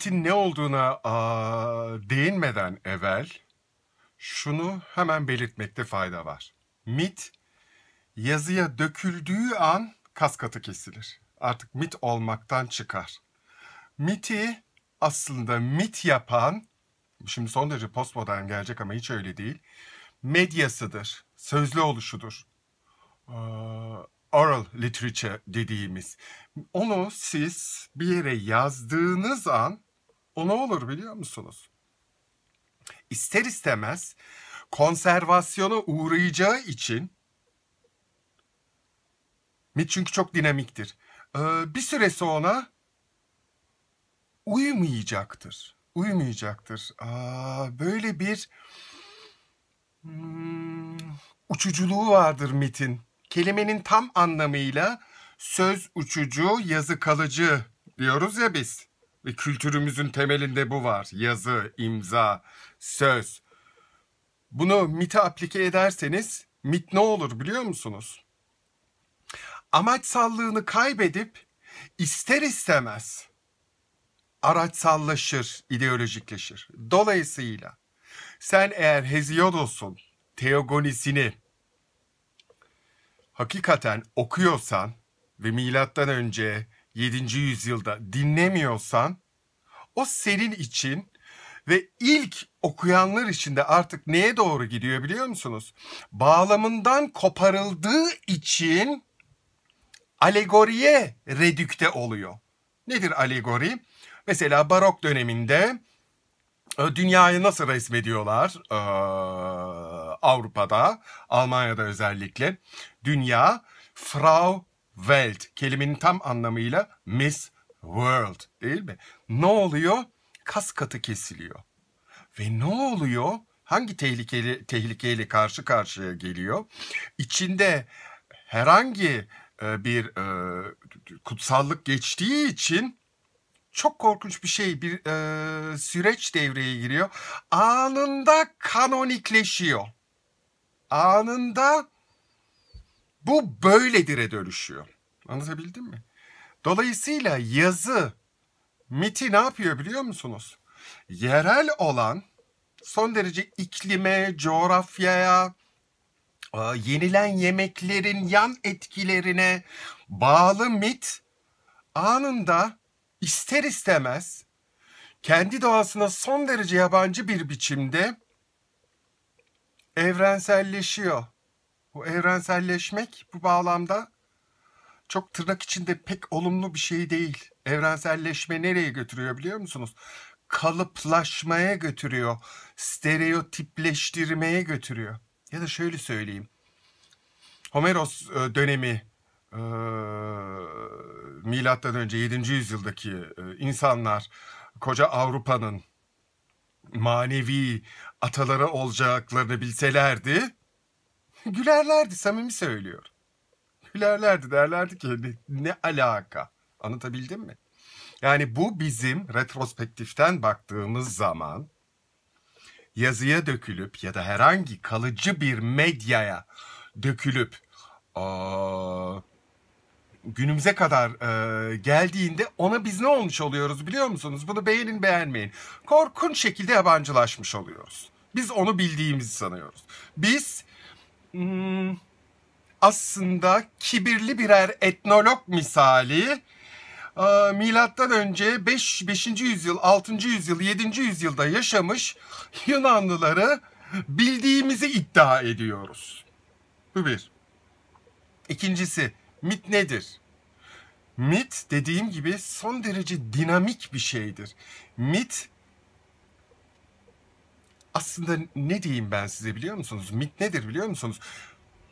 niyetin ne olduğuna aa, değinmeden evvel şunu hemen belirtmekte fayda var. Mit yazıya döküldüğü an kaskatı kesilir. Artık mit olmaktan çıkar. Miti aslında mit yapan, şimdi son derece postmodern gelecek ama hiç öyle değil, medyasıdır, sözlü oluşudur. oral literature dediğimiz. Onu siz bir yere yazdığınız an o ne olur biliyor musunuz? İster istemez konservasyona uğrayacağı için mit çünkü çok dinamiktir. Ee, bir süresi ona uyumayacaktır. Uyumayacaktır. Aa, böyle bir hmm, uçuculuğu vardır mitin. Kelimenin tam anlamıyla söz uçucu, yazı kalıcı diyoruz ya biz. Ve kültürümüzün temelinde bu var. Yazı, imza, söz. Bunu MIT'e aplike ederseniz MIT ne olur biliyor musunuz? Amaçsallığını kaybedip ister istemez araçsallaşır, ideolojikleşir. Dolayısıyla sen eğer Heziyodos'un teogonisini hakikaten okuyorsan ve milattan önce 7. yüzyılda dinlemiyorsan o senin için ve ilk okuyanlar için de artık neye doğru gidiyor biliyor musunuz? Bağlamından koparıldığı için alegoriye redükte oluyor. Nedir alegori? Mesela barok döneminde e, dünyayı nasıl resmediyorlar ee, Avrupa'da, Almanya'da özellikle? Dünya Frau Welt kelimenin tam anlamıyla Miss World değil mi? Ne oluyor? Kas katı kesiliyor. Ve ne oluyor? Hangi tehlikeli tehlikeyle karşı karşıya geliyor? İçinde herhangi e, bir e, kutsallık geçtiği için çok korkunç bir şey bir e, süreç devreye giriyor. Anında kanonikleşiyor. Anında bu böyledire dönüşüyor. Anlatabildim mi? Dolayısıyla yazı miti ne yapıyor biliyor musunuz? Yerel olan son derece iklime, coğrafyaya, e, yenilen yemeklerin yan etkilerine bağlı mit anında ister istemez kendi doğasına son derece yabancı bir biçimde evrenselleşiyor. Bu evrenselleşmek bu bağlamda çok tırnak içinde pek olumlu bir şey değil. Evrenselleşme nereye götürüyor biliyor musunuz? Kalıplaşmaya götürüyor. Stereotipleştirmeye götürüyor. Ya da şöyle söyleyeyim. Homeros e, dönemi e, milattan önce 7. yüzyıldaki e, insanlar koca Avrupa'nın manevi ataları olacaklarını bilselerdi Gülerlerdi samimi söylüyor. Gülerlerdi derlerdi ki ne, ne alaka anlatabildim mi? Yani bu bizim retrospektiften baktığımız zaman yazıya dökülüp ya da herhangi kalıcı bir medyaya dökülüp aa, günümüze kadar e, geldiğinde ona biz ne olmuş oluyoruz biliyor musunuz? Bunu beğenin beğenmeyin. Korkunç şekilde yabancılaşmış oluyoruz. Biz onu bildiğimizi sanıyoruz. Biz hmm, aslında kibirli birer etnolog misali e, milattan önce 5. 5. yüzyıl, 6. yüzyıl, 7. yüzyılda yaşamış Yunanlıları bildiğimizi iddia ediyoruz. Bu bir. İkincisi mit nedir? Mit dediğim gibi son derece dinamik bir şeydir. Mit aslında ne diyeyim ben size biliyor musunuz? MIT nedir biliyor musunuz?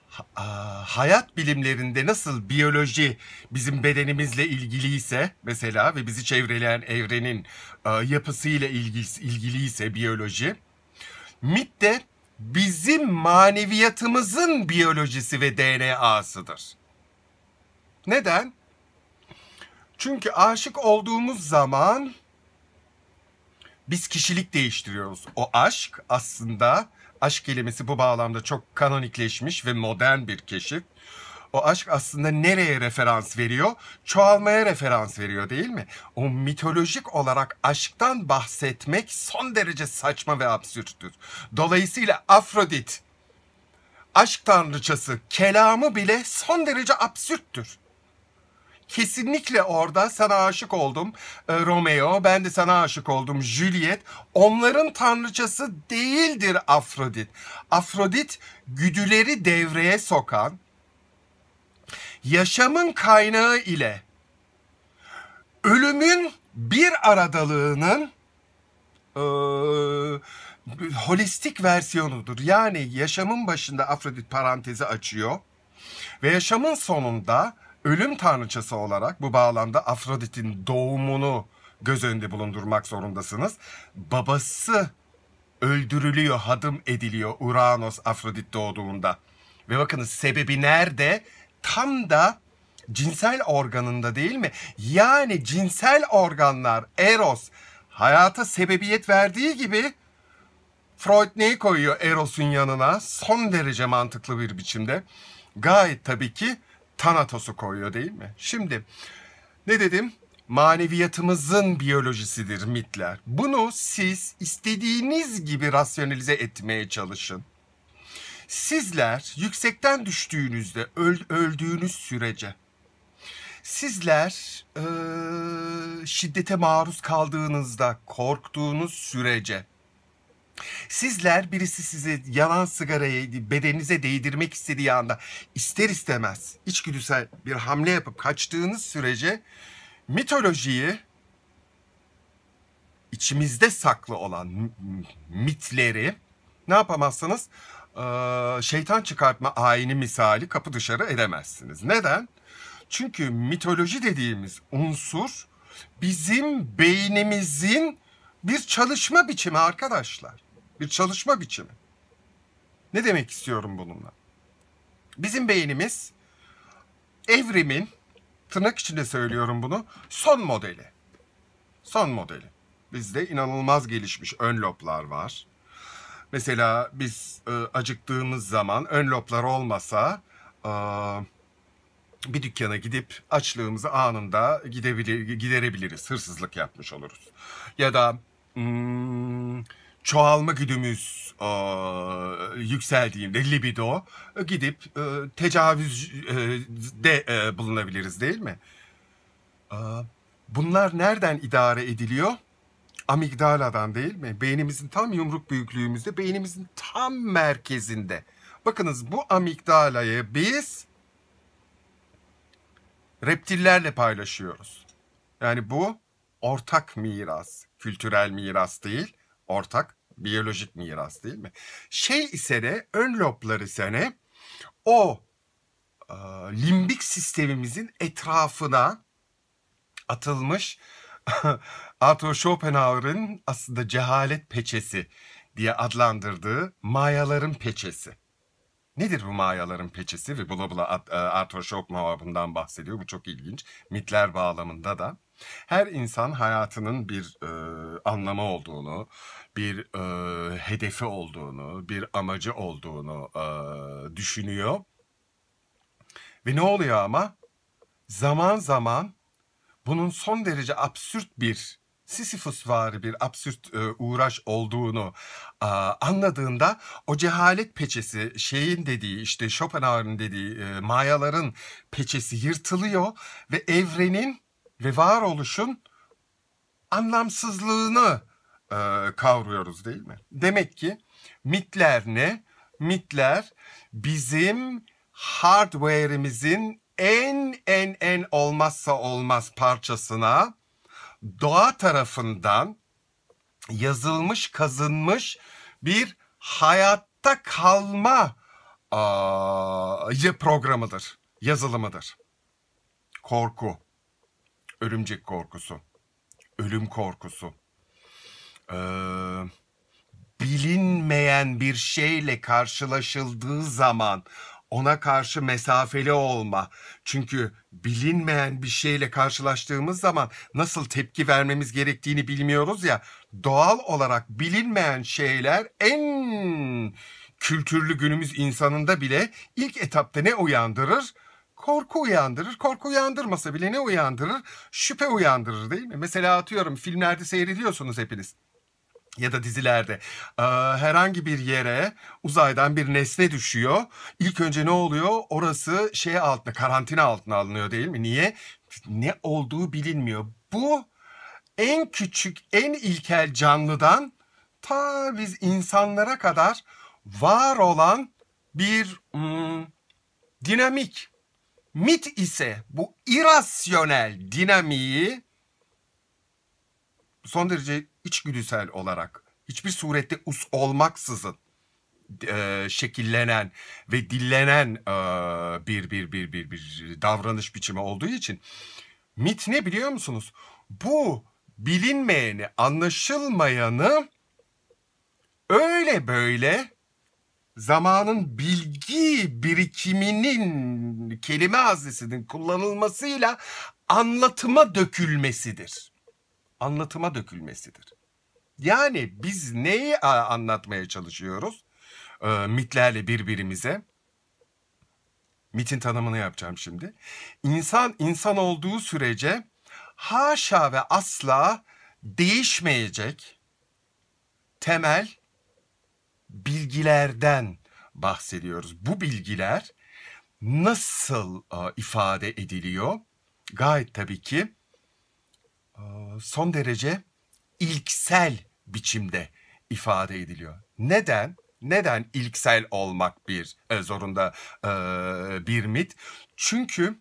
Ha, a, hayat bilimlerinde nasıl biyoloji bizim bedenimizle ilgiliyse mesela ve bizi çevreleyen evrenin a, yapısıyla ilgisi, ilgiliyse biyoloji, MIT de bizim maneviyatımızın biyolojisi ve DNA'sıdır. Neden? Çünkü aşık olduğumuz zaman biz kişilik değiştiriyoruz. O aşk aslında aşk kelimesi bu bağlamda çok kanonikleşmiş ve modern bir keşif. O aşk aslında nereye referans veriyor? Çoğalmaya referans veriyor değil mi? O mitolojik olarak aşktan bahsetmek son derece saçma ve absürttür. Dolayısıyla Afrodit aşk tanrıçası kelamı bile son derece absürttür kesinlikle orada sana aşık oldum e, Romeo, ben de sana aşık oldum Juliet. Onların tanrıçası değildir Afrodit. Afrodit güdüleri devreye sokan, yaşamın kaynağı ile ölümün bir aradalığının e, holistik versiyonudur. Yani yaşamın başında Afrodit parantezi açıyor ve yaşamın sonunda ölüm tanrıçası olarak bu bağlamda Afrodit'in doğumunu göz önünde bulundurmak zorundasınız. Babası öldürülüyor, hadım ediliyor Uranos Afrodit doğduğunda. Ve bakınız sebebi nerede? Tam da cinsel organında değil mi? Yani cinsel organlar Eros hayata sebebiyet verdiği gibi Freud neyi koyuyor Eros'un yanına? Son derece mantıklı bir biçimde. Gayet tabii ki Tanatos'u koyuyor değil mi? Şimdi ne dedim? Maneviyatımızın biyolojisidir mitler. Bunu siz istediğiniz gibi rasyonalize etmeye çalışın. Sizler yüksekten düştüğünüzde, öl, öldüğünüz sürece sizler e, şiddete maruz kaldığınızda, korktuğunuz sürece Sizler birisi size yalan sigarayı bedeninize değdirmek istediği anda ister istemez içgüdüsel bir hamle yapıp kaçtığınız sürece mitolojiyi içimizde saklı olan mitleri ne yapamazsınız? Ee, şeytan çıkartma ayini misali kapı dışarı edemezsiniz. Neden? Çünkü mitoloji dediğimiz unsur bizim beynimizin bir çalışma biçimi arkadaşlar bir çalışma biçimi. Ne demek istiyorum bununla? Bizim beynimiz evrimin tırnak içinde söylüyorum bunu son modeli. Son modeli. Bizde inanılmaz gelişmiş ön loblar var. Mesela biz e, acıktığımız zaman ön loblar olmasa e, bir dükkana gidip açlığımızı anında gidebilir, giderebiliriz. Hırsızlık yapmış oluruz. Ya da hmm, çoğalma güdümüz e, yükseldiğinde libido e, gidip e, e, de e, bulunabiliriz değil mi? E, bunlar nereden idare ediliyor? Amigdaladan değil mi? Beynimizin tam yumruk büyüklüğümüzde, beynimizin tam merkezinde. Bakınız bu amigdalayı biz reptillerle paylaşıyoruz. Yani bu ortak miras, kültürel miras değil ortak biyolojik miras değil mi? Şey isene ön loblar isene o e, limbik sistemimizin etrafına atılmış Arthur Schopenhauer'ın aslında cehalet peçesi diye adlandırdığı mayaların peçesi. Nedir bu mayaların peçesi ve bula bula e, Arthur Schopenhauer bundan bahsediyor. Bu çok ilginç. Mitler bağlamında da. Her insan hayatının bir e, anlamı olduğunu, bir e, hedefi olduğunu, bir amacı olduğunu e, düşünüyor. Ve ne oluyor ama? Zaman zaman bunun son derece absürt bir Sisyphus var bir absürt e, uğraş olduğunu e, anladığında o cehalet peçesi şeyin dediği işte Schopenhauer'ın dediği e, mayaların peçesi yırtılıyor ve evrenin ve varoluşun anlamsızlığını e, kavruyoruz değil mi? Demek ki mitler ne? Mitler bizim hardware'imizin en en en olmazsa olmaz parçasına doğa tarafından yazılmış, kazınmış bir hayatta kalma a, e, programıdır, yazılımıdır. Korku, Örümcek korkusu. Ölüm korkusu. Ee, bilinmeyen bir şeyle karşılaşıldığı zaman ona karşı mesafeli olma. Çünkü bilinmeyen bir şeyle karşılaştığımız zaman nasıl tepki vermemiz gerektiğini bilmiyoruz ya. Doğal olarak bilinmeyen şeyler en kültürlü günümüz insanında bile ilk etapta ne uyandırır? korku uyandırır. Korku uyandırmasa bile ne uyandırır? Şüphe uyandırır değil mi? Mesela atıyorum filmlerde seyrediyorsunuz hepiniz ya da dizilerde ee, herhangi bir yere uzaydan bir nesne düşüyor. İlk önce ne oluyor? Orası şey altına, karantina altına alınıyor değil mi? Niye? Ne olduğu bilinmiyor. Bu en küçük, en ilkel canlıdan ta biz insanlara kadar var olan bir hmm, dinamik. Mit ise bu irasyonel dinamiği son derece içgüdüsel olarak hiçbir surette us olmaksızın e, şekillenen ve dillenen e, bir, bir bir bir bir davranış biçimi olduğu için mit ne biliyor musunuz? Bu bilinmeyeni, anlaşılmayanı öyle böyle zamanın bilgi birikiminin kelime haznesinin kullanılmasıyla anlatıma dökülmesidir. Anlatıma dökülmesidir. Yani biz neyi anlatmaya çalışıyoruz? E, mitlerle birbirimize. Mitin tanımını yapacağım şimdi. İnsan insan olduğu sürece haşa ve asla değişmeyecek temel bilgilerden bahsediyoruz. Bu bilgiler nasıl e, ifade ediliyor? Gayet tabii ki e, son derece ilksel biçimde ifade ediliyor. Neden? Neden ilksel olmak bir e, zorunda bir mit? Çünkü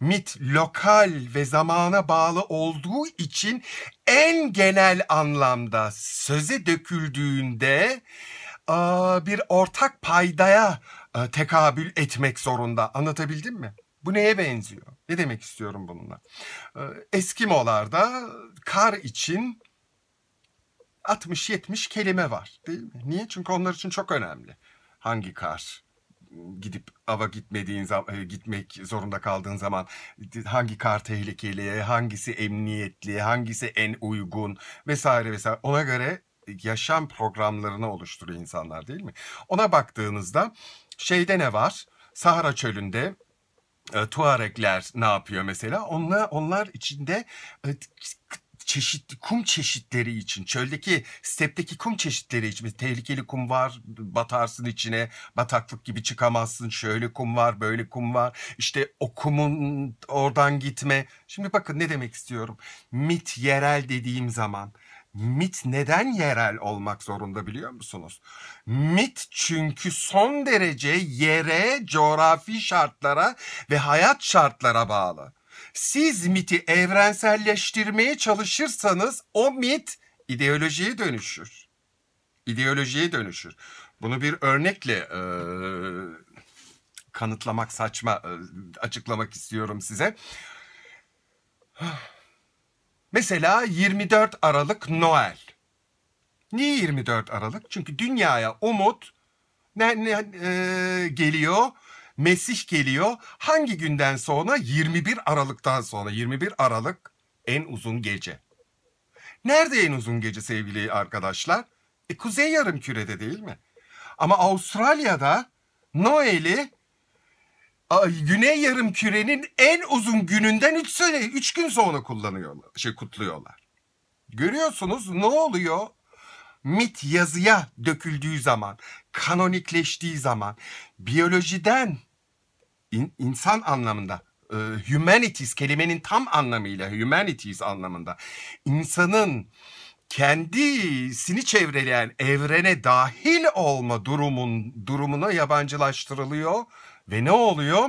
mit lokal ve zamana bağlı olduğu için en genel anlamda söze döküldüğünde bir ortak paydaya e, tekabül etmek zorunda. Anlatabildim mi? Bu neye benziyor? Ne demek istiyorum bununla? E, Eskimolarda kar için 60-70 kelime var değil mi? Niye? Çünkü onlar için çok önemli. Hangi kar? gidip ava gitmediğin zaman e, gitmek zorunda kaldığın zaman hangi kar tehlikeli, hangisi emniyetli, hangisi en uygun vesaire vesaire ona göre yaşam programlarını oluşturuyor insanlar değil mi? Ona baktığınızda şeyde ne var? Sahara çölünde e, Tuarekler ne yapıyor mesela? Onlar onlar içinde e, çeşit kum çeşitleri için çöldeki stepteki kum çeşitleri için tehlikeli kum var batarsın içine bataklık gibi çıkamazsın şöyle kum var böyle kum var işte o kumun oradan gitme şimdi bakın ne demek istiyorum mit yerel dediğim zaman MIT neden yerel olmak zorunda biliyor musunuz? MIT çünkü son derece yere, coğrafi şartlara ve hayat şartlara bağlı. Siz MIT'i evrenselleştirmeye çalışırsanız o MIT ideolojiye dönüşür. İdeolojiye dönüşür. Bunu bir örnekle e, kanıtlamak saçma e, açıklamak istiyorum size. Mesela 24 Aralık Noel. Niye 24 Aralık? Çünkü dünyaya umut ne, ne, e, geliyor, Mesih geliyor. Hangi günden sonra? 21 Aralık'tan sonra. 21 Aralık en uzun gece. Nerede en uzun gece sevgili arkadaşlar? E, Kuzey Yarımküre'de değil mi? Ama Avustralya'da Noel'i Güney yarım kürenin en uzun gününden 3 üç gün sonra kullanıyorlar, şey kutluyorlar. Görüyorsunuz ne oluyor? Mit yazıya döküldüğü zaman, kanonikleştiği zaman, biyolojiden in, insan anlamında e, humanities kelimenin tam anlamıyla humanities anlamında insanın kendisini çevreleyen evrene dahil olma durumun durumuna yabancılaştırılıyor ve ne oluyor?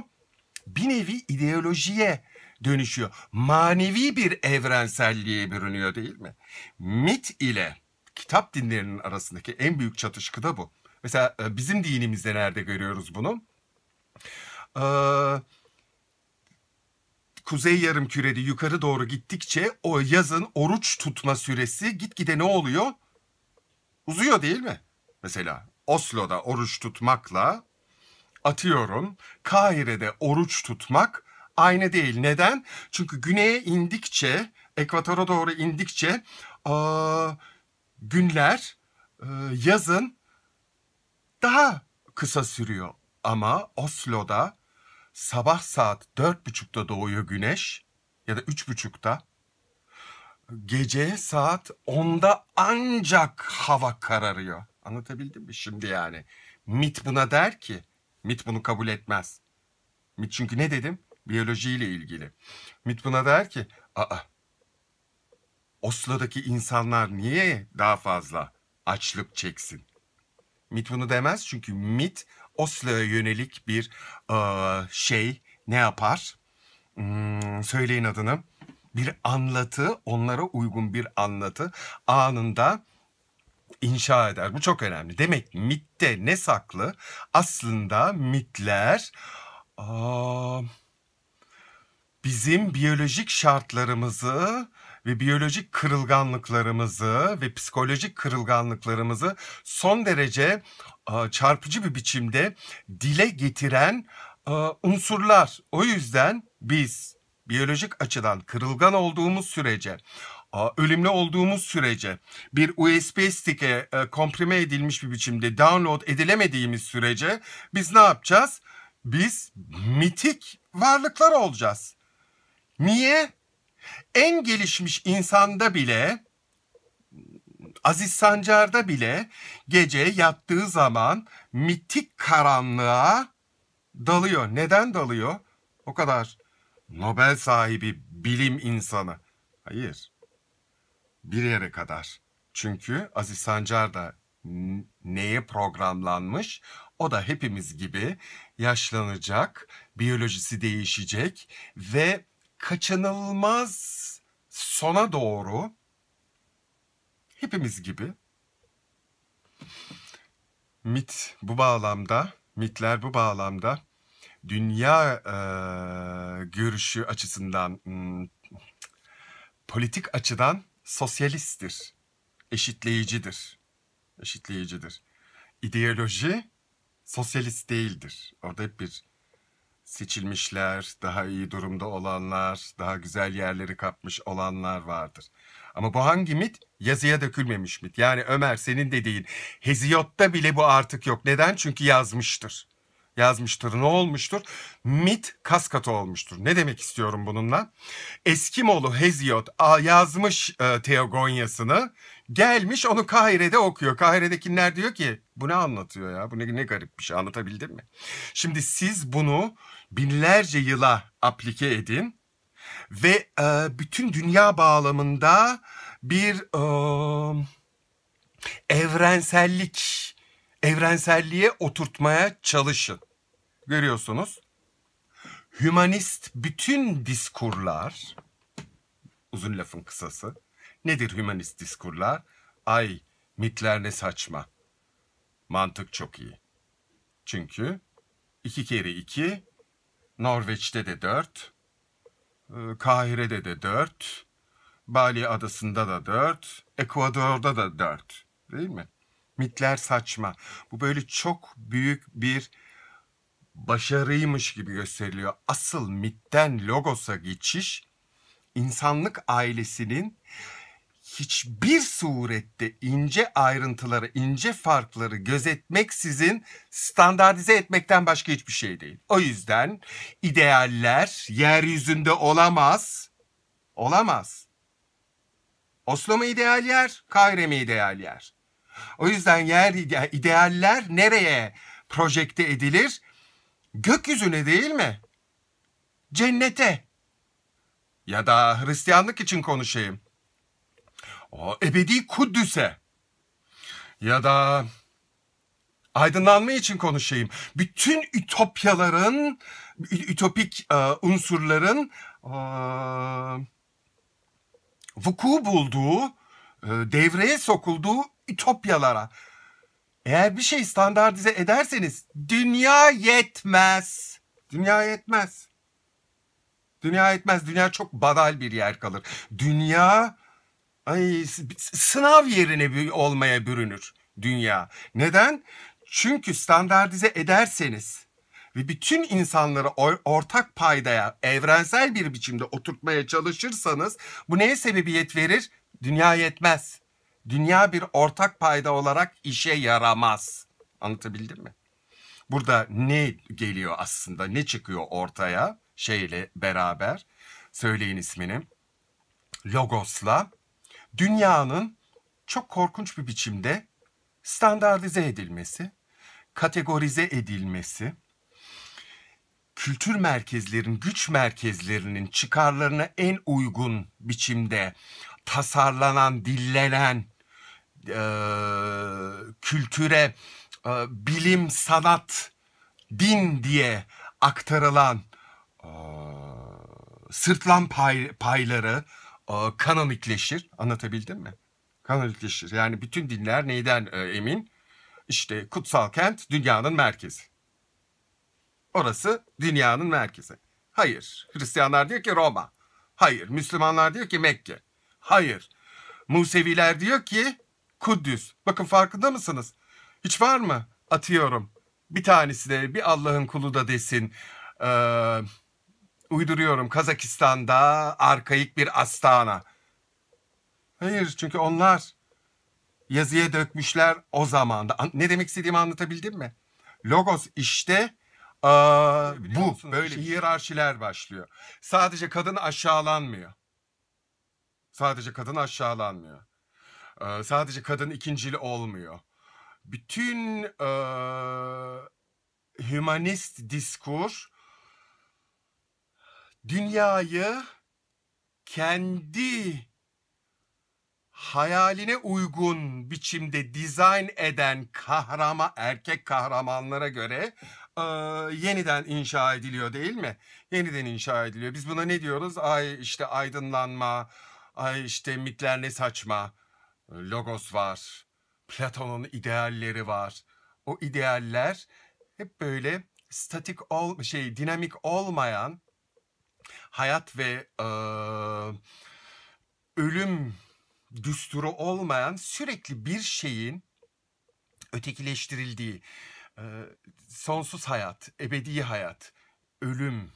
Bir nevi ideolojiye dönüşüyor. Manevi bir evrenselliğe bürünüyor değil mi? Mit ile kitap dinlerinin arasındaki en büyük çatışkı da bu. Mesela e, bizim dinimizde nerede görüyoruz bunu? Ee, Kuzey yarım kürede yukarı doğru gittikçe o yazın oruç tutma süresi gitgide ne oluyor? Uzuyor değil mi? Mesela Oslo'da oruç tutmakla atıyorum Kahire'de oruç tutmak aynı değil. Neden? Çünkü güneye indikçe, ekvatora doğru indikçe günler e, yazın daha kısa sürüyor. Ama Oslo'da sabah saat dört buçukta doğuyor güneş ya da üç buçukta. Gece saat onda ancak hava kararıyor. Anlatabildim mi şimdi yani? MIT buna der ki MIT bunu kabul etmez. MIT çünkü ne dedim? Biyolojiyle ilgili. MIT buna der ki, aa Oslo'daki insanlar niye daha fazla açlık çeksin? MIT bunu demez çünkü MIT Oslo'ya yönelik bir e, şey ne yapar? Hmm, söyleyin adını. Bir anlatı, onlara uygun bir anlatı anında inşa eder. Bu çok önemli. Demek mitte ne saklı? Aslında mitler bizim biyolojik şartlarımızı ve biyolojik kırılganlıklarımızı ve psikolojik kırılganlıklarımızı son derece çarpıcı bir biçimde dile getiren unsurlar. O yüzden biz biyolojik açıdan kırılgan olduğumuz sürece ölümlü olduğumuz sürece bir USB stick'e e, komprime edilmiş bir biçimde download edilemediğimiz sürece biz ne yapacağız? Biz mitik varlıklar olacağız. Niye? En gelişmiş insanda bile Aziz Sancar'da bile gece yattığı zaman mitik karanlığa dalıyor. Neden dalıyor? O kadar Nobel sahibi bilim insanı. Hayır bir yere kadar. Çünkü Aziz Sancar da neye programlanmış? O da hepimiz gibi yaşlanacak, biyolojisi değişecek ve kaçınılmaz sona doğru hepimiz gibi mit bu bağlamda, mitler bu bağlamda dünya e, görüşü açısından, politik açıdan sosyalisttir, eşitleyicidir, eşitleyicidir. İdeoloji sosyalist değildir. Orada hep bir seçilmişler, daha iyi durumda olanlar, daha güzel yerleri kapmış olanlar vardır. Ama bu hangi mit? Yazıya dökülmemiş mit. Yani Ömer senin dediğin Heziyot'ta bile bu artık yok. Neden? Çünkü yazmıştır yazmıştır, ne olmuştur? Mit kaskatı olmuştur. Ne demek istiyorum bununla? Eskimolu Heziot yazmış e, Teogonya'sını. Gelmiş onu Kahire'de okuyor. Kahire'dekiler diyor ki bu ne anlatıyor ya? Bu ne, ne garip bir şey anlatabildim mi? Şimdi siz bunu binlerce yıla aplike edin ve e, bütün dünya bağlamında bir e, evrensellik evrenselliğe oturtmaya çalışın görüyorsunuz. Hümanist bütün diskurlar, uzun lafın kısası, nedir hümanist diskurlar? Ay mitler ne saçma. Mantık çok iyi. Çünkü iki kere iki, Norveç'te de dört, e, Kahire'de de dört, Bali adasında da dört, Ekvador'da da dört. Değil mi? Mitler saçma. Bu böyle çok büyük bir başarıymış gibi gösteriliyor. Asıl mitten logosa geçiş insanlık ailesinin hiçbir surette ince ayrıntıları, ince farkları gözetmek sizin standartize etmekten başka hiçbir şey değil. O yüzden idealler yeryüzünde olamaz. Olamaz. Oslo mu ideal yer, Kahire mi ideal yer? O yüzden yer idealler nereye projekte edilir? gökyüzüne değil mi? Cennete. Ya da Hristiyanlık için konuşayım. O ebedi Kuddüs'e. Ya da aydınlanma için konuşayım. Bütün ütopyaların, ütopik uh, unsurların uh, vuku bulduğu, uh, devreye sokulduğu ütopyalara. Eğer bir şey standartize ederseniz dünya yetmez. Dünya yetmez. Dünya yetmez. Dünya çok badal bir yer kalır. Dünya ay sınav yerine olmaya bürünür dünya. Neden? Çünkü standartize ederseniz ve bütün insanları ortak paydaya evrensel bir biçimde oturtmaya çalışırsanız bu neye sebebiyet verir? Dünya yetmez dünya bir ortak payda olarak işe yaramaz. Anlatabildim mi? Burada ne geliyor aslında? Ne çıkıyor ortaya şeyle beraber? Söyleyin ismini. Logosla dünyanın çok korkunç bir biçimde standartize edilmesi, kategorize edilmesi, kültür merkezlerin, güç merkezlerinin çıkarlarına en uygun biçimde tasarlanan, dillenen, e, kültüre, e, bilim, sanat, din diye aktarılan e, sırtlan pay, payları e, kanonikleşir. Anlatabildim mi? Kanonikleşir. Yani bütün dinler neyden e, emin? İşte kutsal kent dünyanın merkezi. Orası dünyanın merkezi. Hayır. Hristiyanlar diyor ki Roma. Hayır. Müslümanlar diyor ki Mekke. Hayır. Museviler diyor ki Kudüs. Bakın farkında mısınız? Hiç var mı? Atıyorum. Bir tanesi de bir Allah'ın kulu da desin. Ee, uyduruyorum Kazakistan'da arkayık bir astana. Hayır çünkü onlar yazıya dökmüşler o zamanda. Ne demek istediğimi anlatabildim mi? Logos işte ee, bu musunuz? böyle şey. hiyerarşiler başlıyor. Sadece kadın aşağılanmıyor. Sadece kadın aşağılanmıyor. Ee, sadece kadın ikincili olmuyor. Bütün e, hümanist diskur dünyayı kendi hayaline uygun biçimde dizayn eden kahrama erkek kahramanlara göre e, yeniden inşa ediliyor değil mi? Yeniden inşa ediliyor. Biz buna ne diyoruz? Ay işte aydınlanma, Ay işte mitler ne saçma. Logos var. Platon'un idealleri var. O idealler hep böyle statik ol şey dinamik olmayan hayat ve e, ölüm düsturu olmayan sürekli bir şeyin ötekileştirildiği e, sonsuz hayat, ebedi hayat, ölüm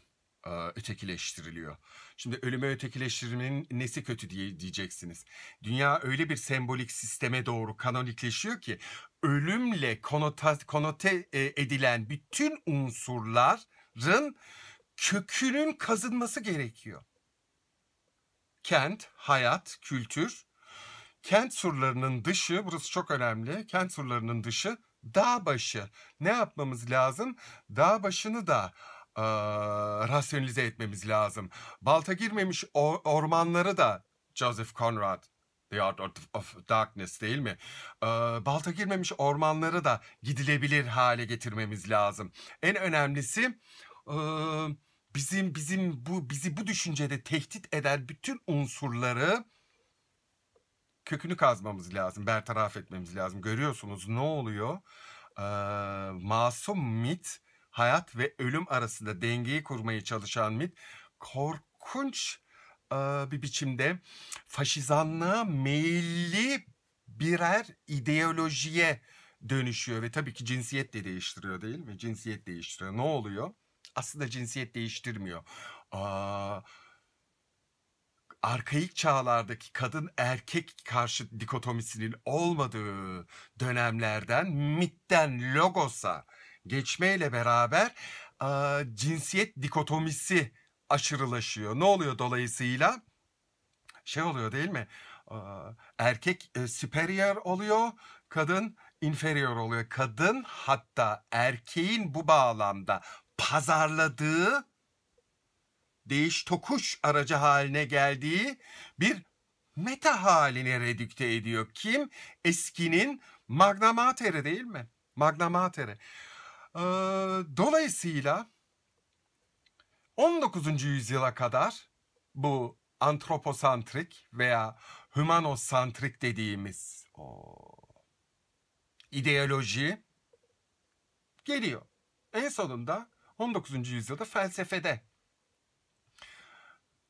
e, ötekileştiriliyor. Şimdi ölüme ötekileştirmenin nesi kötü diye diyeceksiniz. Dünya öyle bir sembolik sisteme doğru kanonikleşiyor ki ölümle konota, konote e, edilen bütün unsurların kökünün kazınması gerekiyor. Kent, hayat, kültür, kent surlarının dışı, burası çok önemli, kent surlarının dışı dağ başı. Ne yapmamız lazım? Dağ başını da e, rasyonalize etmemiz lazım. Balta girmemiş or- ormanları da Joseph Conrad The Art of Darkness değil mi? Ee, balta girmemiş ormanları da gidilebilir hale getirmemiz lazım. En önemlisi e, bizim bizim bu bizi bu düşüncede tehdit eden bütün unsurları kökünü kazmamız lazım, bertaraf etmemiz lazım. Görüyorsunuz ne oluyor? Ee, masum mit hayat ve ölüm arasında dengeyi kurmaya çalışan MIT korkunç bir biçimde faşizanlığa meyilli birer ideolojiye dönüşüyor ve tabii ki cinsiyet de değiştiriyor değil mi? Cinsiyet değiştiriyor. Ne oluyor? Aslında cinsiyet değiştirmiyor. Aa, arkaik çağlardaki kadın erkek karşı dikotomisinin olmadığı dönemlerden mitten logosa geçmeyle beraber e, cinsiyet dikotomisi aşırılaşıyor. Ne oluyor dolayısıyla? Şey oluyor değil mi? E, erkek e, superior oluyor, kadın inferior oluyor. Kadın hatta erkeğin bu bağlamda pazarladığı değiş tokuş aracı haline geldiği bir meta haline redükte ediyor. Kim? Eskinin Magna Mater'i değil mi? Magna Mater'i. Ee, dolayısıyla 19. yüzyıla kadar bu antroposantrik veya humanosantrik dediğimiz o ideoloji geliyor. En sonunda 19. yüzyılda felsefede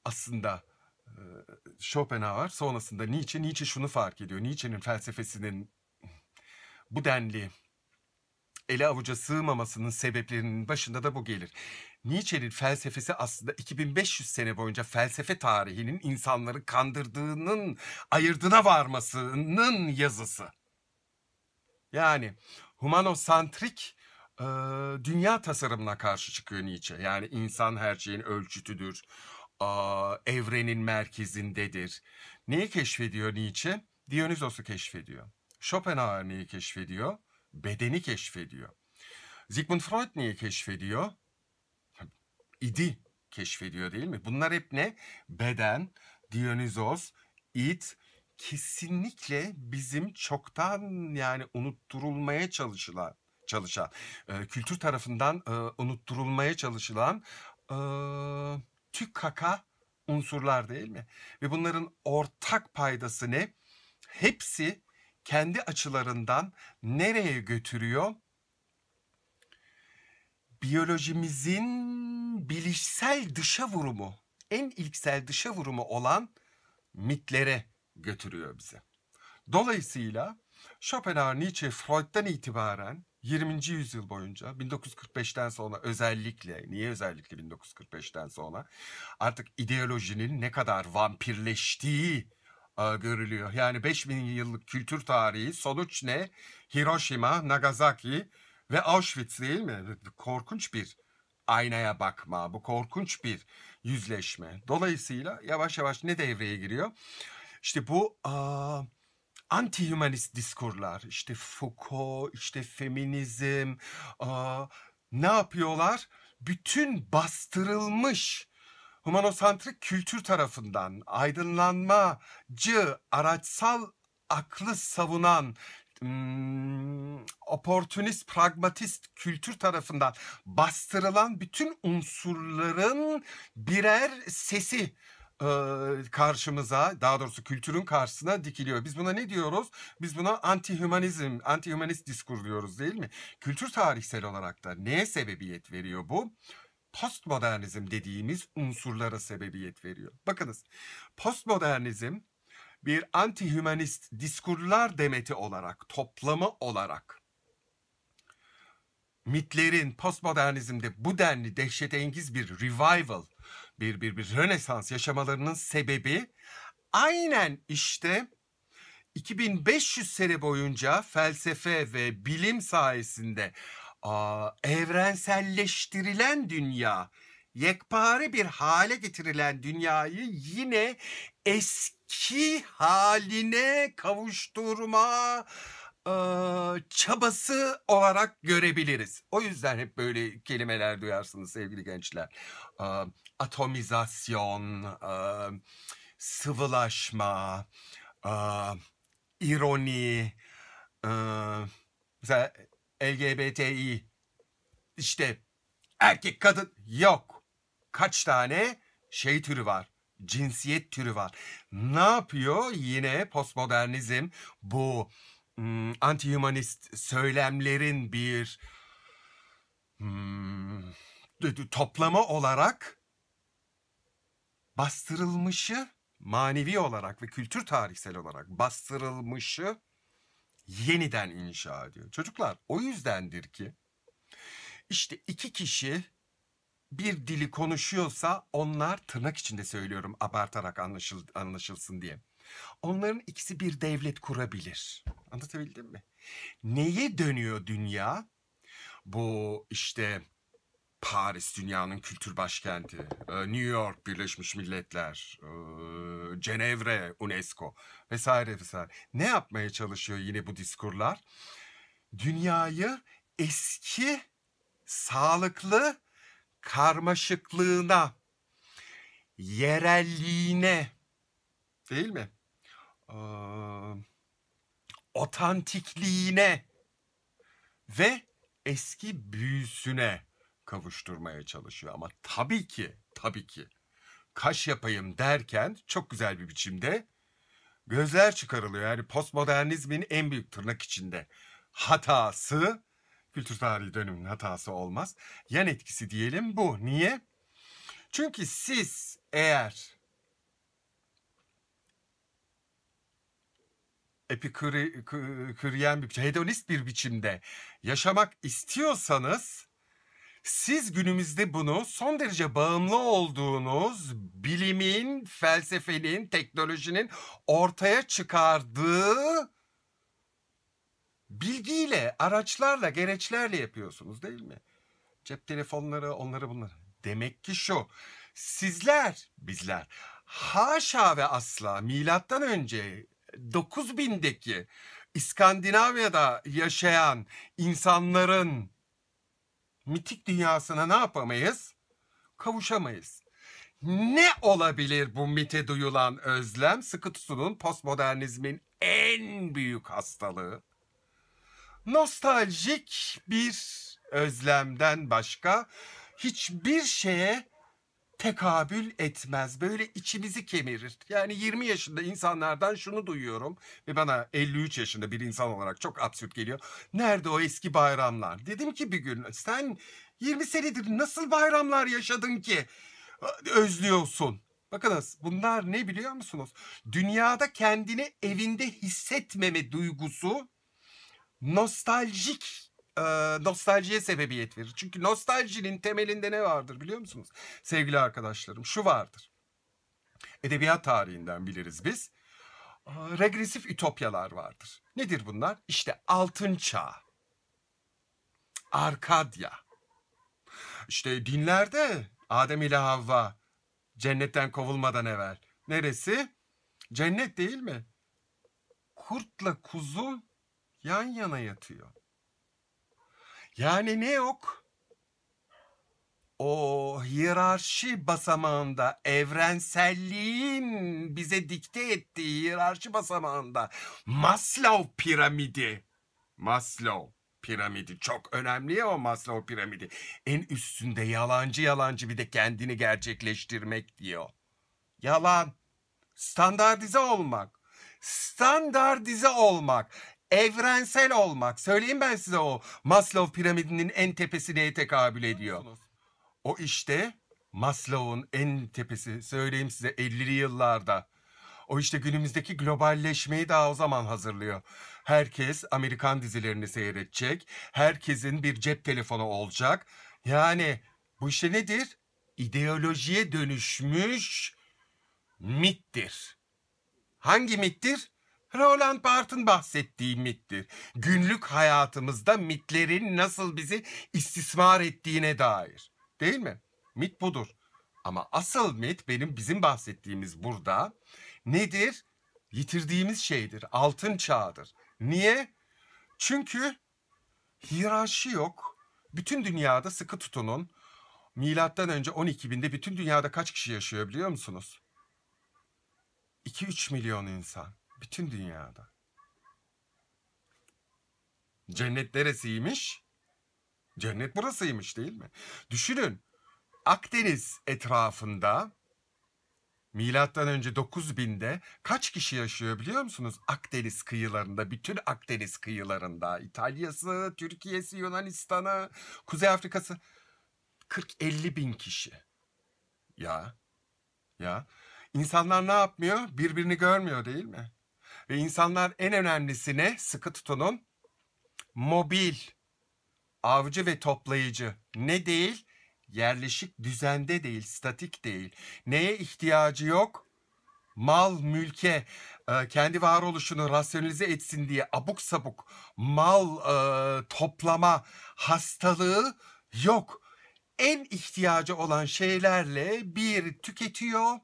aslında e, Schopenhauer sonrasında Nietzsche, Nietzsche şunu fark ediyor. Nietzsche'nin felsefesinin bu denli ele avuca sığmamasının sebeplerinin başında da bu gelir. Nietzsche'nin felsefesi aslında 2500 sene boyunca felsefe tarihinin insanları kandırdığının ayırdına varmasının yazısı. Yani humanosantrik e, dünya tasarımına karşı çıkıyor Nietzsche. Yani insan her şeyin ölçütüdür, e, evrenin merkezindedir. Neyi keşfediyor Nietzsche? Dionysos'u keşfediyor. Schopenhauer neyi keşfediyor? bedeni keşfediyor. Sigmund Freud niye keşfediyor? İdi keşfediyor değil mi? Bunlar hep ne? Beden, Dionysos, it kesinlikle bizim çoktan yani unutturulmaya çalışılan çalışan, e, kültür tarafından e, unutturulmaya çalışılan e, tük kaka unsurlar değil mi? Ve bunların ortak paydası ne? Hepsi kendi açılarından nereye götürüyor? Biyolojimizin bilişsel dışa vurumu, en ilksel dışa vurumu olan mitlere götürüyor bizi. Dolayısıyla Schopenhauer, Nietzsche, Freud'dan itibaren 20. yüzyıl boyunca 1945'ten sonra özellikle niye özellikle 1945'ten sonra artık ideolojinin ne kadar vampirleştiği e, görülüyor. Yani 5000 yıllık kültür tarihi sonuç ne? Hiroşima, Nagasaki ve Auschwitz değil mi? Korkunç bir aynaya bakma, bu korkunç bir yüzleşme. Dolayısıyla yavaş yavaş ne devreye giriyor? İşte bu aa, e, anti-humanist diskurlar, işte Foucault, işte feminizm, aa, e, ne yapıyorlar? Bütün bastırılmış humanosantrik kültür tarafından aydınlanmacı, araçsal aklı savunan oportunist, pragmatist kültür tarafından bastırılan bütün unsurların birer sesi karşımıza daha doğrusu kültürün karşısına dikiliyor. Biz buna ne diyoruz? Biz buna anti-hümanizm, diskur diyoruz değil mi? Kültür tarihsel olarak da neye sebebiyet veriyor bu? postmodernizm dediğimiz unsurlara sebebiyet veriyor. Bakınız postmodernizm bir antihümanist diskurlar demeti olarak, toplamı olarak mitlerin postmodernizmde bu denli engiz bir revival, bir, bir, bir rönesans yaşamalarının sebebi aynen işte 2500 sene boyunca felsefe ve bilim sayesinde Aa, evrenselleştirilen dünya, yekpare bir hale getirilen dünyayı yine eski haline kavuşturma e, çabası olarak görebiliriz. O yüzden hep böyle kelimeler duyarsınız sevgili gençler. E, atomizasyon, e, sıvılaşma, e, ironi, e, mesela LGBTİ işte erkek kadın yok. Kaç tane şey türü var? Cinsiyet türü var. Ne yapıyor yine postmodernizm bu hmm, antihumanist söylemlerin bir hmm, toplama olarak bastırılmışı manevi olarak ve kültür tarihsel olarak bastırılmışı yeniden inşa ediyor. Çocuklar o yüzdendir ki işte iki kişi bir dili konuşuyorsa onlar tırnak içinde söylüyorum abartarak anlaşıl, anlaşılsın diye. Onların ikisi bir devlet kurabilir. Anlatabildim mi? Neye dönüyor dünya? Bu işte Paris dünyanın kültür başkenti. Ee, New York Birleşmiş Milletler. Ee, Cenevre UNESCO vesaire vesaire. Ne yapmaya çalışıyor yine bu diskurlar? Dünyayı eski sağlıklı karmaşıklığına, yerelliğine değil mi? Ee, otantikliğine ve eski büyüsüne kavuşturmaya çalışıyor. Ama tabii ki, tabii ki kaş yapayım derken çok güzel bir biçimde gözler çıkarılıyor. Yani postmodernizmin en büyük tırnak içinde hatası kültür tarihi döneminin hatası olmaz. Yan etkisi diyelim bu. Niye? Çünkü siz eğer epiküryen bir hedonist bir biçimde yaşamak istiyorsanız siz günümüzde bunu son derece bağımlı olduğunuz bilimin, felsefenin, teknolojinin ortaya çıkardığı bilgiyle, araçlarla, gereçlerle yapıyorsunuz değil mi? Cep telefonları, onları bunları. Demek ki şu, sizler, bizler haşa ve asla milattan önce 9000'deki İskandinavya'da yaşayan insanların mitik dünyasına ne yapamayız? Kavuşamayız. Ne olabilir bu mite duyulan özlem? Sıkı tutunun postmodernizmin en büyük hastalığı. Nostaljik bir özlemden başka hiçbir şeye tekabül etmez. Böyle içimizi kemirir. Yani 20 yaşında insanlardan şunu duyuyorum ve bana 53 yaşında bir insan olarak çok absürt geliyor. Nerede o eski bayramlar? Dedim ki bir gün sen 20 senedir nasıl bayramlar yaşadın ki? Özlüyorsun. Bakınız bunlar ne biliyor musunuz? Dünyada kendini evinde hissetmeme duygusu nostaljik e, nostaljiye sebebiyet verir. Çünkü nostaljinin temelinde ne vardır biliyor musunuz? Sevgili arkadaşlarım şu vardır. Edebiyat tarihinden biliriz biz. E, regresif ütopyalar vardır. Nedir bunlar? İşte altın çağ. Arkadya. İşte dinlerde Adem ile Havva cennetten kovulmadan evvel. Neresi? Cennet değil mi? Kurtla kuzu yan yana yatıyor. Yani ne yok? O hiyerarşi basamağında evrenselliğin bize dikte ettiği hiyerarşi basamağında Maslow piramidi. Maslow piramidi çok önemli ya o Maslow piramidi. En üstünde yalancı yalancı bir de kendini gerçekleştirmek diyor. Yalan. Standartize olmak standartize olmak evrensel olmak. Söyleyeyim ben size o Maslow piramidinin en tepesi neye tekabül ediyor? O işte Maslow'un en tepesi söyleyeyim size 50'li yıllarda. O işte günümüzdeki globalleşmeyi daha o zaman hazırlıyor. Herkes Amerikan dizilerini seyredecek. Herkesin bir cep telefonu olacak. Yani bu işte nedir? İdeolojiye dönüşmüş mittir. Hangi mittir? Roland Barthes'ın bahsettiği mittir. Günlük hayatımızda mitlerin nasıl bizi istismar ettiğine dair. Değil mi? Mit budur. Ama asıl mit benim bizim bahsettiğimiz burada nedir? Yitirdiğimiz şeydir. Altın çağıdır. Niye? Çünkü hiyerarşi yok. Bütün dünyada sıkı tutunun. Milattan önce 12 binde bütün dünyada kaç kişi yaşıyor biliyor musunuz? 2-3 milyon insan. Bütün dünyada. Cennet neresiymiş? Cennet burasıymış değil mi? Düşünün Akdeniz etrafında milattan önce 9000'de kaç kişi yaşıyor biliyor musunuz? Akdeniz kıyılarında, bütün Akdeniz kıyılarında, İtalya'sı, Türkiye'si, Yunanistan'ı, Kuzey Afrika'sı 40-50 bin kişi. Ya, ya. İnsanlar ne yapmıyor? Birbirini görmüyor değil mi? Ve insanlar en önemlisine sıkı tutunun. Mobil, avcı ve toplayıcı. Ne değil? Yerleşik düzende değil, statik değil. Neye ihtiyacı yok? Mal, mülke, e, kendi varoluşunu rasyonalize etsin diye abuk sabuk mal e, toplama hastalığı yok en ihtiyacı olan şeylerle bir tüketiyor,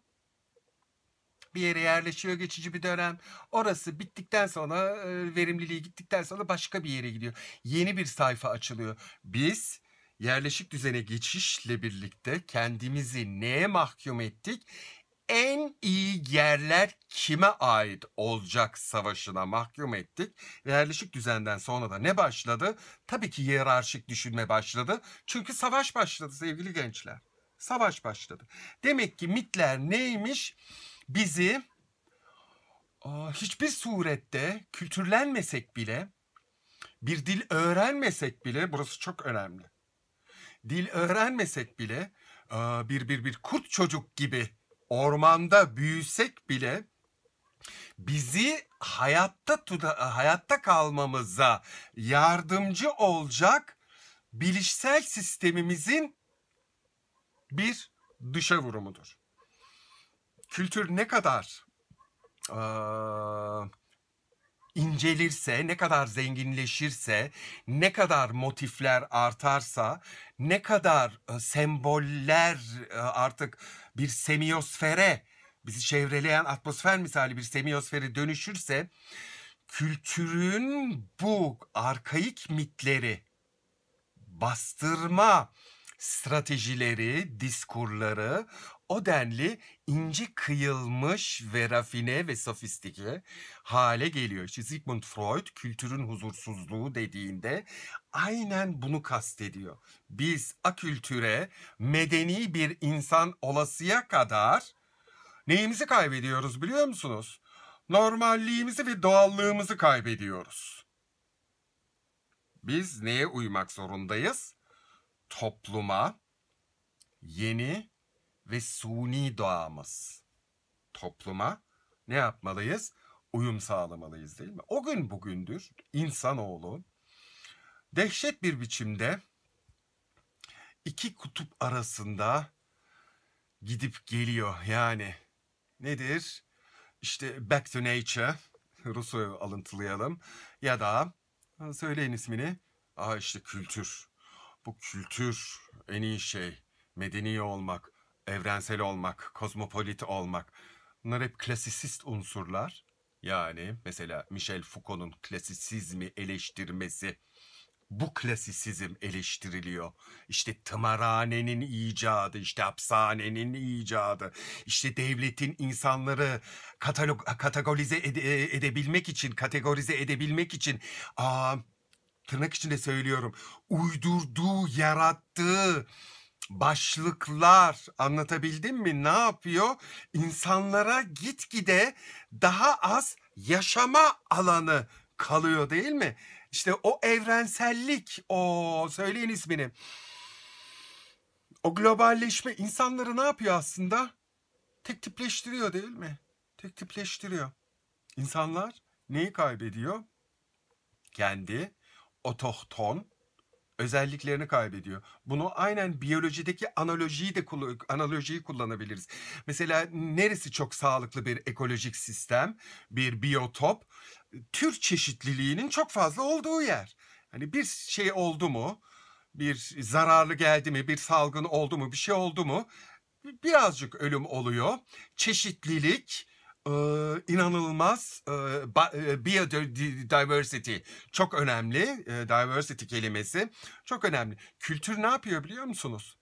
bir yere yerleşiyor geçici bir dönem. Orası bittikten sonra e, verimliliği gittikten sonra başka bir yere gidiyor. Yeni bir sayfa açılıyor. Biz yerleşik düzene geçişle birlikte kendimizi neye mahkum ettik? en iyi yerler kime ait olacak savaşına mahkum ettik. yerleşik düzenden sonra da ne başladı? Tabii ki yerarşik düşünme başladı. Çünkü savaş başladı sevgili gençler. Savaş başladı. Demek ki mitler neymiş? bizi hiçbir surette kültürlenmesek bile, bir dil öğrenmesek bile, burası çok önemli. Dil öğrenmesek bile bir bir bir kurt çocuk gibi ormanda büyüsek bile bizi hayatta tuta, hayatta kalmamıza yardımcı olacak bilişsel sistemimizin bir dışa vurumudur kültür ne kadar e, incelirse, ne kadar zenginleşirse, ne kadar motifler artarsa, ne kadar e, semboller e, artık bir semiosfere bizi çevreleyen atmosfer misali bir semiosfere dönüşürse, kültürün bu arkaik mitleri bastırma stratejileri, diskurları o denli ince kıyılmış ve rafine ve sofistike hale geliyor. İşte Sigmund Freud kültürün huzursuzluğu dediğinde aynen bunu kastediyor. Biz akültüre medeni bir insan olasıya kadar neyimizi kaybediyoruz biliyor musunuz? Normalliğimizi ve doğallığımızı kaybediyoruz. Biz neye uymak zorundayız? Topluma, yeni ve suni doğamız. Topluma ne yapmalıyız? Uyum sağlamalıyız değil mi? O gün bugündür insanoğlu dehşet bir biçimde iki kutup arasında gidip geliyor. Yani nedir? İşte Back to Nature, Rousseau'yu alıntılayalım. Ya da söyleyin ismini. Aa işte kültür. Bu kültür en iyi şey. Medeni olmak evrensel olmak, kozmopolit olmak. Bunlar hep klasisist unsurlar. Yani mesela Michel Foucault'un klasisizmi eleştirmesi. Bu klasisizm eleştiriliyor. İşte tımarhanenin icadı, işte hapishanenin icadı, işte devletin insanları katalog, kategorize ede, edebilmek için, kategorize edebilmek için aa, tırnak içinde söylüyorum. Uydurduğu, yarattığı başlıklar anlatabildim mi? Ne yapıyor? İnsanlara gitgide daha az yaşama alanı kalıyor değil mi? İşte o evrensellik, o söyleyin ismini. O globalleşme insanları ne yapıyor aslında? Tek tipleştiriyor değil mi? Tek tipleştiriyor. İnsanlar neyi kaybediyor? Kendi otohton özelliklerini kaybediyor. Bunu aynen biyolojideki analojiyi de analojiyi kullanabiliriz. Mesela neresi çok sağlıklı bir ekolojik sistem, bir biyotop, tür çeşitliliğinin çok fazla olduğu yer. Hani bir şey oldu mu, bir zararlı geldi mi, bir salgın oldu mu, bir şey oldu mu birazcık ölüm oluyor. Çeşitlilik e, inanılmaz ee, ee, biodiversity çok önemli. diversity kelimesi çok önemli. Kültür ne yapıyor biliyor musunuz?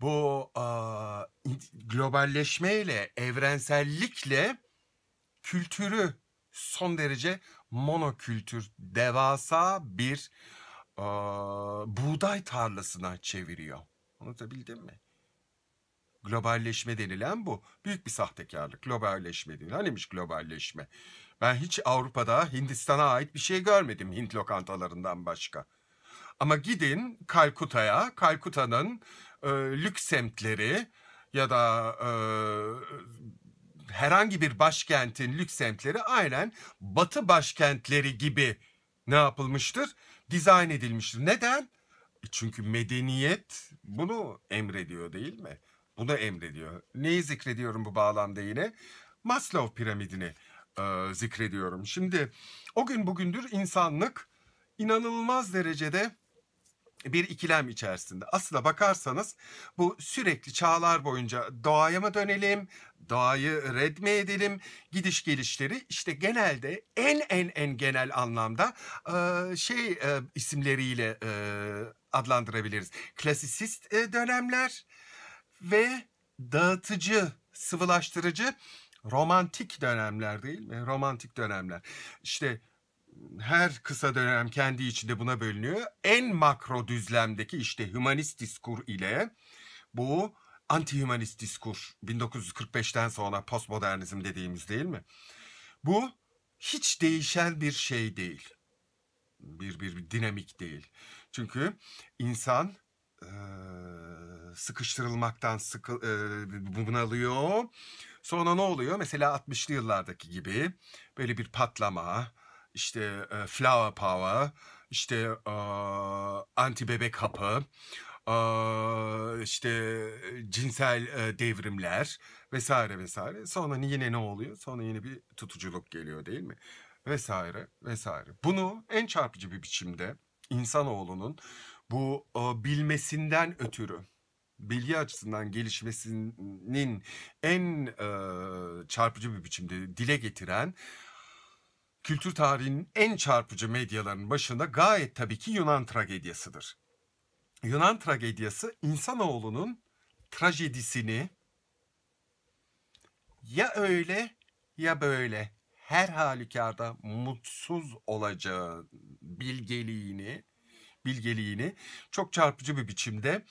Bu globalleşmeyle, evrensellikle kültürü son derece monokültür, devasa bir e, buğday tarlasına çeviriyor. Anlatabildim mi? Globalleşme denilen bu. Büyük bir sahtekarlık. Globalleşme denilen neymiş globalleşme? Ben hiç Avrupa'da Hindistan'a ait bir şey görmedim Hint lokantalarından başka. Ama gidin Kalkuta'ya, Kalkuta'nın e, lüks semtleri ya da e, herhangi bir başkentin lüks semtleri aynen batı başkentleri gibi ne yapılmıştır? Dizayn edilmiştir. Neden? E, çünkü medeniyet bunu emrediyor değil mi? Bunu emrediyor. Neyi zikrediyorum bu bağlamda yine? Maslow piramidini e, zikrediyorum. Şimdi o gün bugündür insanlık inanılmaz derecede bir ikilem içerisinde. Aslına bakarsanız bu sürekli çağlar boyunca doğaya mı dönelim, doğayı red mi edelim gidiş gelişleri işte genelde en en en genel anlamda e, şey e, isimleriyle e, adlandırabiliriz. Klasisist e, dönemler, ve dağıtıcı, sıvılaştırıcı romantik dönemler değil mi? Romantik dönemler. İşte her kısa dönem kendi içinde buna bölünüyor. En makro düzlemdeki işte hümanist diskur ile bu anti-hümanist diskur 1945'ten sonra postmodernizm dediğimiz değil mi? Bu hiç değişen bir şey değil. Bir, bir, bir dinamik değil. Çünkü insan sıkıştırılmaktan sıkı, e, bunalıyor. Sonra ne oluyor? Mesela 60'lı yıllardaki gibi böyle bir patlama, işte e, flower power, işte e, anti bebek hapı, e, işte cinsel e, devrimler vesaire vesaire. Sonra yine ne oluyor? Sonra yine bir tutuculuk geliyor değil mi? Vesaire vesaire. Bunu en çarpıcı bir biçimde insanoğlunun bu e, bilmesinden ötürü bilgi açısından gelişmesinin en e, çarpıcı bir biçimde dile getiren kültür tarihinin en çarpıcı medyaların başında gayet tabii ki Yunan tragediyasıdır. Yunan tragedyası insanoğlunun trajedisini ya öyle ya böyle her halükarda mutsuz olacağı bilgeliğini bilgeliğini çok çarpıcı bir biçimde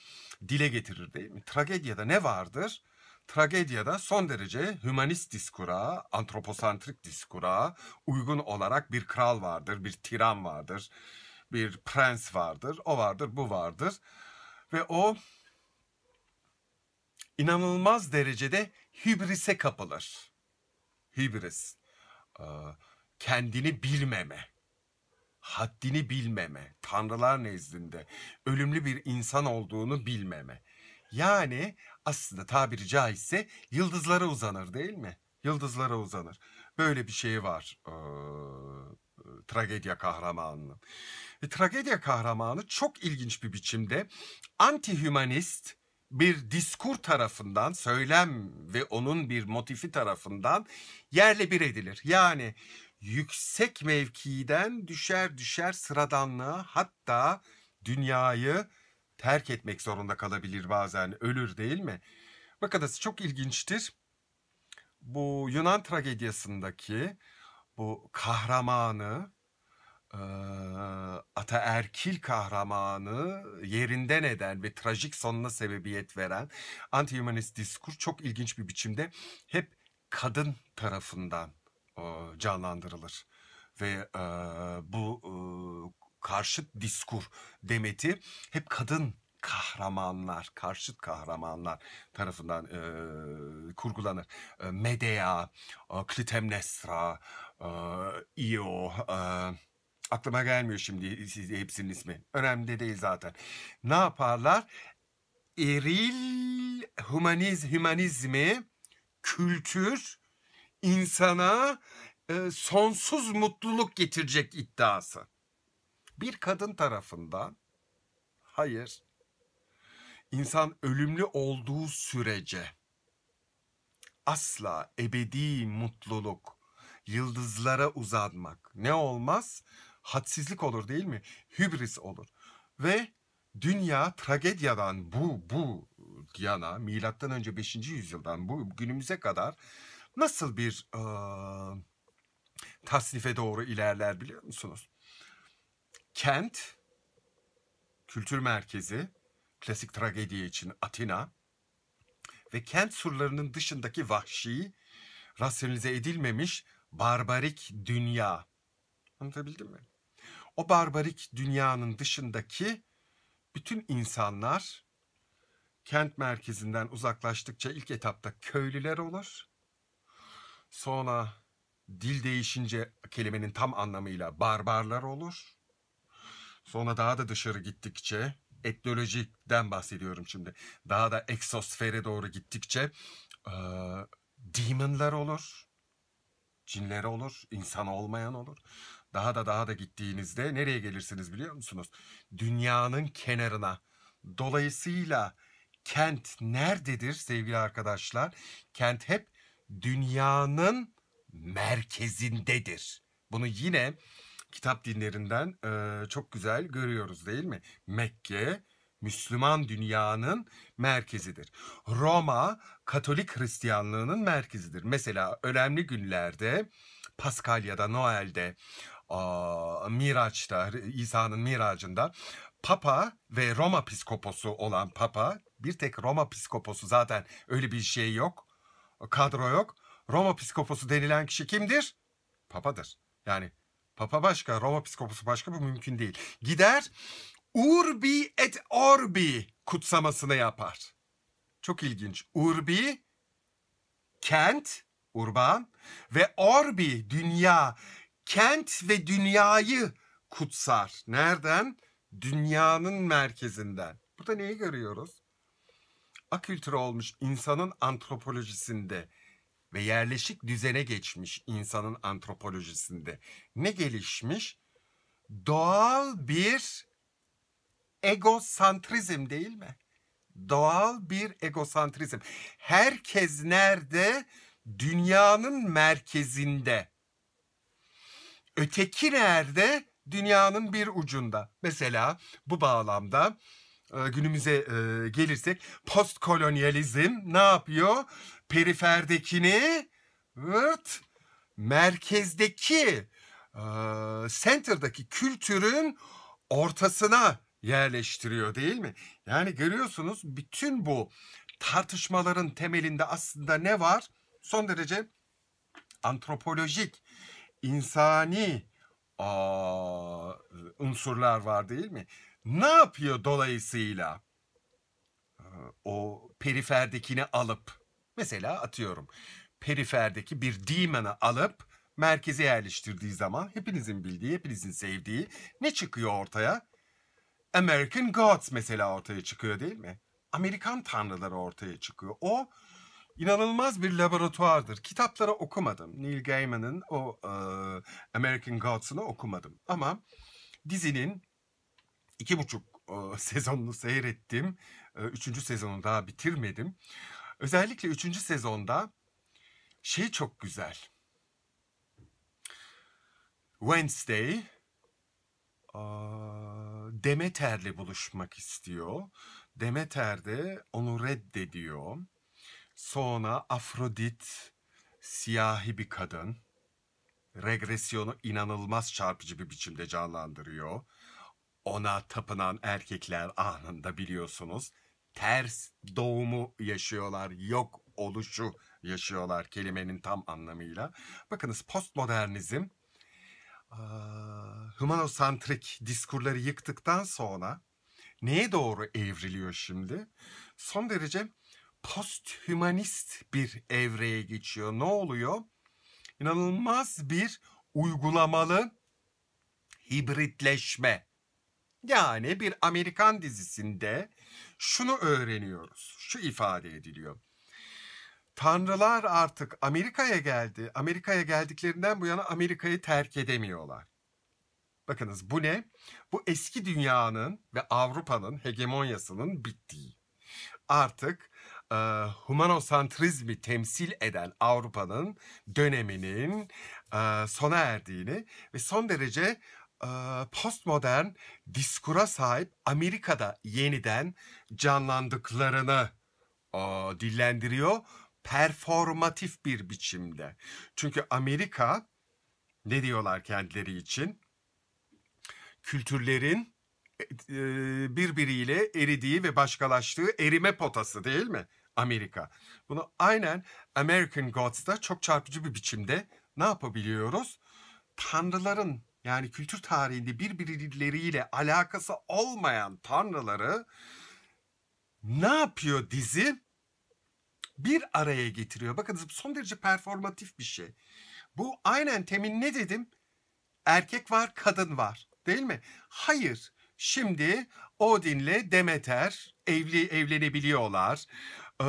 dile getirir değil mi? Tragedyada ne vardır? Tragedyada son derece hümanist diskura, antroposantrik diskura uygun olarak bir kral vardır, bir tiran vardır, bir prens vardır, o vardır, bu vardır. Ve o inanılmaz derecede hibrise kapılır. Hibris. Kendini bilmeme haddini bilmeme, tanrılar nezdinde ölümlü bir insan olduğunu bilmeme. Yani aslında tabiri caizse yıldızlara uzanır değil mi? Yıldızlara uzanır. Böyle bir şey var ee, tragedya kahramanının. E, tragedya kahramanı çok ilginç bir biçimde anti-hümanist bir diskur tarafından, söylem ve onun bir motifi tarafından yerle bir edilir. Yani yüksek mevkiden düşer düşer sıradanlığa hatta dünyayı terk etmek zorunda kalabilir bazen ölür değil mi? Bakadası çok ilginçtir. Bu Yunan tragediyasındaki bu kahramanı e, ataerkil kahramanı yerinden eden ve trajik sonuna sebebiyet veren anti diskur çok ilginç bir biçimde hep kadın tarafından e, canlandırılır. Ve e, bu e, karşıt diskur demeti hep kadın kahramanlar, karşıt kahramanlar tarafından e, kurgulanır. E, Medea, e, Clytemnestra, e, Io, e, aklıma gelmiyor şimdi hepsinin ismi. Önemli de değil zaten. Ne yaparlar? Eril humaniz, hümanizmi, kültür insana e, sonsuz mutluluk getirecek iddiası. Bir kadın tarafından hayır İnsan ölümlü olduğu sürece asla ebedi mutluluk, yıldızlara uzanmak ne olmaz? Hadsizlik olur değil mi? Hübris olur. Ve dünya tragedyadan bu bu yana milattan önce 5. yüzyıldan bu günümüze kadar nasıl bir e, tasnife doğru ilerler biliyor musunuz? Kent, kültür merkezi, klasik tragediye için Atina ve kent surlarının dışındaki vahşi, rasyonize edilmemiş barbarik dünya. Anlatabildim mi? O barbarik dünyanın dışındaki bütün insanlar kent merkezinden uzaklaştıkça ilk etapta köylüler olur. Sonra dil değişince kelimenin tam anlamıyla barbarlar olur. Sonra daha da dışarı gittikçe etnolojikten bahsediyorum şimdi. Daha da eksosfere doğru gittikçe e, demonlar olur. Cinler olur, insan olmayan olur. Daha da daha da gittiğinizde nereye gelirsiniz biliyor musunuz? Dünyanın kenarına. Dolayısıyla kent nerededir sevgili arkadaşlar? Kent hep dünyanın merkezindedir. Bunu yine kitap dinlerinden e, çok güzel görüyoruz değil mi? Mekke Müslüman dünyanın merkezidir. Roma Katolik Hristiyanlığının merkezidir. Mesela önemli günlerde Paskalya'da, Noel'de, a, Miraç'ta, İsa'nın Miracı'nda Papa ve Roma Piskoposu olan Papa, bir tek Roma Piskoposu zaten öyle bir şey yok kadro yok. Roma psikoposu denilen kişi kimdir? Papadır. Yani papa başka, Roma psikoposu başka bu mümkün değil. Gider Urbi et Orbi kutsamasını yapar. Çok ilginç. Urbi kent, urban ve Orbi dünya. Kent ve dünyayı kutsar. Nereden? Dünyanın merkezinden. Burada neyi görüyoruz? akültüre olmuş insanın antropolojisinde ve yerleşik düzene geçmiş insanın antropolojisinde ne gelişmiş? Doğal bir egosantrizm değil mi? Doğal bir egosantrizm. Herkes nerede? Dünyanın merkezinde. Öteki nerede? Dünyanın bir ucunda. Mesela bu bağlamda ee, günümüze e, gelirsek postkolonyalizm ne yapıyor? Periferdekini vırt merkezdeki e, center'daki kültürün ortasına yerleştiriyor değil mi? Yani görüyorsunuz bütün bu tartışmaların temelinde aslında ne var? Son derece antropolojik, insani aa, unsurlar var değil mi? ne yapıyor dolayısıyla? Ee, o periferdekini alıp mesela atıyorum periferdeki bir demon'ı alıp merkeze yerleştirdiği zaman hepinizin bildiği, hepinizin sevdiği ne çıkıyor ortaya? American Gods mesela ortaya çıkıyor değil mi? Amerikan tanrıları ortaya çıkıyor. O inanılmaz bir laboratuvardır. Kitapları okumadım. Neil Gaiman'ın o e, American Gods'unu okumadım. Ama dizinin iki buçuk sezonunu seyrettim. üçüncü sezonu daha bitirmedim. Özellikle üçüncü sezonda şey çok güzel. Wednesday Demeter'le buluşmak istiyor. Demeter de onu reddediyor. Sonra Afrodit siyahi bir kadın. Regresyonu inanılmaz çarpıcı bir biçimde canlandırıyor ona tapınan erkekler anında biliyorsunuz ters doğumu yaşıyorlar, yok oluşu yaşıyorlar kelimenin tam anlamıyla. Bakınız postmodernizm humanosantrik diskurları yıktıktan sonra neye doğru evriliyor şimdi? Son derece posthumanist bir evreye geçiyor. Ne oluyor? İnanılmaz bir uygulamalı hibritleşme yani bir Amerikan dizisinde şunu öğreniyoruz. Şu ifade ediliyor. Tanrılar artık Amerika'ya geldi. Amerika'ya geldiklerinden bu yana Amerika'yı terk edemiyorlar. Bakınız bu ne? Bu eski dünyanın ve Avrupa'nın hegemonyasının bittiği. Artık e, humanosantrizmi temsil eden Avrupa'nın döneminin e, sona erdiğini ve son derece postmodern diskura sahip Amerika'da yeniden canlandıklarını dillendiriyor performatif bir biçimde. Çünkü Amerika ne diyorlar kendileri için? Kültürlerin e, e, birbiriyle eridiği ve başkalaştığı erime potası değil mi? Amerika. Bunu aynen American Gods'da çok çarpıcı bir biçimde ne yapabiliyoruz? Tanrıların yani kültür tarihinde birbirleriyle alakası olmayan tanrıları ne yapıyor dizi? Bir araya getiriyor. Bakın son derece performatif bir şey. Bu aynen temin ne dedim? Erkek var, kadın var. Değil mi? Hayır. Şimdi Odin'le Demeter evli evlenebiliyorlar. Ee,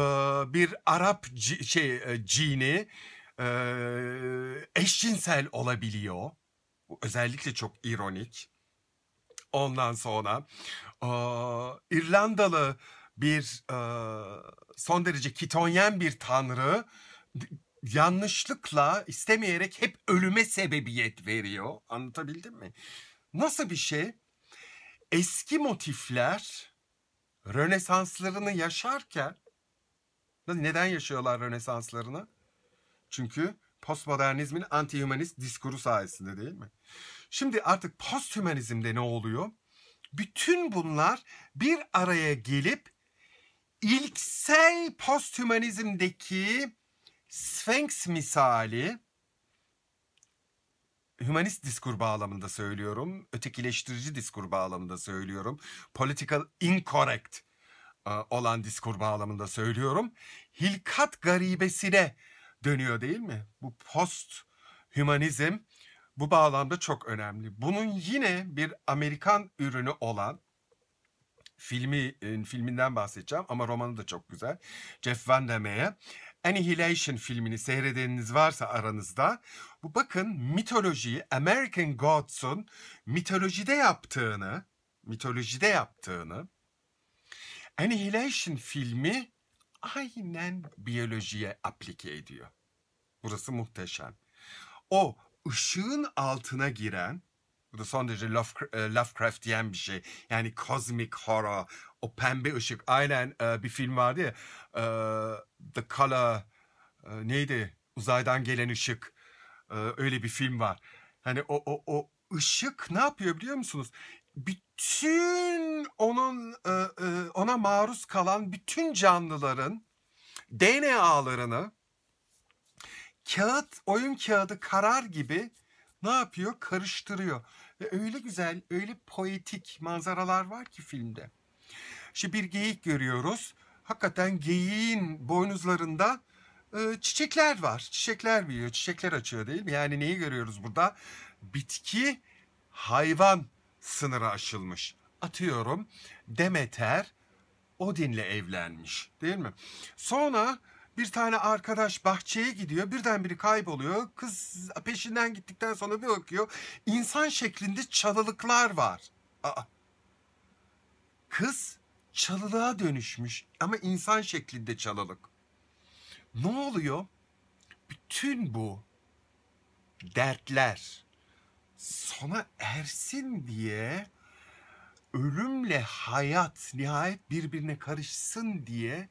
bir Arap ci, şey cini e, eşcinsel olabiliyor. Bu özellikle çok ironik. Ondan sonra e, İrlandalı bir e, son derece kitonyen bir tanrı yanlışlıkla istemeyerek hep ölüme sebebiyet veriyor. Anlatabildim mi? Nasıl bir şey? Eski motifler Rönesanslarını yaşarken neden yaşıyorlar Rönesanslarını? Çünkü postmodernizmin anti-humanist diskuru sayesinde değil mi? Şimdi artık posthümanizmde ne oluyor? Bütün bunlar bir araya gelip ilksel posthümanizmdeki Sphinx misali hümanist diskur bağlamında söylüyorum, ötekileştirici diskur bağlamında söylüyorum, political incorrect e, olan diskur bağlamında söylüyorum. Hilkat garibesine dönüyor değil mi? Bu post hümanizm bu bağlamda çok önemli. Bunun yine bir Amerikan ürünü olan filmi e, filminden bahsedeceğim ama romanı da çok güzel. Jeff Van Annihilation filmini seyredeniniz varsa aranızda bu bakın mitolojiyi American Gods'un mitolojide yaptığını mitolojide yaptığını Annihilation filmi aynen biyolojiye aplike ediyor. Burası muhteşem. O ışığın altına giren bu da son derece e, Lovecraft Lovecraftian bir şey. Yani cosmic horror, o pembe ışık. Aynen e, bir film vardı ya, e, The Color, neydi? Uzaydan gelen ışık. Öyle bir film var. Hani o, o, o ışık ne yapıyor biliyor musunuz? Bütün onun ona maruz kalan bütün canlıların DNA'larını kağıt, oyun kağıdı karar gibi ne yapıyor? Karıştırıyor. Ve öyle güzel, öyle poetik manzaralar var ki filmde. Şimdi bir geyik görüyoruz. Hakikaten geyiğin boynuzlarında e, çiçekler var. Çiçekler büyüyor, çiçekler açıyor değil mi? Yani neyi görüyoruz burada? Bitki, hayvan sınırı aşılmış. Atıyorum Demeter Odin'le evlenmiş değil mi? Sonra bir tane arkadaş bahçeye gidiyor. birden biri kayboluyor. Kız peşinden gittikten sonra bir bakıyor. İnsan şeklinde çalılıklar var. Aa. Kız çalılığa dönüşmüş ama insan şeklinde çalılık. Ne oluyor? Bütün bu dertler sona ersin diye ölümle hayat nihayet birbirine karışsın diye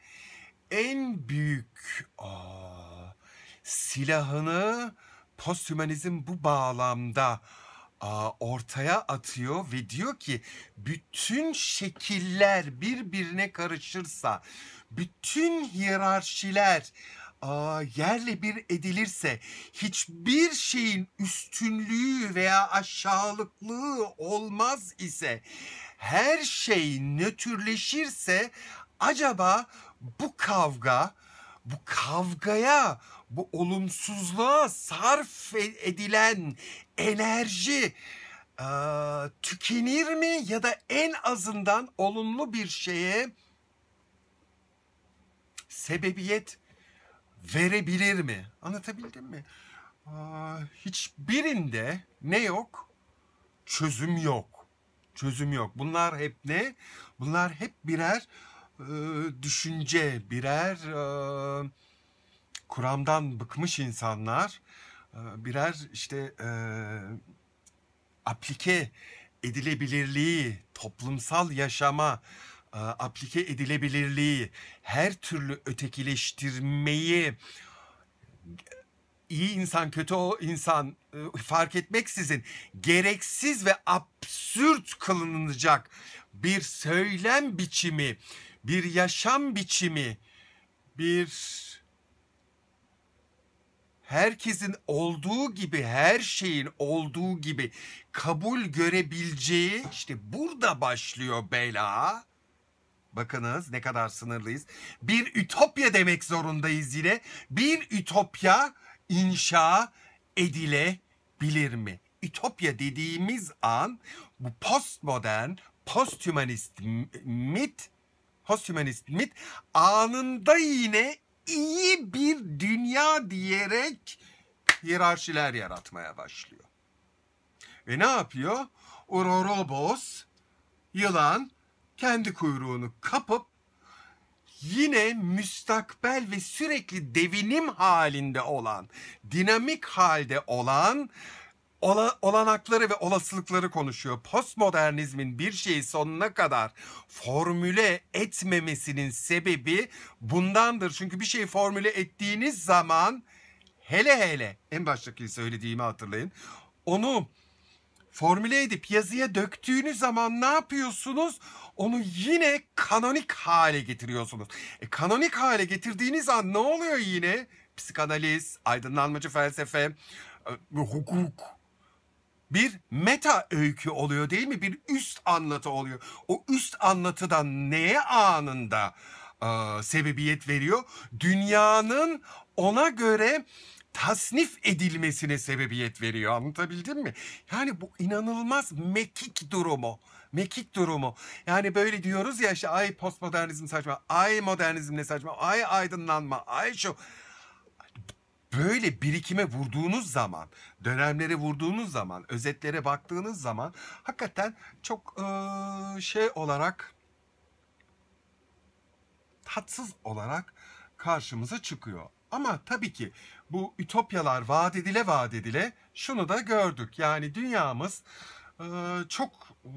en büyük aa, silahını posthumanizm bu bağlamda aa, ortaya atıyor ve diyor ki bütün şekiller birbirine karışırsa, bütün hiyerarşiler aa, yerle bir edilirse hiçbir şeyin üstünlüğü veya aşağılıklığı olmaz ise her şey nötrleşirse acaba bu kavga, bu kavgaya, bu olumsuzluğa sarf e, edilen enerji e, tükenir mi ya da en azından olumlu bir şeye sebebiyet verebilir mi? Anlatabildim mi? hiçbirinde ne yok? Çözüm yok. Çözüm yok. Bunlar hep ne? Bunlar hep birer ee, düşünce, birer e, kuramdan bıkmış insanlar, e, birer işte e, aplike edilebilirliği, toplumsal yaşama aplike edilebilirliği, her türlü ötekileştirmeyi iyi insan kötü o insan fark etmeksizin gereksiz ve absürt kılınacak bir söylem biçimi bir yaşam biçimi, bir herkesin olduğu gibi, her şeyin olduğu gibi kabul görebileceği işte burada başlıyor bela. Bakınız ne kadar sınırlıyız. Bir ütopya demek zorundayız yine. Bir ütopya inşa edilebilir mi? Ütopya dediğimiz an bu postmodern, posthümanist mit posthumanist mit anında yine iyi bir dünya diyerek hiyerarşiler yaratmaya başlıyor. Ve ne yapıyor? Ororobos yılan kendi kuyruğunu kapıp yine müstakbel ve sürekli devinim halinde olan, dinamik halde olan ola, olanakları ve olasılıkları konuşuyor. Postmodernizmin bir şeyi sonuna kadar formüle etmemesinin sebebi bundandır. Çünkü bir şeyi formüle ettiğiniz zaman hele hele en baştaki söylediğimi hatırlayın. Onu formüle edip yazıya döktüğünüz zaman ne yapıyorsunuz? Onu yine kanonik hale getiriyorsunuz. E, kanonik hale getirdiğiniz an ne oluyor yine? Psikanaliz, aydınlanmacı felsefe, e, hukuk, bir meta öykü oluyor değil mi? Bir üst anlatı oluyor. O üst anlatıdan neye anında e, sebebiyet veriyor? Dünyanın ona göre tasnif edilmesine sebebiyet veriyor. Anlatabildim mi? Yani bu inanılmaz mekik durumu. Mekik durumu. Yani böyle diyoruz ya işte ay postmodernizm saçma, ay modernizm ne saçma, ay aydınlanma, ay şu böyle birikime vurduğunuz zaman, dönemlere vurduğunuz zaman, özetlere baktığınız zaman hakikaten çok şey olarak tatsız olarak karşımıza çıkıyor. Ama tabii ki bu ütopyalar vaat edile vaat edile şunu da gördük. Yani dünyamız çok e,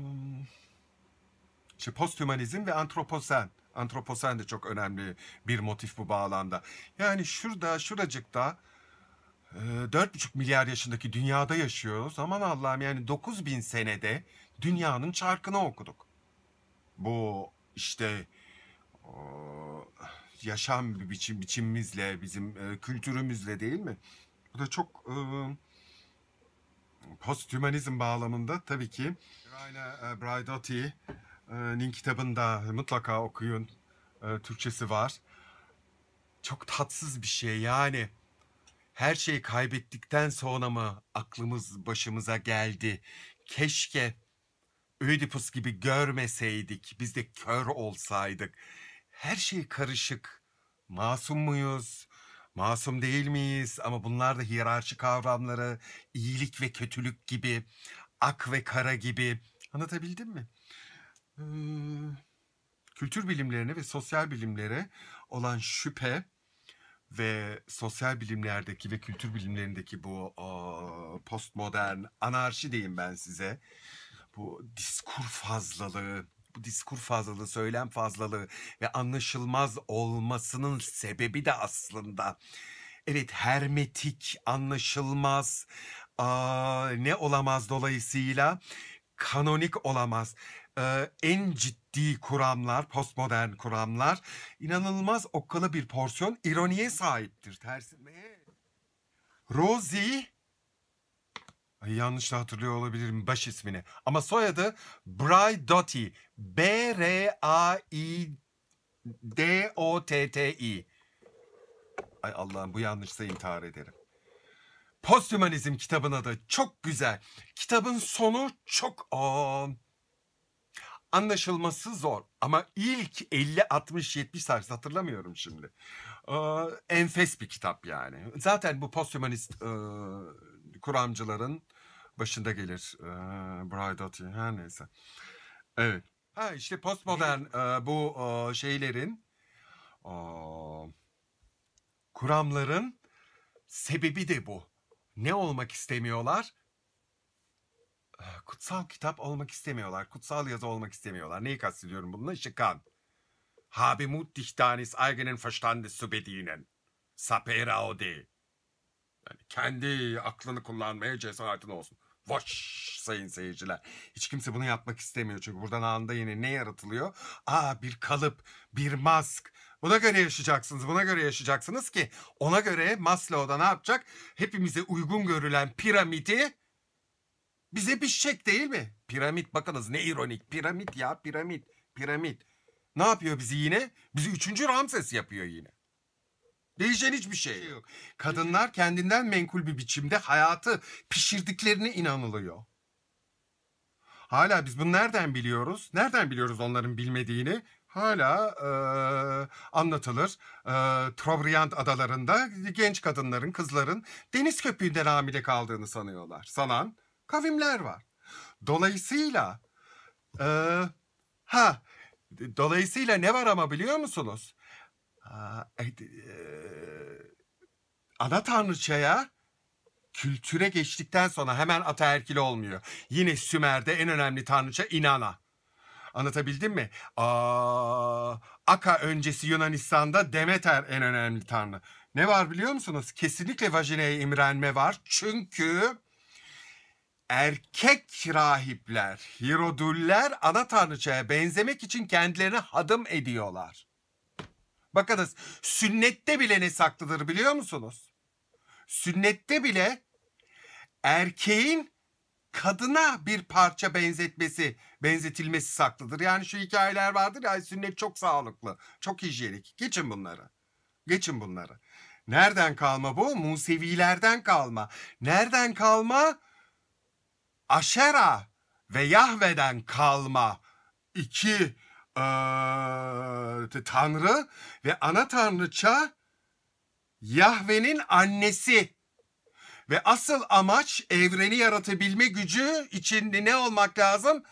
işte posthumanizm ve antroposen Antroposen de çok önemli bir motif bu bağlamda. Yani şurada, şuracıkta 4,5 e, milyar yaşındaki dünyada yaşıyoruz. Aman Allah'ım yani 9000 senede dünyanın çarkını okuduk. Bu işte yaşam bir biçim biçimimizle, bizim e, kültürümüzle değil mi? Bu da çok e, posthumanizm bağlamında tabii ki Raina Braidotti ee, Nin kitabında mutlaka okuyun. Ee, Türkçesi var. Çok tatsız bir şey yani. Her şeyi kaybettikten sonra mı aklımız başımıza geldi? Keşke Ödipus gibi görmeseydik, biz de kör olsaydık. Her şey karışık. Masum muyuz? Masum değil miyiz? Ama bunlar da hiyerarşi kavramları, iyilik ve kötülük gibi, ak ve kara gibi. Anlatabildim mi? Hmm. kültür bilimlerine ve sosyal bilimlere olan şüphe ve sosyal bilimlerdeki ve kültür bilimlerindeki bu e, postmodern anarşi diyeyim ben size. Bu diskur fazlalığı, bu diskur fazlalığı, söylem fazlalığı ve anlaşılmaz olmasının sebebi de aslında evet hermetik, anlaşılmaz, aa, ne olamaz dolayısıyla kanonik olamaz e, en ciddi kuramlar, postmodern kuramlar inanılmaz okkalı bir porsiyon ironiye sahiptir. Tersinmeye. Rosie Ay, yanlış da hatırlıyor olabilirim baş ismini. Ama soyadı Braidotti. B-R-A-I-D-O-T-T-I. Ay Allah'ım bu yanlışsa intihar ederim. Posthumanizm kitabına da çok güzel. Kitabın sonu çok... Aa, anlaşılması zor. Ama ilk 50, 60, 70 sayfası hatırlamıyorum şimdi. Ee, enfes bir kitap yani. Zaten bu posthumanist e, kuramcıların başında gelir. Ee, Braidati her neyse. Evet. Ha işte postmodern e, bu e, şeylerin e, kuramların sebebi de bu. Ne olmak istemiyorlar? Ah, kutsal kitap olmak istemiyorlar. Kutsal yazı olmak istemiyorlar. Neyi kastediyorum bununla? İşte kan. Habe Mut dich deines eigenen Verstandes zu bedienen. Sapera odi. Yani kendi aklını kullanmaya cesaretin olsun. Boş sayın seyirciler. Hiç kimse bunu yapmak istemiyor çünkü buradan anında yine ne yaratılıyor? Aa ah, bir kalıp, bir mask. Buna göre yaşayacaksınız, buna göre yaşayacaksınız ki ona göre Maslow'da ne yapacak? Hepimize uygun görülen piramidi bize bir şek değil mi? Piramit bakınız ne ironik. Piramit ya piramit. Piramit. Ne yapıyor bizi yine? Bizi üçüncü Ramses yapıyor yine. Değişen hiçbir şey, şey yok. Kadınlar kendinden menkul bir biçimde hayatı pişirdiklerine inanılıyor. Hala biz bunu nereden biliyoruz? Nereden biliyoruz onların bilmediğini? Hala e, anlatılır. E, Trobriand adalarında genç kadınların, kızların deniz köpüğünden hamile kaldığını sanıyorlar. Sanan kavimler var. Dolayısıyla e, ha dolayısıyla ne var ama biliyor musunuz? e, e, ana tanrıçaya kültüre geçtikten sonra hemen ataerkil olmuyor. Yine Sümer'de en önemli tanrıça Inana. Anlatabildim mi? Aka öncesi Yunanistan'da Demeter en önemli tanrı. Ne var biliyor musunuz? Kesinlikle vajineye imrenme var. Çünkü erkek rahipler, hirodüller ana tanrıçaya benzemek için kendilerini hadım ediyorlar. Bakınız sünnette bile ne saklıdır biliyor musunuz? Sünnette bile erkeğin kadına bir parça benzetmesi, benzetilmesi saklıdır. Yani şu hikayeler vardır ya sünnet çok sağlıklı, çok hijyenik. Geçin bunları. Geçin bunları. Nereden kalma bu? Musevilerden kalma. Nereden kalma? Aşera ve Yahve'den kalma iki e, tanrı ve ana tanrıça Yahve'nin annesi ve asıl amaç evreni yaratabilme gücü için ne olmak lazım?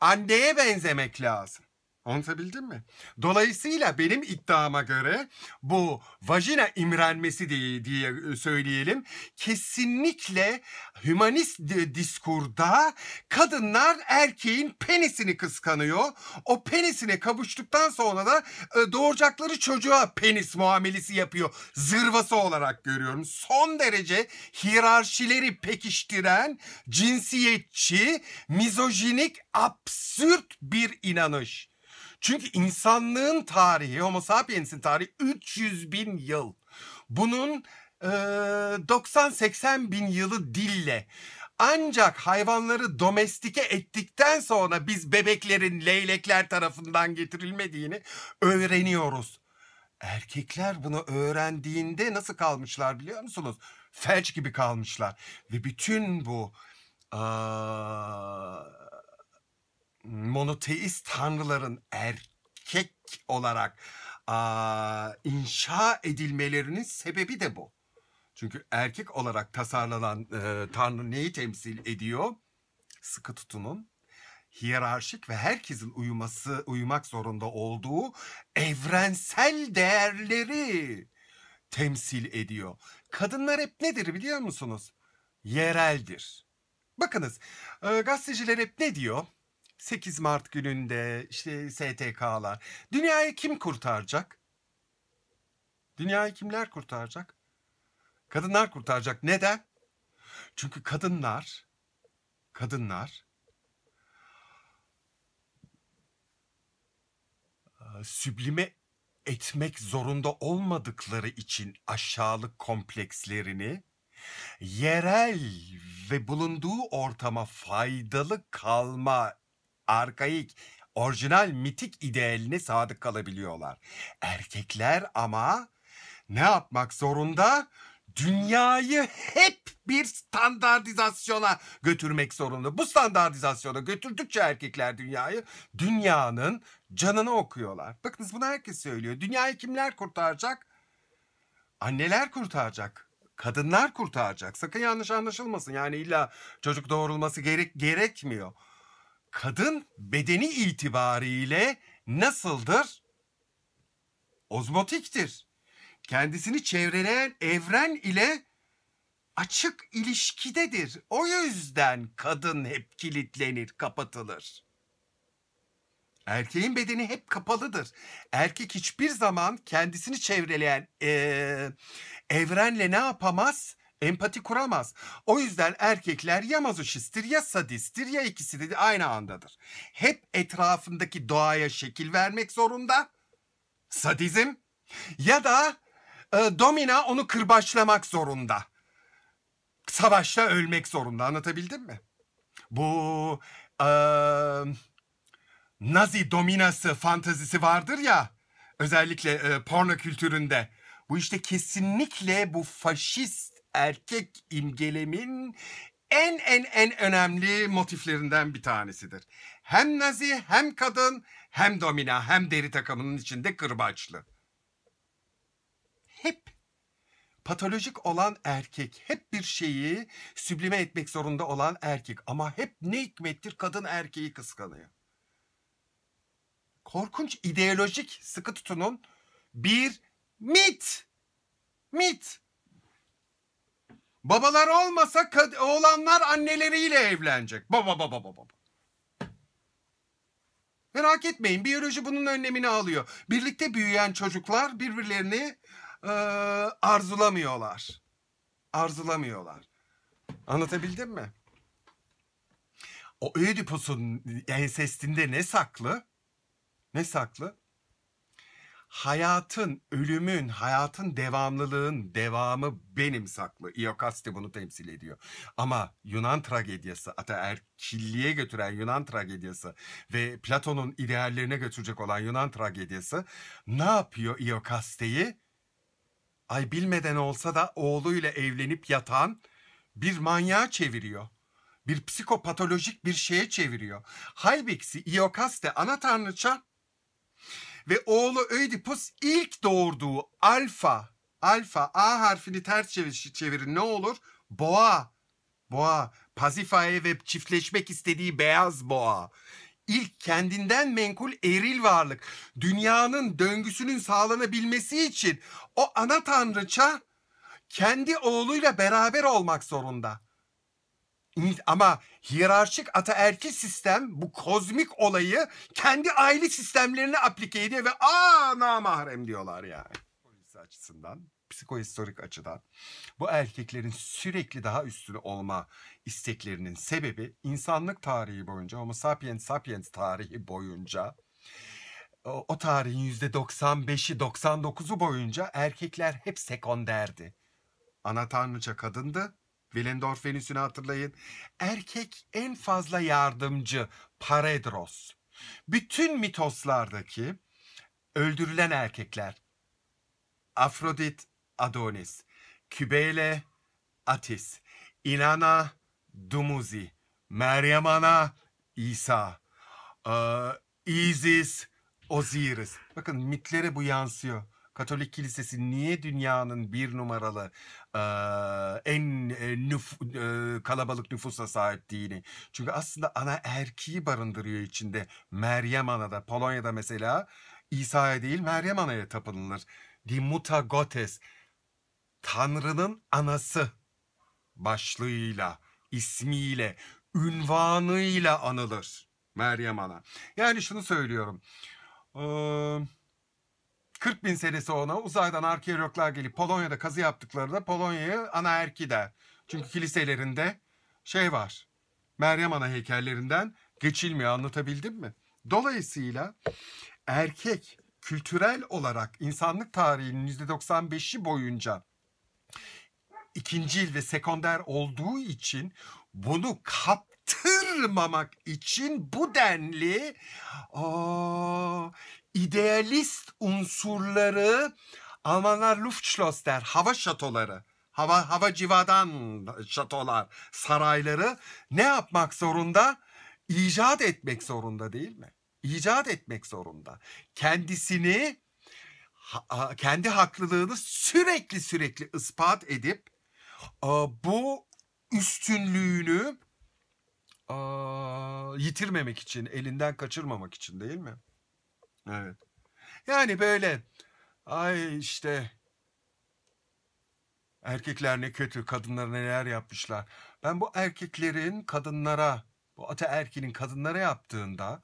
Anneye benzemek lazım. Anlatabildim mi? Dolayısıyla benim iddiama göre bu vajina imrenmesi diye, diye e, söyleyelim kesinlikle hümanist diskurda kadınlar erkeğin penisini kıskanıyor. O penisine kavuştuktan sonra da e, doğuracakları çocuğa penis muamelesi yapıyor. Zırvası olarak görüyorum. Son derece hiyerarşileri pekiştiren cinsiyetçi, mizojinik, absürt bir inanış. Çünkü insanlığın tarihi, Homo sapiens'in tarihi 300 bin yıl. Bunun e, 90-80 bin yılı dille. Ancak hayvanları domestike ettikten sonra biz bebeklerin leylekler tarafından getirilmediğini öğreniyoruz. Erkekler bunu öğrendiğinde nasıl kalmışlar biliyor musunuz? Felç gibi kalmışlar. Ve bütün bu... Aa, monoteist tanrıların erkek olarak a, inşa edilmelerinin sebebi de bu. Çünkü erkek olarak tasarlanan e, tanrı neyi temsil ediyor? Sıkı tutunun hiyerarşik ve herkesin uyuması uyumak zorunda olduğu evrensel değerleri temsil ediyor. Kadınlar hep nedir biliyor musunuz? Yereldir. Bakınız e, gazeteciler hep ne diyor? 8 Mart gününde işte STK'lar. Dünyayı kim kurtaracak? Dünyayı kimler kurtaracak? Kadınlar kurtaracak. Neden? Çünkü kadınlar kadınlar süblime etmek zorunda olmadıkları için aşağılık komplekslerini yerel ve bulunduğu ortama faydalı kalma arkaik, orijinal mitik idealine sadık kalabiliyorlar. Erkekler ama ne yapmak zorunda? Dünyayı hep bir standartizasyona götürmek zorunda. Bu standartizasyona götürdükçe erkekler dünyayı dünyanın canını okuyorlar. Bakınız bunu herkes söylüyor. Dünyayı kimler kurtaracak? Anneler kurtaracak kadınlar kurtaracak. Sakın yanlış anlaşılmasın. Yani illa çocuk doğurulması gerek gerekmiyor kadın bedeni itibariyle nasıldır? Ozmotiktir. Kendisini çevreleyen evren ile açık ilişkidedir. O yüzden kadın hep kilitlenir, kapatılır. Erkeğin bedeni hep kapalıdır. Erkek hiçbir zaman kendisini çevreleyen e, evrenle ne yapamaz? empati kuramaz. O yüzden erkekler ya mazoşisttir ya sadisttir ya ikisi de aynı andadır. Hep etrafındaki doğaya şekil vermek zorunda. Sadizm ya da e, domina onu kırbaçlamak zorunda. Savaşta ölmek zorunda anlatabildim mi? Bu e, Nazi dominası fantazisi vardır ya özellikle e, porno kültüründe. Bu işte kesinlikle bu faşist erkek imgelemin en en en önemli motiflerinden bir tanesidir. Hem nazi hem kadın hem domina hem deri takımının içinde kırbaçlı. Hep patolojik olan erkek hep bir şeyi süblime etmek zorunda olan erkek ama hep ne hikmettir kadın erkeği kıskanıyor. Korkunç ideolojik sıkı tutunun bir mit. Mit. Babalar olmasa oğlanlar anneleriyle evlenecek. Baba baba baba baba. Merak etmeyin biyoloji bunun önlemini alıyor. Birlikte büyüyen çocuklar birbirlerini e, arzulamıyorlar. Arzulamıyorlar. Anlatabildim mi? O Ödipus'un ensestinde ne saklı? Ne saklı? hayatın, ölümün, hayatın devamlılığın devamı benim saklı. İokaste bunu temsil ediyor. Ama Yunan tragediyası, erkilliğe götüren Yunan tragediyası ve Platon'un ideallerine götürecek olan Yunan tragediyası ne yapıyor İokaste'yi? Ay bilmeden olsa da oğluyla evlenip yatan bir manyağa çeviriyor bir psikopatolojik bir şeye çeviriyor. Halbuki Iokaste ana tanrıça ve oğlu Ödipus ilk doğurduğu alfa, alfa A harfini ters çevir, çevirin ne olur? Boğa. Boğa. Pazifa'ya ve çiftleşmek istediği beyaz boğa. İlk kendinden menkul eril varlık. Dünyanın döngüsünün sağlanabilmesi için o ana tanrıça kendi oğluyla beraber olmak zorunda. Ama hiyerarşik ataerkil sistem bu kozmik olayı kendi aile sistemlerine aplike ediyor ve aa namahrem diyorlar yani. Polisi açısından, psikohistorik açıdan bu erkeklerin sürekli daha üstüne olma isteklerinin sebebi insanlık tarihi boyunca, homo sapiens sapiens tarihi boyunca o, o tarihin yüzde 95'i 99'u boyunca erkekler hep sekonderdi. Ana tanrıça kadındı Willendorf Venüs'ünü hatırlayın. Erkek en fazla yardımcı Paredros. Bütün mitoslardaki öldürülen erkekler Afrodit, Adonis, Kübeyle, Atis, İnana, Dumuzi, Meryem Ana, İsa, ee, Isis, Osiris. Bakın mitlere bu yansıyor. Katolik Kilisesi niye dünyanın bir numaralı e, en e, nüf, e, kalabalık nüfusa sahip dini? Çünkü aslında ana erkeği barındırıyor içinde. Meryem Ana'da, Polonya'da mesela İsa'ya değil Meryem Ana'ya tapınılır. Dimuta Gotes, Tanrı'nın anası başlığıyla, ismiyle, ünvanıyla anılır Meryem Ana. Yani şunu söylüyorum. Ee, 40 bin serisi ona uzaydan arkeologlar gelip Polonya'da kazı yaptıkları Polonya'yı anaerki der. Çünkü kiliselerinde şey var. Meryem Ana heykellerinden geçilmiyor anlatabildim mi? Dolayısıyla erkek kültürel olarak insanlık tarihinin %95'i boyunca ikincil ve sekonder olduğu için bunu kaptırmamak için bu denli o idealist unsurları Almanlar Luftschloss der, hava şatoları, hava hava civadan şatolar, sarayları ne yapmak zorunda? İcat etmek zorunda değil mi? İcat etmek zorunda. Kendisini kendi haklılığını sürekli sürekli ispat edip e, bu üstünlüğünü e, yitirmemek için, elinden kaçırmamak için değil mi? Evet. Yani böyle ay işte erkekler ne kötü, kadınlar neler yapmışlar. Ben bu erkeklerin kadınlara, bu ataerkinin kadınlara yaptığında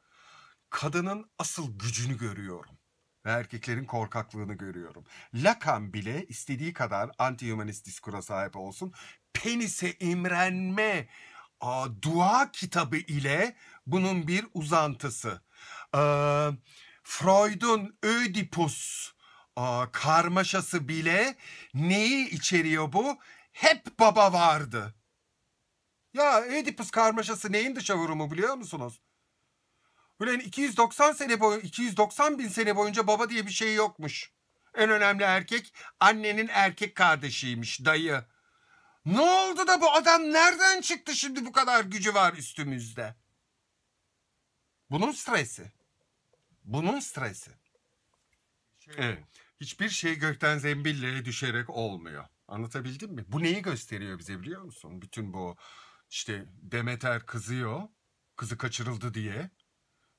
kadının asıl gücünü görüyorum ve erkeklerin korkaklığını görüyorum. Lacan bile istediği kadar anti-humanist diskura sahip olsun, penise imrenme a, dua kitabı ile bunun bir uzantısı. Ee, Freud'un Ödipus karmaşası bile neyi içeriyor bu? Hep baba vardı. Ya Ödipus karmaşası neyin dışavurumu biliyor musunuz? Ulan 290 sene boyu 290 bin sene boyunca baba diye bir şey yokmuş. En önemli erkek annenin erkek kardeşiymiş dayı. Ne oldu da bu adam nereden çıktı şimdi bu kadar gücü var üstümüzde? Bunun stresi. Bunun stresi. Şey, evet. Hiçbir şey gökten zembille düşerek olmuyor. Anlatabildim mi? Bu neyi gösteriyor bize biliyor musun? Bütün bu işte Demeter kızıyor. Kızı kaçırıldı diye.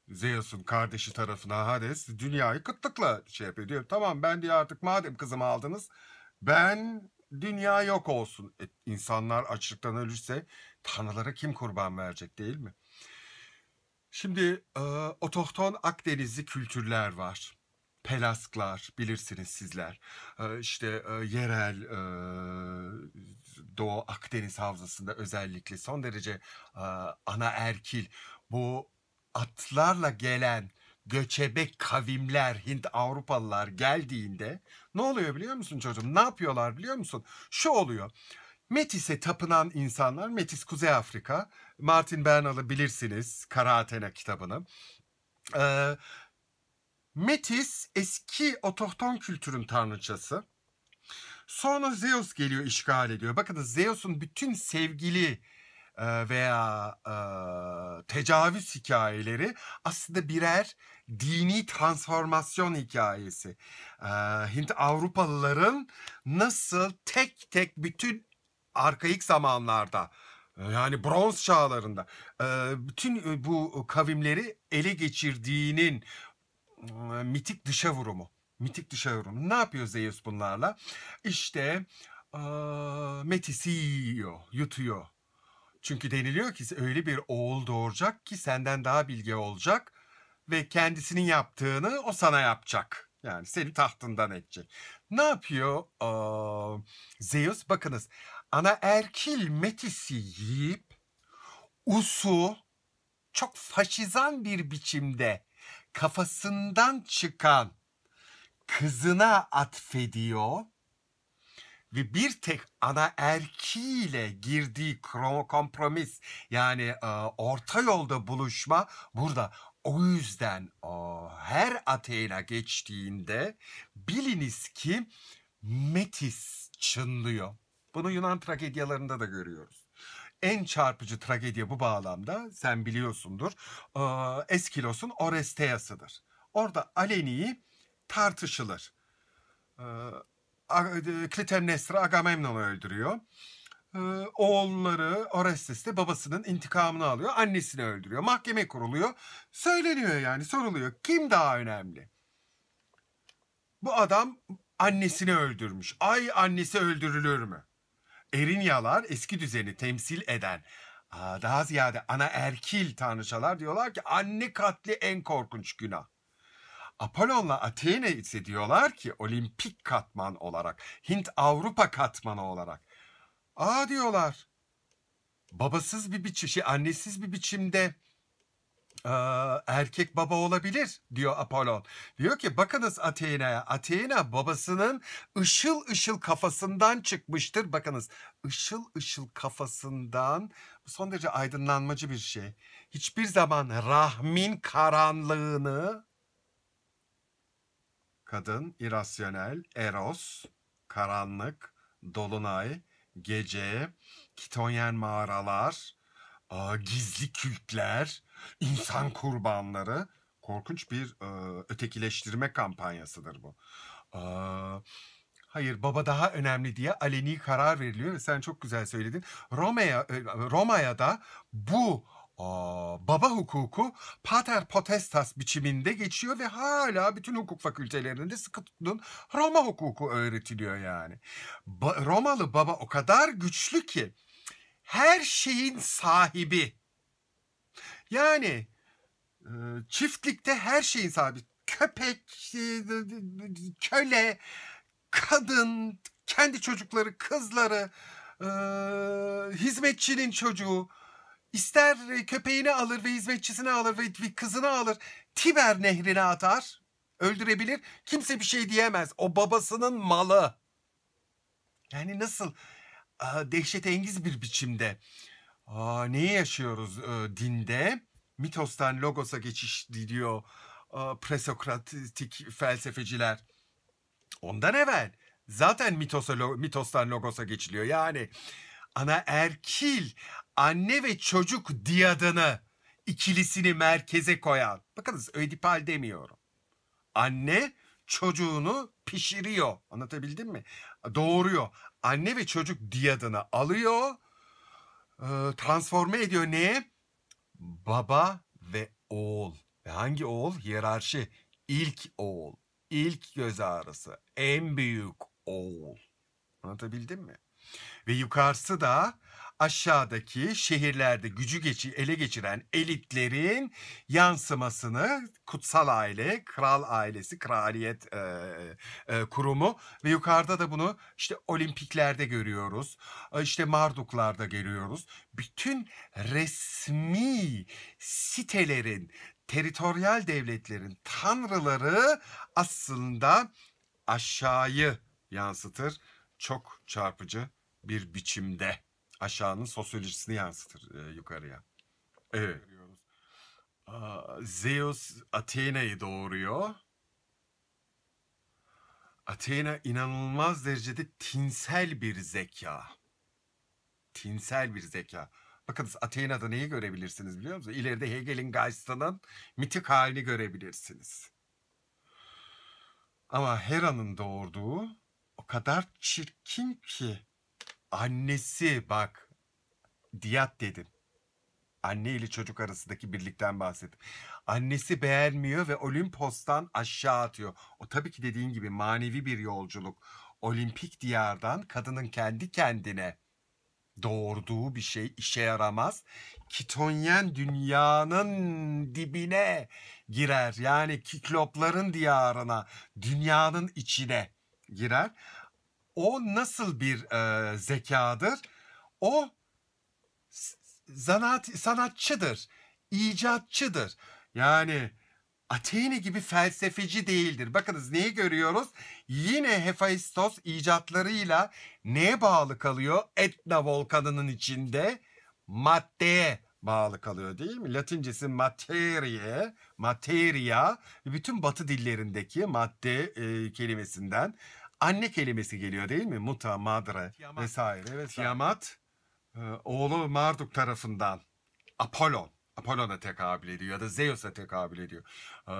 Zeus'un kardeşi tarafına Hades dünyayı kıtlıkla şey yapıyor. Diyor tamam ben diye artık madem kızımı aldınız ben dünya yok olsun. E, insanlar açlıktan ölürse tanrılara kim kurban verecek değil mi? Şimdi e, otohton Akdenizli kültürler var. Pelasklar bilirsiniz sizler. E, işte e, yerel e, Doğu Akdeniz havzasında özellikle son derece e, ana erkil bu atlarla gelen göçebe kavimler, Hint Avrupalılar geldiğinde ne oluyor biliyor musun çocuğum? Ne yapıyorlar biliyor musun? Şu oluyor. Metis'e tapınan insanlar, Metis Kuzey Afrika, Martin Bernal'ı bilirsiniz. Kara Athena kitabını. Ee, Metis eski otohton kültürün tanrıçası. Sonra Zeus geliyor işgal ediyor. Bakın Zeus'un bütün sevgili e, veya e, tecavüz hikayeleri aslında birer dini transformasyon hikayesi. E, Hint Avrupalıların nasıl tek tek bütün arkaik zamanlarda yani bronz çağlarında bütün bu kavimleri ele geçirdiğinin mitik dışa vurumu. Mitik dışa vurumu. Ne yapıyor Zeus bunlarla? İşte metisiyor, yutuyor. Çünkü deniliyor ki öyle bir oğul doğuracak ki senden daha bilge olacak ve kendisinin yaptığını o sana yapacak. Yani seni tahtından edecek. Ne yapıyor Zeus? Bakınız Ana erkil metisi yiyip usu çok faşizan bir biçimde kafasından çıkan kızına atfediyor ve bir tek ana erkiyle girdiği kompromis yani e, orta yolda buluşma burada. O yüzden o, e, her ateyna geçtiğinde biliniz ki Metis çınlıyor. Bunu Yunan tragedyalarında da görüyoruz. En çarpıcı tragedya bu bağlamda sen biliyorsundur Eskilos'un Oresteyası'dır. Orada Aleni'yi tartışılır. E, Clitemnestra Agamemnon'u öldürüyor. Oğulları Orestes de babasının intikamını alıyor. Annesini öldürüyor. Mahkeme kuruluyor. Söyleniyor yani soruluyor. Kim daha önemli? Bu adam annesini öldürmüş. Ay annesi öldürülür mü? Erinyalar eski düzeni temsil eden daha ziyade ana erkil tanrıçalar diyorlar ki anne katli en korkunç günah. Apollon'la Athena ise diyorlar ki olimpik katman olarak, Hint-Avrupa katmanı olarak. Aa diyorlar, babasız bir biçim, şey, annesiz bir biçimde erkek baba olabilir diyor Apollon. Diyor ki bakınız Athena'ya. Athena babasının ışıl ışıl kafasından çıkmıştır. Bakınız ışıl ışıl kafasından son derece aydınlanmacı bir şey. Hiçbir zaman rahmin karanlığını kadın, irasyonel, eros, karanlık, dolunay, gece, kitonyen mağaralar, e, gizli kültler, insan kurbanları korkunç bir e, ötekileştirme kampanyasıdır bu. E, hayır baba daha önemli diye aleni karar veriliyor ve sen çok güzel söyledin. Roma'ya e, Roma'ya da bu Aa, baba hukuku pater potestas biçiminde geçiyor ve hala bütün hukuk fakültelerinde sıkı tutulun Roma hukuku öğretiliyor yani. Ba- Romalı baba o kadar güçlü ki her şeyin sahibi. Yani e, çiftlikte her şeyin sahibi. Köpek, e, köle, kadın, kendi çocukları, kızları, e, hizmetçinin çocuğu. İster köpeğini alır ve hizmetçisini alır ve kızını alır. Tiber nehrine atar. Öldürebilir. Kimse bir şey diyemez. O babasının malı. Yani nasıl? engiz bir biçimde neyi yaşıyoruz e, dinde? Mitostan logosa geçiş diliyor e, presokratik felsefeciler. Ondan evvel zaten mitosa, mitostan logosa geçiliyor. Yani ana erkil, anne ve çocuk diyadını ikilisini merkeze koyan. Bakınız ödipal demiyorum. Anne çocuğunu pişiriyor. Anlatabildim mi? Doğuruyor anne ve çocuk diyadını alıyor, e, transforme ediyor neye? Baba ve oğul. Ve hangi oğul? Hiyerarşi. İlk oğul, ilk göz ağrısı, en büyük oğul. Anlatabildim mi? Ve yukarısı da aşağıdaki şehirlerde gücü geçi, ele geçiren elitlerin yansımasını kutsal aile, kral ailesi, kraliyet e, e, kurumu ve yukarıda da bunu işte olimpiklerde görüyoruz. İşte Marduklarda görüyoruz. Bütün resmi sitelerin, teritoryal devletlerin tanrıları aslında aşağıyı yansıtır. Çok çarpıcı bir biçimde aşağının sosyolojisini yansıtır e, yukarıya. Evet. Aa, Zeus Athena'yı doğuruyor. Athena inanılmaz derecede tinsel bir zeka. Tinsel bir zeka. Bakınız Athena'da neyi görebilirsiniz biliyor musunuz? İleride Hegel'in Geist'ının mitik halini görebilirsiniz. Ama Hera'nın doğurduğu o kadar çirkin ki Annesi bak. Diyat dedim. Anne ile çocuk arasındaki birlikten bahsettim. Annesi beğenmiyor ve Olimpos'tan aşağı atıyor. O tabii ki dediğin gibi manevi bir yolculuk. Olimpik diyardan kadının kendi kendine doğurduğu bir şey işe yaramaz. Kitonyen dünyanın dibine girer. Yani kiklopların diyarına, dünyanın içine girer o nasıl bir e, zekadır? O zanaat, sanatçıdır, icatçıdır. Yani Ateini gibi felsefeci değildir. Bakınız neyi görüyoruz? Yine Hephaistos icatlarıyla neye bağlı kalıyor? Etna volkanının içinde maddeye bağlı kalıyor değil mi? Latincesi materie, materia bütün batı dillerindeki madde e, kelimesinden anne kelimesi geliyor değil mi? Muta, Madre Tiamat. vesaire. vesaire. Tiamat ee, oğlu Marduk tarafından Apollon. Apollon'a tekabül ediyor ya da Zeus'a tekabül ediyor. E,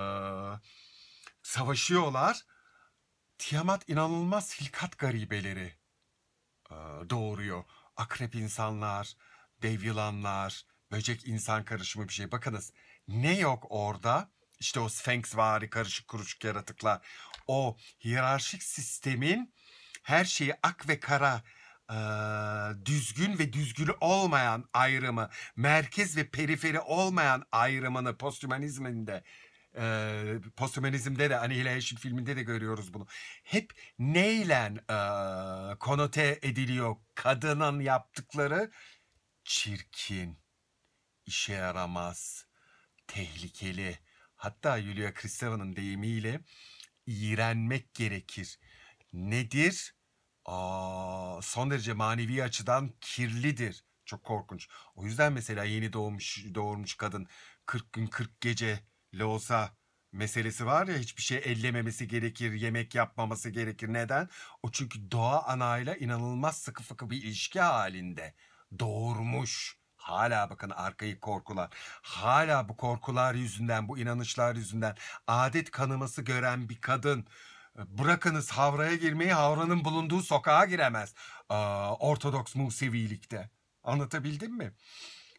savaşıyorlar. Tiamat inanılmaz hilkat garibeleri e, doğuruyor. Akrep insanlar, dev yılanlar, böcek insan karışımı bir şey. Bakınız ne yok orada? İşte o Sphinx vari karışık kuruşuk yaratıklar o hiyerarşik sistemin her şeyi ak ve kara e, düzgün ve düzgün olmayan ayrımı, merkez ve periferi olmayan ayrımını posthumanizminde e, posthumanizmde de Annihilation filminde de görüyoruz bunu. Hep neyle e, konote ediliyor kadının yaptıkları? Çirkin, işe yaramaz, tehlikeli. Hatta Julia Kristeva'nın deyimiyle iğrenmek gerekir. Nedir? Aa, son derece manevi açıdan kirlidir. Çok korkunç. O yüzden mesela yeni doğmuş doğurmuş kadın 40 gün 40 gece le olsa meselesi var ya hiçbir şey ellememesi gerekir, yemek yapmaması gerekir. Neden? O çünkü doğa anayla inanılmaz sıkı fıkı bir ilişki halinde doğurmuş. Hala bakın arkayı korkular. Hala bu korkular yüzünden, bu inanışlar yüzünden adet kanaması gören bir kadın e, bırakınız havraya girmeyi havranın bulunduğu sokağa giremez. Aa, Ortodoks Musevilikte. Anlatabildim mi?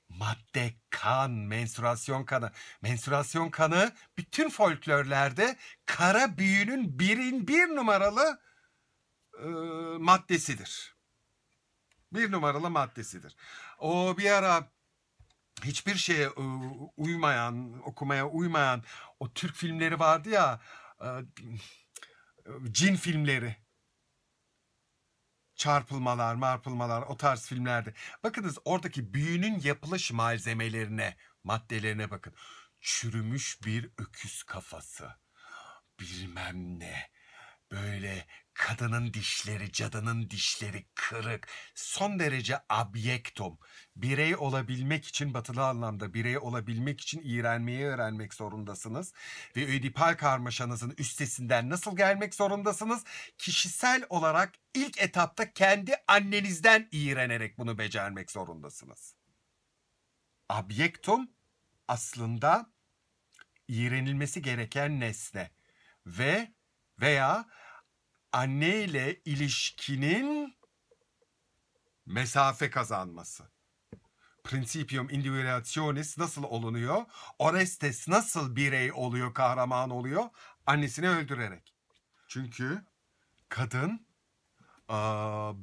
Madde kan, menstruasyon kanı. Menstruasyon kanı bütün folklörlerde kara büyünün birin bir numaralı e, maddesidir bir numaralı maddesidir. O bir ara hiçbir şeye e, uymayan, okumaya uymayan o Türk filmleri vardı ya e, cin filmleri çarpılmalar, marpılmalar o tarz filmlerde. Bakınız oradaki büyünün yapılış malzemelerine, maddelerine bakın. Çürümüş bir öküz kafası. Bilmem ne. Böyle kadının dişleri, cadının dişleri kırık, son derece abyektum. Birey olabilmek için batılı anlamda birey olabilmek için iğrenmeyi öğrenmek zorundasınız. Ve ödipal karmaşanızın üstesinden nasıl gelmek zorundasınız? Kişisel olarak ilk etapta kendi annenizden iğrenerek bunu becermek zorundasınız. Abyektum aslında iğrenilmesi gereken nesne ve veya anne ile ilişkinin mesafe kazanması. Principium individuationis nasıl olunuyor? Orestes nasıl birey oluyor, kahraman oluyor? Annesini öldürerek. Çünkü kadın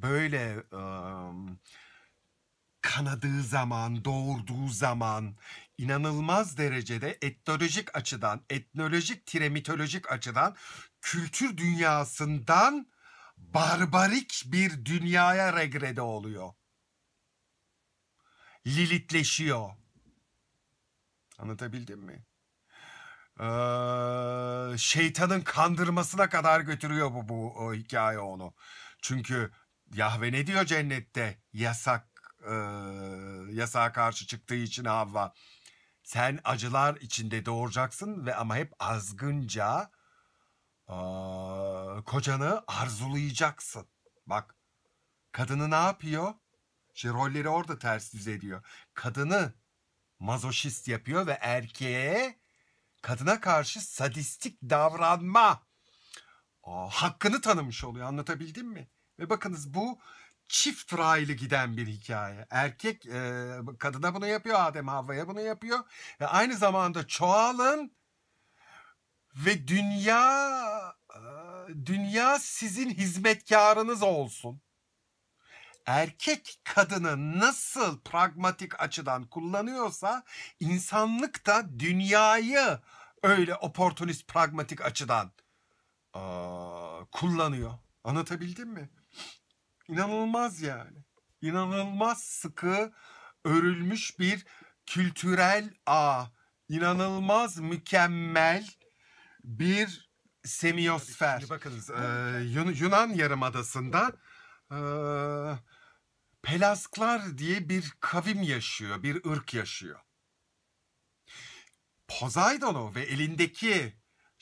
böyle kanadığı zaman, doğurduğu zaman inanılmaz derecede etnolojik açıdan, etnolojik tiremitolojik açıdan kültür dünyasından barbarik bir dünyaya regrede oluyor. Lilitleşiyor. Anlatabildim mi? Ee, şeytanın kandırmasına kadar götürüyor bu, bu o hikaye onu. Çünkü Yahve ne diyor cennette? Yasak e, yasağa karşı çıktığı için Havva sen acılar içinde doğuracaksın ve ama hep azgınca e, kocanı arzulayacaksın. Bak kadını ne yapıyor? İşte rolleri orada ters düz ediyor. Kadını mazoşist yapıyor ve erkeğe kadına karşı sadistik davranma o, hakkını tanımış oluyor anlatabildim mi? Ve bakınız bu çift raylı giden bir hikaye. Erkek e, kadına bunu yapıyor, Adem Havva'ya bunu yapıyor. Ve aynı zamanda çoğalın ve dünya e, dünya sizin hizmetkarınız olsun. Erkek kadını nasıl pragmatik açıdan kullanıyorsa insanlık da dünyayı öyle oportunist pragmatik açıdan e, kullanıyor. Anlatabildim mi? İnanılmaz yani. İnanılmaz sıkı örülmüş bir kültürel ağ. İnanılmaz mükemmel bir semiyosfer. Şimdi bakınız ee, e, Yun, Yunan Yarımadası'nda e, Pelasklar diye bir kavim yaşıyor, bir ırk yaşıyor. Poseidon'u ve elindeki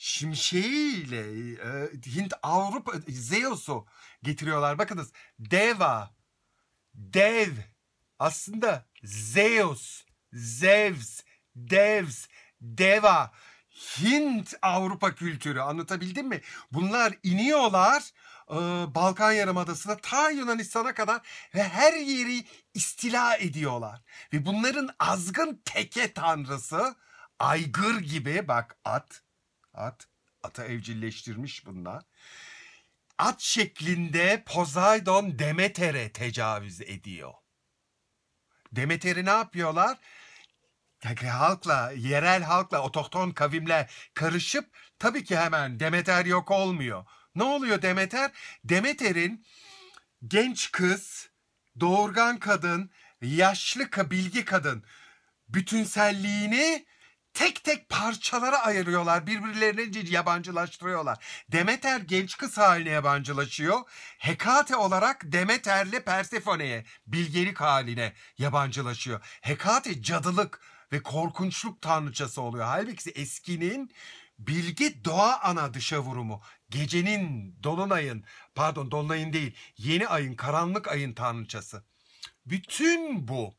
şimşeğiyle e, Hint Avrupa Zeus'u getiriyorlar. Bakınız Deva, Dev aslında Zeus, Zevs, Devs, Deva. Hint Avrupa kültürü anlatabildim mi? Bunlar iniyorlar e, Balkan Yarımadası'na ta Yunanistan'a kadar ve her yeri istila ediyorlar. Ve bunların azgın teke tanrısı aygır gibi bak at At. Ata evcilleştirmiş bunlar. At şeklinde Poseidon Demeter'e tecavüz ediyor. Demeter'i ne yapıyorlar? halkla, yerel halkla, otokton kavimle karışıp tabii ki hemen Demeter yok olmuyor. Ne oluyor Demeter? Demeter'in genç kız, doğurgan kadın, yaşlı bilgi kadın bütünselliğini tek tek parçalara ayırıyorlar. Birbirlerini yabancılaştırıyorlar. Demeter genç kız haline yabancılaşıyor. Hekate olarak Demeter'le Persefone'ye, bilgelik haline yabancılaşıyor. Hekate cadılık ve korkunçluk tanrıçası oluyor. Halbuki eskinin bilgi doğa ana dışa vurumu. Gecenin, dolunayın, pardon dolunayın değil, yeni ayın, karanlık ayın tanrıçası. Bütün bu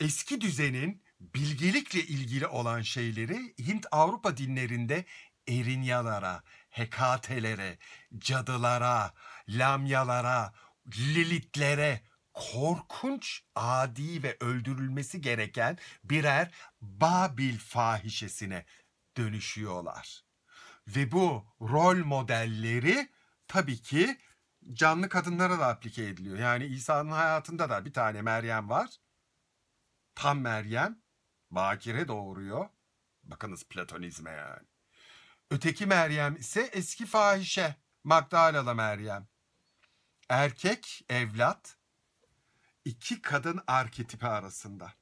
eski düzenin bilgelikle ilgili olan şeyleri Hint-Avrupa dinlerinde erinyalara, hekatelere, cadılara, lamyalara, lilitlere korkunç, adi ve öldürülmesi gereken birer Babil fahişesine dönüşüyorlar. Ve bu rol modelleri tabii ki canlı kadınlara da aplike ediliyor. Yani İsa'nın hayatında da bir tane Meryem var. Tam Meryem bakire doğuruyor. Bakınız platonizme yani. Öteki Meryem ise eski fahişe Magdalalı Meryem. Erkek evlat iki kadın arketipi arasında.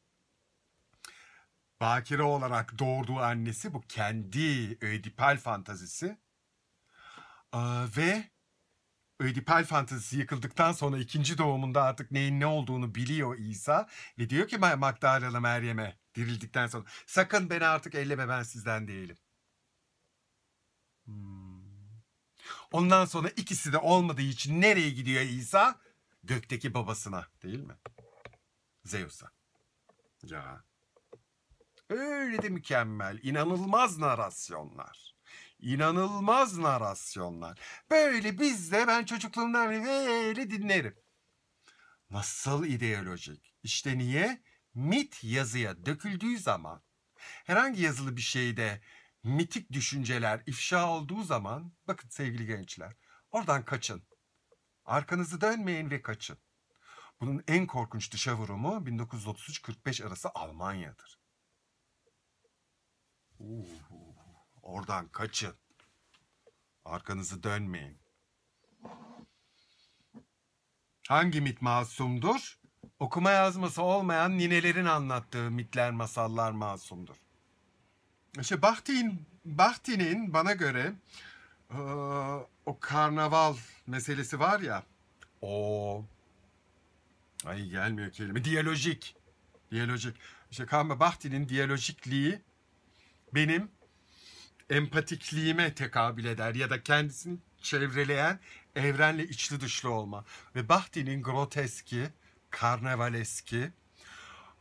Bakire olarak doğurduğu annesi bu kendi ödipal fantazisi. Ee, ve Ödipal fantezisi yıkıldıktan sonra ikinci doğumunda artık neyin ne olduğunu biliyor İsa ve diyor ki Magdalena Meryem'e dirildikten sonra sakın beni artık elleme ben sizden değilim. Hmm. Ondan sonra ikisi de olmadığı için nereye gidiyor İsa? Gökteki babasına değil mi? Zeus'a. Ya. Öyle de mükemmel, inanılmaz narasyonlar. İnanılmaz narasyonlar. Böyle biz de ben çocukluğumdan beri böyle dinlerim. Nasıl ideolojik? İşte niye? Mit yazıya döküldüğü zaman herhangi yazılı bir şeyde mitik düşünceler ifşa olduğu zaman bakın sevgili gençler oradan kaçın. Arkanızı dönmeyin ve kaçın. Bunun en korkunç dışa vurumu 1933-45 arası Almanya'dır. Ooh. Oradan kaçın. Arkanızı dönmeyin. Hangi mit masumdur? Okuma yazması olmayan ninelerin anlattığı mitler, masallar masumdur. İşte Bahti'nin Bahti'nin bana göre e, o karnaval meselesi var ya. O ay gelmiyor kelime. Diyalojik. Diyalojik. İşte Kahme Bahti'nin diyalojikliği benim empatikliğime tekabül eder ya da kendisini çevreleyen evrenle içli dışlı olma. Ve Bahti'nin groteski, karnevaleski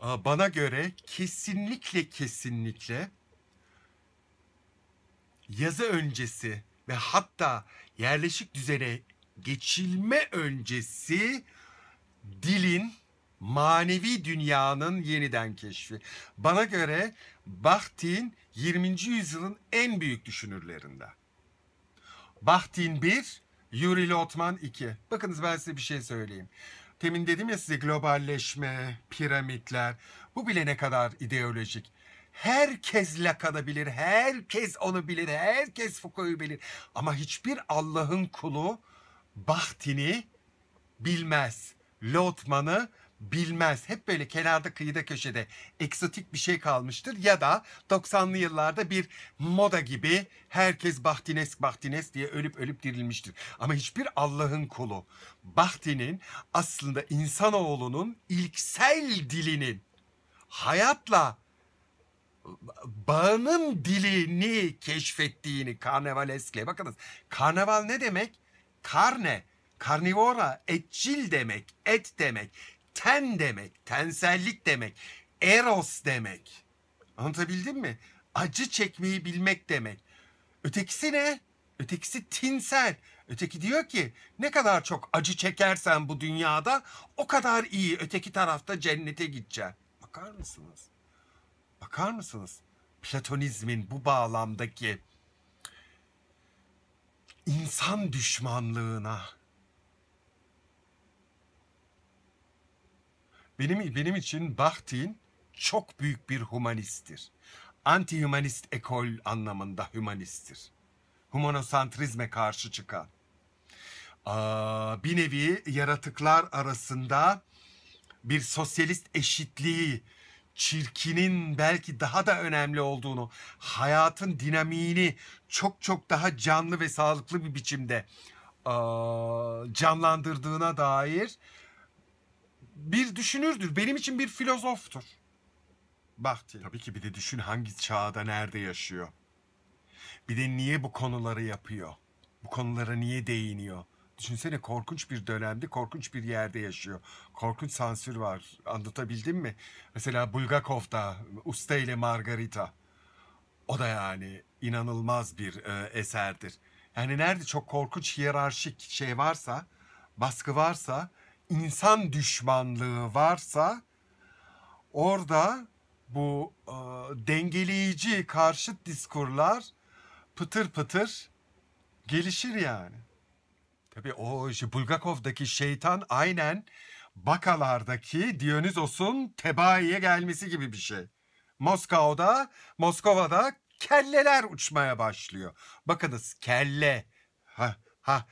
e, bana göre kesinlikle kesinlikle yazı öncesi ve hatta yerleşik düzene geçilme öncesi dilin manevi dünyanın yeniden keşfi. Bana göre Bahtin 20. yüzyılın en büyük düşünürlerinden. Bahtin 1, Yuri Lotman 2. Bakınız ben size bir şey söyleyeyim. Temin dedim ya size globalleşme, piramitler. Bu bile ne kadar ideolojik. Herkes Lacan'ı bilir, herkes onu bilir, herkes Foucault'u bilir. Ama hiçbir Allah'ın kulu Bahtin'i bilmez. Lotman'ı bilmez. Hep böyle kenarda kıyıda köşede eksotik bir şey kalmıştır ya da 90'lı yıllarda bir moda gibi herkes Bahtines Bahtines diye ölüp ölüp dirilmiştir. Ama hiçbir Allah'ın kulu Bahti'nin aslında insanoğlunun ilksel dilinin hayatla bağının dilini keşfettiğini karnevaleskle. Bakınız karnaval ne demek? Karne, karnivora, etçil demek, et demek ten demek, tensellik demek, eros demek. Anlatabildim mi? Acı çekmeyi bilmek demek. Ötekisi ne? Ötekisi tinsel. Öteki diyor ki ne kadar çok acı çekersen bu dünyada o kadar iyi öteki tarafta cennete gideceksin. Bakar mısınız? Bakar mısınız? Platonizmin bu bağlamdaki insan düşmanlığına, Benim, benim için Bahtin çok büyük bir humanisttir. Anti-humanist ekol anlamında humanisttir. Humanosantrizme karşı çıkan. bir nevi yaratıklar arasında bir sosyalist eşitliği, çirkinin belki daha da önemli olduğunu, hayatın dinamiğini çok çok daha canlı ve sağlıklı bir biçimde canlandırdığına dair bir düşünürdür. Benim için bir filozoftur. Bahtiyar. Tabii ki bir de düşün hangi çağda nerede yaşıyor. Bir de niye bu konuları yapıyor? Bu konulara niye değiniyor? Düşünsene korkunç bir dönemde, korkunç bir yerde yaşıyor. Korkunç sansür var. Anlatabildim mi? Mesela Bulgakov'da Usta ile Margarita. O da yani inanılmaz bir e, eserdir. Yani nerede çok korkunç hiyerarşik şey varsa, baskı varsa insan düşmanlığı varsa orada bu e, dengeleyici karşıt diskurlar pıtır pıtır gelişir yani. Tabii o işte Bulgakov'daki şeytan aynen Bakalardaki Dionysos'un tebaiye gelmesi gibi bir şey. Moskova'da, Moskova'da kelleler uçmaya başlıyor. Bakınız kelle. Ha ha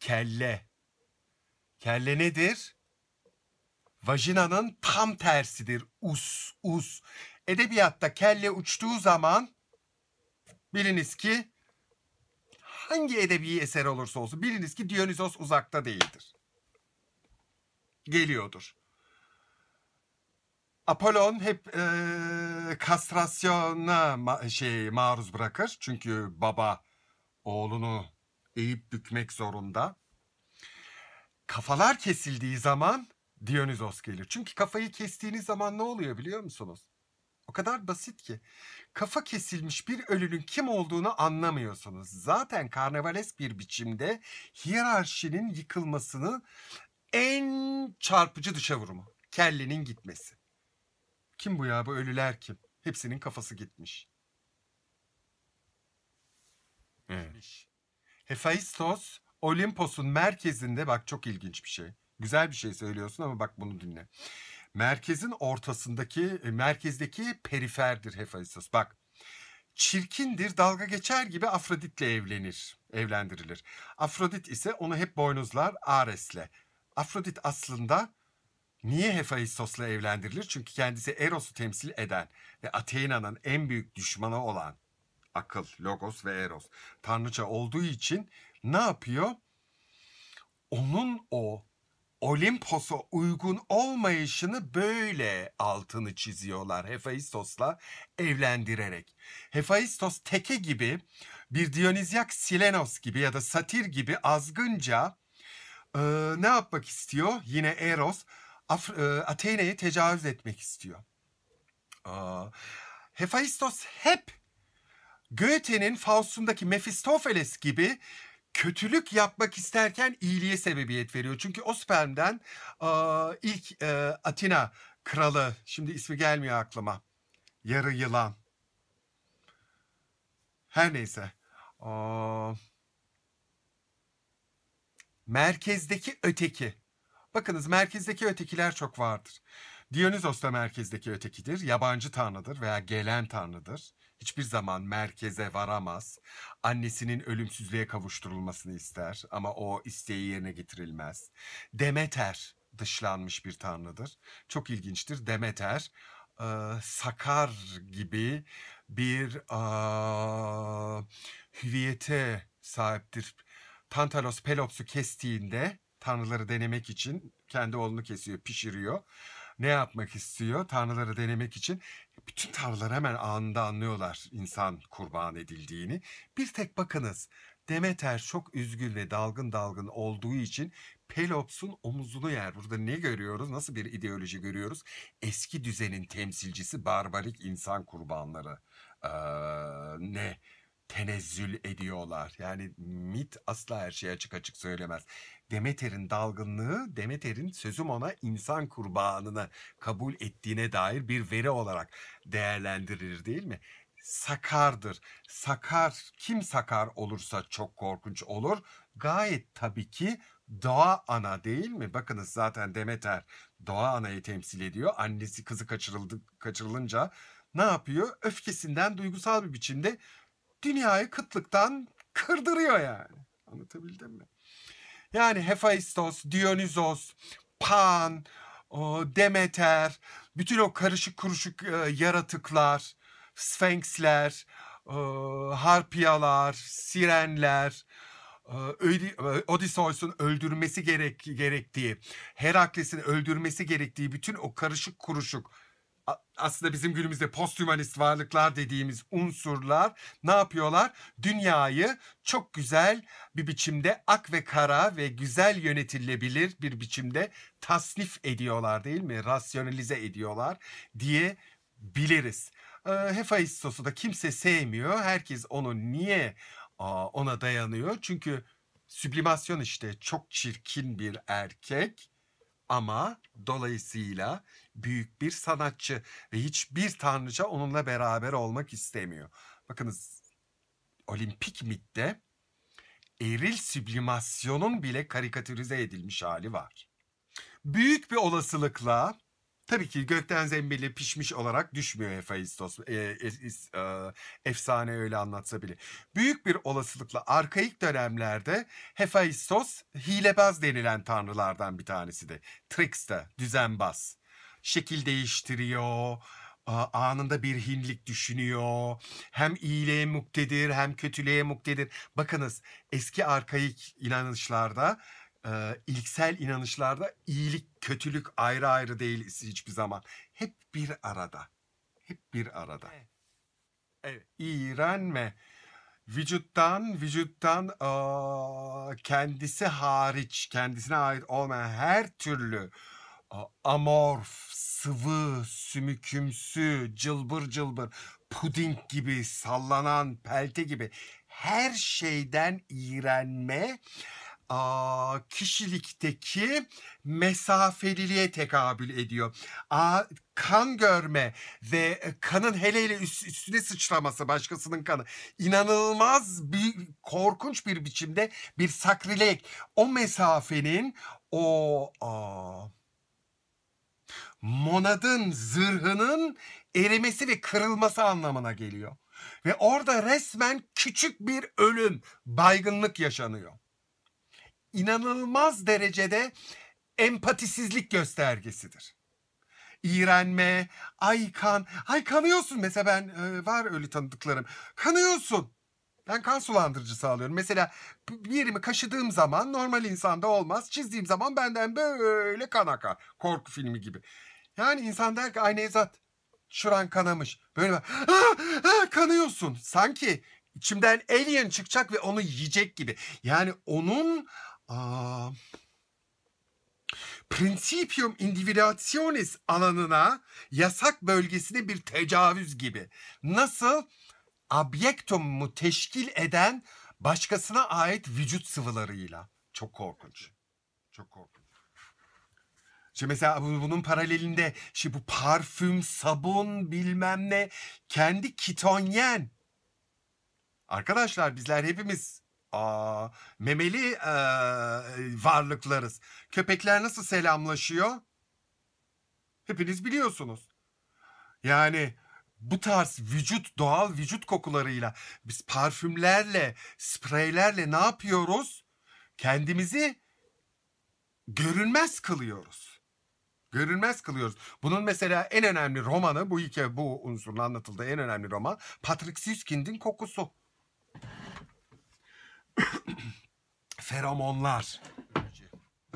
kelle. Kelle nedir? Vajinanın tam tersidir. Us, us. Edebiyatta kelle uçtuğu zaman biliniz ki hangi edebi eser olursa olsun biliniz ki Dionysos uzakta değildir. Geliyordur. Apollon hep e, kastrasyona ma şey maruz bırakır. Çünkü baba oğlunu eğip bükmek zorunda kafalar kesildiği zaman Dionysos gelir. Çünkü kafayı kestiğiniz zaman ne oluyor biliyor musunuz? O kadar basit ki. Kafa kesilmiş bir ölünün kim olduğunu anlamıyorsunuz. Zaten karnevalesk bir biçimde hiyerarşinin yıkılmasını en çarpıcı dışa vurumu. Kellenin gitmesi. Kim bu ya bu ölüler kim? Hepsinin kafası gitmiş. Evet. Hephaistos Olimpos'un merkezinde bak çok ilginç bir şey. Güzel bir şey söylüyorsun ama bak bunu dinle. Merkezin ortasındaki, e, merkezdeki periferdir Hefestos. Bak çirkindir, dalga geçer gibi Afrodit'le evlenir, evlendirilir. Afrodit ise onu hep boynuzlar Ares'le. Afrodit aslında niye Hefaistos'la evlendirilir? Çünkü kendisi Eros'u temsil eden ve Athena'nın en büyük düşmanı olan akıl, logos ve eros. Tanrıça olduğu için ne yapıyor? Onun o Olimpos'a uygun olmayışını böyle altını çiziyorlar Hefaistos'la evlendirerek. Hefaistos teke gibi bir Dionizyak Silenos gibi ya da Satir gibi azgınca e, ne yapmak istiyor? Yine Eros Af- e, Athena'yı tecavüz etmek istiyor. E, Hefaistos hep Goethe'nin Faust'undaki Mephistopheles gibi kötülük yapmak isterken iyiliğe sebebiyet veriyor. Çünkü o spermden e, ilk e, Atina kralı, şimdi ismi gelmiyor aklıma, yarı yılan. Her neyse. E, merkezdeki öteki. Bakınız merkezdeki ötekiler çok vardır. Dionysos da merkezdeki ötekidir, yabancı tanrıdır veya gelen tanrıdır hiçbir zaman merkeze varamaz. Annesinin ölümsüzlüğe kavuşturulmasını ister ama o isteği yerine getirilmez. Demeter dışlanmış bir tanrıdır. Çok ilginçtir. Demeter e, Sakar gibi bir e, hüviyete sahiptir. Tantalos Pelops'u kestiğinde tanrıları denemek için kendi oğlunu kesiyor, pişiriyor ne yapmak istiyor? Tanrıları denemek için bütün tanrılar hemen anında anlıyorlar insan kurban edildiğini. Bir tek bakınız Demeter çok üzgün ve dalgın dalgın olduğu için Pelops'un omuzunu yer. Burada ne görüyoruz? Nasıl bir ideoloji görüyoruz? Eski düzenin temsilcisi barbarik insan kurbanları. Ee, ne? Tenezzül ediyorlar. Yani mit asla her şeyi açık açık söylemez. Demeter'in dalgınlığı Demeter'in sözüm ona insan kurbanını kabul ettiğine dair bir veri olarak değerlendirilir değil mi? Sakardır. Sakar kim sakar olursa çok korkunç olur. Gayet tabii ki doğa ana değil mi? Bakınız zaten Demeter doğa anayı temsil ediyor. Annesi kızı kaçırıldı, kaçırılınca ne yapıyor? Öfkesinden duygusal bir biçimde dünyayı kıtlıktan kırdırıyor yani. Anlatabildim mi? Yani Hephaistos, Dionysos, Pan, Demeter, bütün o karışık kuruşuk e, yaratıklar, Sphinxler, e, harpiyalar, sirenler, e, Odysseus'un öldürmesi gerek, gerektiği, Herakles'in öldürmesi gerektiği bütün o karışık kuruşuk aslında bizim günümüzde posthumanist varlıklar dediğimiz unsurlar ne yapıyorlar? Dünyayı çok güzel bir biçimde ak ve kara ve güzel yönetilebilir bir biçimde tasnif ediyorlar değil mi? Rasyonalize ediyorlar diye biliriz. Ee, Hefaistos'u da kimse sevmiyor. Herkes onu niye ona dayanıyor? Çünkü süblimasyon işte çok çirkin bir erkek ama dolayısıyla büyük bir sanatçı ve hiçbir tanrıça onunla beraber olmak istemiyor. Bakınız olimpik mitte eril süblimasyonun bile karikatürize edilmiş hali var. Büyük bir olasılıkla tabii ki gökten zembille pişmiş olarak düşmüyor Hephaistos. E, e, e, efsane öyle anlatsa bile. Büyük bir olasılıkla arkaik dönemlerde Hephaistos hilebaz denilen tanrılardan bir tanesi de. Trickster, düzenbaz şekil değiştiriyor anında bir hinlik düşünüyor. Hem iyiliğe muktedir hem kötülüğe muktedir. Bakınız eski arkaik inanışlarda e, ilksel inanışlarda iyilik kötülük ayrı ayrı değil hiçbir zaman. Hep bir arada. Hep bir arada. Evet. evet. İğrenme. Vücuttan, vücuttan kendisi hariç, kendisine ait olmayan her türlü amorf, sıvı, sümükümsü, cılbır cılbır, puding gibi, sallanan pelte gibi her şeyden iğrenme kişilikteki mesafeliliğe tekabül ediyor. kan görme ve kanın hele hele üstüne sıçraması başkasının kanı inanılmaz bir korkunç bir biçimde bir sakrilek. O mesafenin o aa, monadın zırhının erimesi ve kırılması anlamına geliyor. Ve orada resmen küçük bir ölüm, baygınlık yaşanıyor. İnanılmaz derecede empatisizlik göstergesidir. İğrenme, ay kan, ay kanıyorsun mesela ben e, var ölü tanıdıklarım. Kanıyorsun. Ben kan sulandırıcı sağlıyorum. Mesela bir yerimi kaşıdığım zaman normal insanda olmaz. Çizdiğim zaman benden böyle kan akar. Korku filmi gibi. Yani insan der ki ay Nevzat şuran kanamış. Böyle bak ah, ah, kanıyorsun. Sanki içimden alien çıkacak ve onu yiyecek gibi. Yani onun aa, principium individuationis alanına yasak bölgesine bir tecavüz gibi. Nasıl? objektumu teşkil eden başkasına ait vücut sıvılarıyla. Çok korkunç. Çok korkunç. İşte mesela bunun paralelinde işte bu parfüm, sabun bilmem ne kendi kitonyen. Arkadaşlar bizler hepimiz aa, memeli e, varlıklarız. Köpekler nasıl selamlaşıyor? Hepiniz biliyorsunuz. Yani bu tarz vücut doğal vücut kokularıyla biz parfümlerle, spreylerle ne yapıyoruz? Kendimizi görünmez kılıyoruz görünmez kılıyoruz. Bunun mesela en önemli romanı bu iki bu unsurla anlatıldığı en önemli roman Patrick Süskind'in Kokusu. Feromonlar.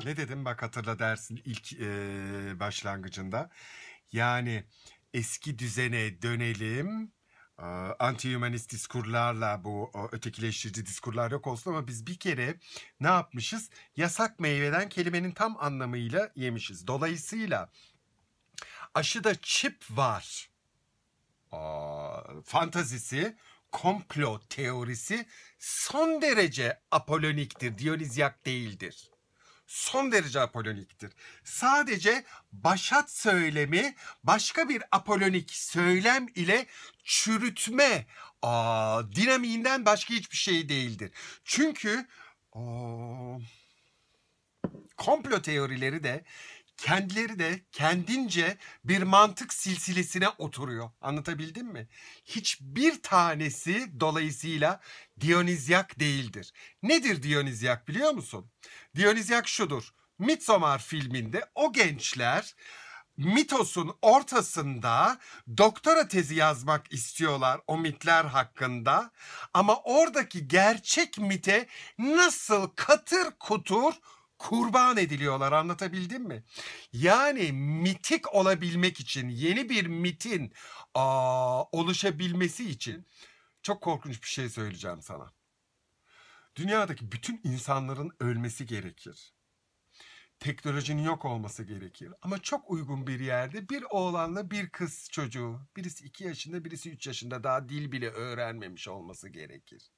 Ne dedim bak hatırla dersin ilk e, başlangıcında. Yani eski düzene dönelim anti-humanist diskurlarla bu ötekileştirici diskurlar yok olsun ama biz bir kere ne yapmışız? Yasak meyveden kelimenin tam anlamıyla yemişiz. Dolayısıyla aşıda çip var fantazisi, komplo teorisi son derece apoloniktir, Dionizyak değildir son derece apoloniktir. Sadece başat söylemi başka bir apolonik söylem ile çürütme aa, dinamiğinden başka hiçbir şey değildir. Çünkü aa, komplo teorileri de kendileri de kendince bir mantık silsilesine oturuyor. Anlatabildim mi? Hiçbir tanesi dolayısıyla Dionizyak değildir. Nedir Dionizyak biliyor musun? Dionizyak şudur. Midsommar filminde o gençler mitosun ortasında doktora tezi yazmak istiyorlar o mitler hakkında ama oradaki gerçek mite nasıl katır kutur kurban ediliyorlar anlatabildim mi? Yani mitik olabilmek için yeni bir mitin aa, oluşabilmesi için çok korkunç bir şey söyleyeceğim sana. Dünyadaki bütün insanların ölmesi gerekir. Teknolojinin yok olması gerekir. Ama çok uygun bir yerde bir oğlanla bir kız çocuğu. Birisi iki yaşında birisi üç yaşında daha dil bile öğrenmemiş olması gerekir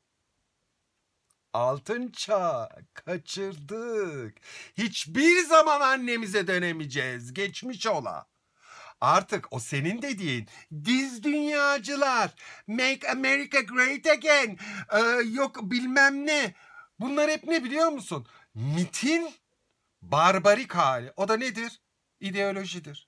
altın çağ kaçırdık. Hiçbir zaman annemize dönemeyeceğiz. Geçmiş ola. Artık o senin dediğin diz dünyacılar, make America great again, ee, yok bilmem ne. Bunlar hep ne biliyor musun? Mitin barbarik hali. O da nedir? İdeolojidir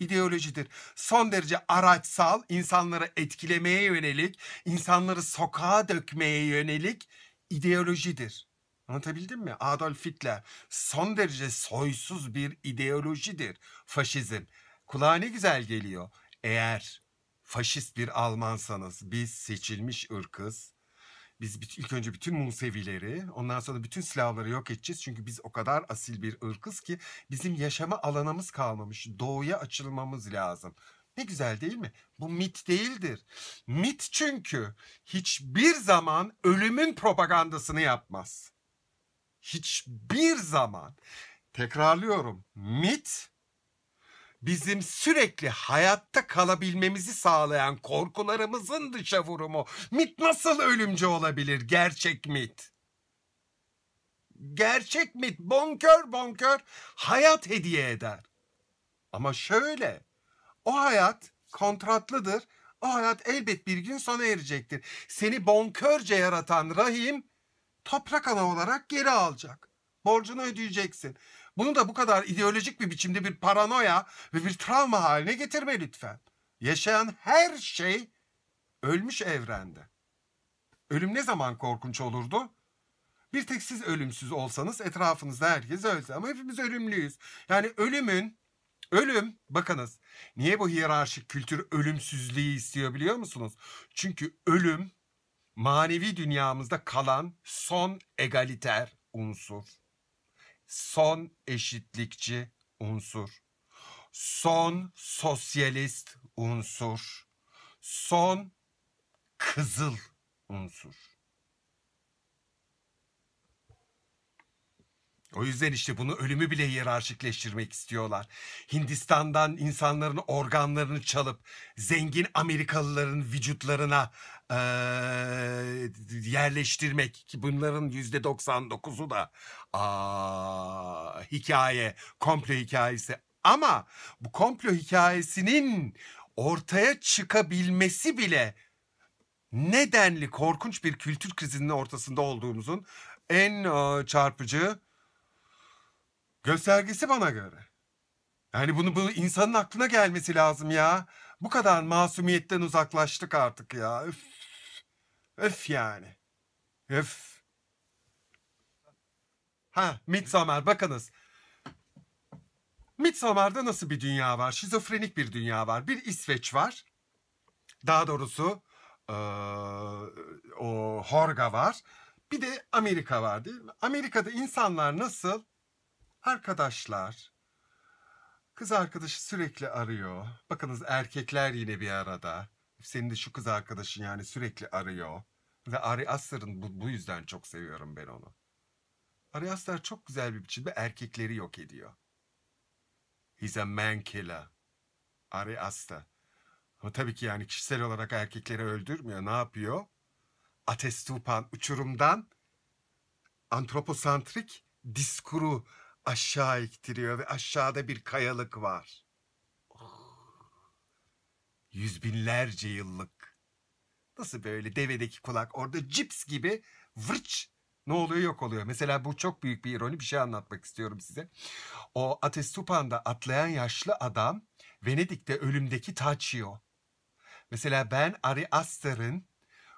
İdeolojidir. Son derece araçsal, insanları etkilemeye yönelik, insanları sokağa dökmeye yönelik ideolojidir. Anlatabildim mi? Adolf Hitler son derece soysuz bir ideolojidir faşizm. Kulağa ne güzel geliyor. Eğer faşist bir Almansanız biz seçilmiş ırkız. Biz ilk önce bütün Musevileri ondan sonra bütün Slavları yok edeceğiz. Çünkü biz o kadar asil bir ırkız ki bizim yaşama alanımız kalmamış. Doğuya açılmamız lazım. Ne güzel değil mi? Bu mit değildir. Mit çünkü hiçbir zaman ölümün propagandasını yapmaz. Hiçbir zaman. Tekrarlıyorum. Mit bizim sürekli hayatta kalabilmemizi sağlayan korkularımızın dışa vurumu. Mit nasıl ölümcü olabilir? Gerçek mit. Gerçek mit bonkör bonkör hayat hediye eder. Ama şöyle o hayat kontratlıdır. O hayat elbet bir gün sona erecektir. Seni bonkörce yaratan Rahim toprak ana olarak geri alacak. Borcunu ödeyeceksin. Bunu da bu kadar ideolojik bir biçimde bir paranoya ve bir travma haline getirme lütfen. Yaşayan her şey ölmüş evrende. Ölüm ne zaman korkunç olurdu? Bir tek siz ölümsüz olsanız etrafınızda herkes ölse ama hepimiz ölümlüyüz. Yani ölümün Ölüm, bakınız niye bu hiyerarşik kültür ölümsüzlüğü istiyor biliyor musunuz? Çünkü ölüm manevi dünyamızda kalan son egaliter unsur. Son eşitlikçi unsur. Son sosyalist unsur. Son kızıl unsur. O yüzden işte bunu ölümü bile hiyerarşikleştirmek istiyorlar. Hindistan'dan insanların organlarını çalıp zengin Amerikalıların vücutlarına e, yerleştirmek ki bunların yüzde 99'u da a, hikaye, komplo hikayesi. Ama bu komplo hikayesinin ortaya çıkabilmesi bile nedenli korkunç bir kültür krizinin ortasında olduğumuzun en çarpıcı Göstergesi bana göre. Yani bunu, bu insanın aklına gelmesi lazım ya. Bu kadar masumiyetten uzaklaştık artık ya. Öf. Öf yani. Öf. Ha, Midsommar bakınız. Midsommar'da nasıl bir dünya var? Şizofrenik bir dünya var. Bir İsveç var. Daha doğrusu ee, o Horga var. Bir de Amerika var değil mi? Amerika'da insanlar nasıl? Arkadaşlar, kız arkadaşı sürekli arıyor. Bakınız erkekler yine bir arada. Senin de şu kız arkadaşın yani sürekli arıyor. Ve Ari Aster'ın bu, bu yüzden çok seviyorum ben onu. Ari Aster çok güzel bir biçimde erkekleri yok ediyor. He's a man killer. Ari Aster. Ama tabii ki yani kişisel olarak erkekleri öldürmüyor. Ne yapıyor? Atestupan uçurumdan antroposantrik diskuru aşağı iktiriyor ve aşağıda bir kayalık var. Oh. Yüz binlerce yıllık. Nasıl böyle devedeki kulak orada cips gibi vırç ne oluyor yok oluyor. Mesela bu çok büyük bir ironi bir şey anlatmak istiyorum size. O Atestupan'da atlayan yaşlı adam Venedik'te ölümdeki Taccio. Mesela ben Ari Aster'ın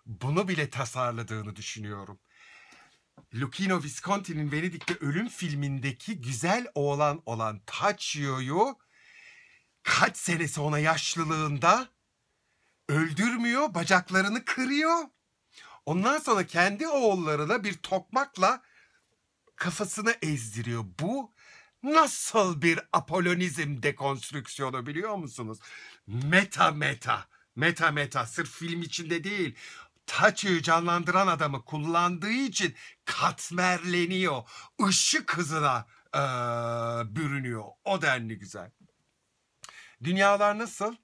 bunu bile tasarladığını düşünüyorum. Lucchino Visconti'nin Venedik'te ölüm filmindeki güzel oğlan olan Tachio'yu kaç sene sonra yaşlılığında öldürmüyor, bacaklarını kırıyor. Ondan sonra kendi oğullarına bir tokmakla kafasını ezdiriyor. Bu nasıl bir apolonizm dekonstrüksiyonu biliyor musunuz? Meta meta. Meta meta sırf film içinde değil. Taçı'yı canlandıran adamı kullandığı için katmerleniyor. Işık hızına e, bürünüyor. O denli güzel. Dünyalar nasıl?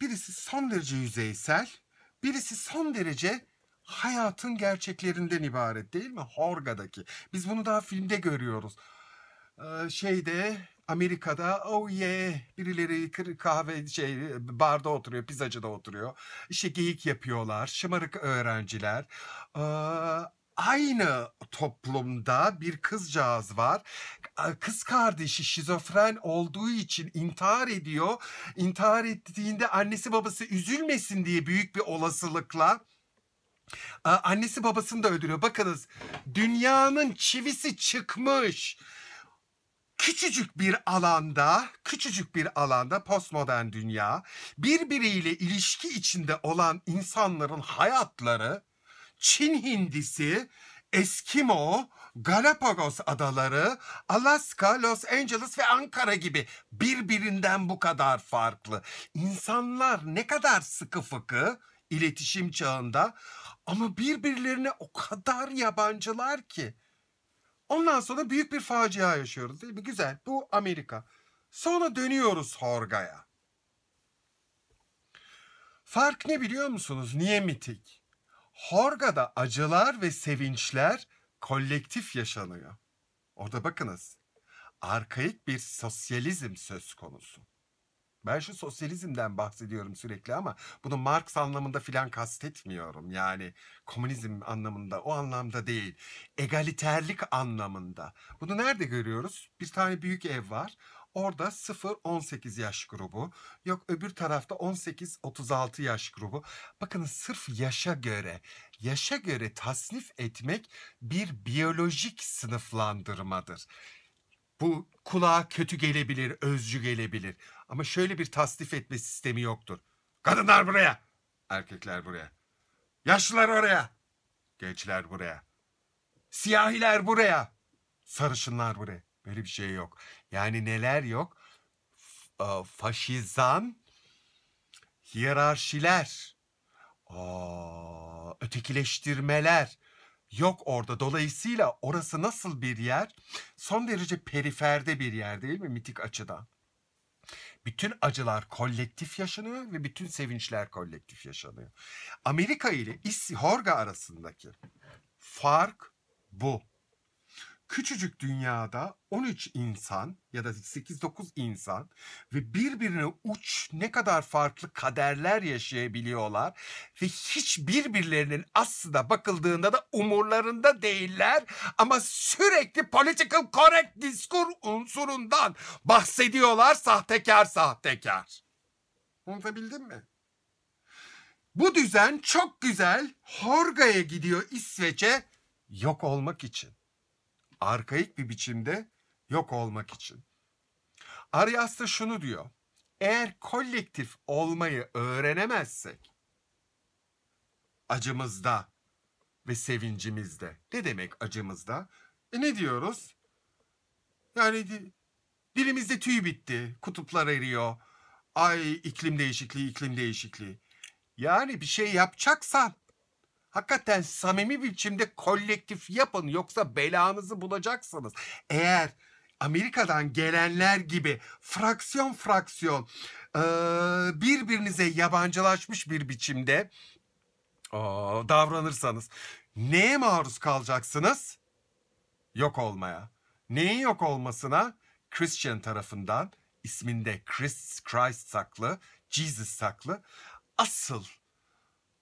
Birisi son derece yüzeysel, birisi son derece hayatın gerçeklerinden ibaret değil mi? Horga'daki. Biz bunu daha filmde görüyoruz. Ee, şeyde Amerika'da oh yeah birileri kahve şey barda oturuyor, pizzacıda oturuyor. işte geyik yapıyorlar, şımarık öğrenciler. Ee, aynı toplumda bir kızcağız var. Kız kardeşi şizofren olduğu için intihar ediyor. İntihar ettiğinde annesi babası üzülmesin diye büyük bir olasılıkla annesi babasını da öldürüyor. Bakınız dünyanın çivisi çıkmış küçücük bir alanda, küçücük bir alanda postmodern dünya birbiriyle ilişki içinde olan insanların hayatları Çin Hindisi, Eskimo, Galapagos adaları, Alaska, Los Angeles ve Ankara gibi birbirinden bu kadar farklı. İnsanlar ne kadar sıkı fıkı iletişim çağında ama birbirlerine o kadar yabancılar ki Ondan sonra büyük bir facia yaşıyoruz değil mi? Güzel. Bu Amerika. Sonra dönüyoruz Horga'ya. Fark ne biliyor musunuz? Niye mitik? Horga'da acılar ve sevinçler kolektif yaşanıyor. Orada bakınız. Arkaik bir sosyalizm söz konusu. Ben şu sosyalizmden bahsediyorum sürekli ama bunu Marx anlamında filan kastetmiyorum. Yani komünizm anlamında o anlamda değil. Egaliterlik anlamında. Bunu nerede görüyoruz? Bir tane büyük ev var. Orada 0-18 yaş grubu. Yok öbür tarafta 18-36 yaş grubu. Bakın sırf yaşa göre, yaşa göre tasnif etmek bir biyolojik sınıflandırmadır. Bu kulağa kötü gelebilir, özcü gelebilir. Ama şöyle bir tasdif etme sistemi yoktur. Kadınlar buraya, erkekler buraya. Yaşlılar oraya, gençler buraya. Siyahiler buraya, sarışınlar buraya. Böyle bir şey yok. Yani neler yok? E, faşizan, hiyerarşiler, aa, ötekileştirmeler yok orada. Dolayısıyla orası nasıl bir yer? Son derece periferde bir yer değil mi mitik açıdan? Bütün acılar kolektif yaşanıyor ve bütün sevinçler kolektif yaşanıyor. Amerika ile İssi Horga arasındaki fark bu küçücük dünyada 13 insan ya da 8-9 insan ve birbirine uç ne kadar farklı kaderler yaşayabiliyorlar ve hiç birbirlerinin aslında bakıldığında da umurlarında değiller ama sürekli political correct diskur unsurundan bahsediyorlar sahtekar sahtekar. Unutabildim mi? Bu düzen çok güzel Horga'ya gidiyor İsveç'e yok olmak için arkaik bir biçimde yok olmak için. Arias da şunu diyor. Eğer kolektif olmayı öğrenemezsek acımızda ve sevincimizde. Ne demek acımızda? E ne diyoruz? Yani dilimizde tüy bitti, kutuplar eriyor. Ay iklim değişikliği, iklim değişikliği. Yani bir şey yapacaksan hakikaten samimi biçimde kolektif yapın yoksa belanızı bulacaksınız. Eğer Amerika'dan gelenler gibi fraksiyon fraksiyon birbirinize yabancılaşmış bir biçimde davranırsanız neye maruz kalacaksınız? Yok olmaya. Neyin yok olmasına? Christian tarafından isminde Chris Christ saklı, Jesus saklı asıl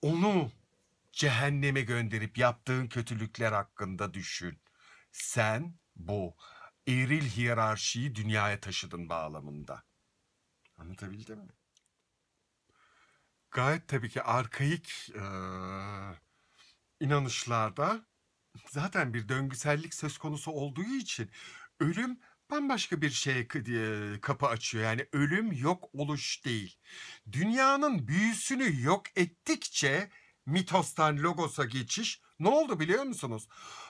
onu cehenneme gönderip yaptığın kötülükler hakkında düşün. Sen bu eril hiyerarşiyi dünyaya taşıdın bağlamında. Anlatabildim mi? Gayet tabii ki arkaik e, inanışlarda zaten bir döngüsellik söz konusu olduğu için ölüm bambaşka bir şey kapı açıyor. Yani ölüm yok oluş değil. Dünyanın büyüsünü yok ettikçe mitostan logosa geçiş ne oldu biliyor musunuz?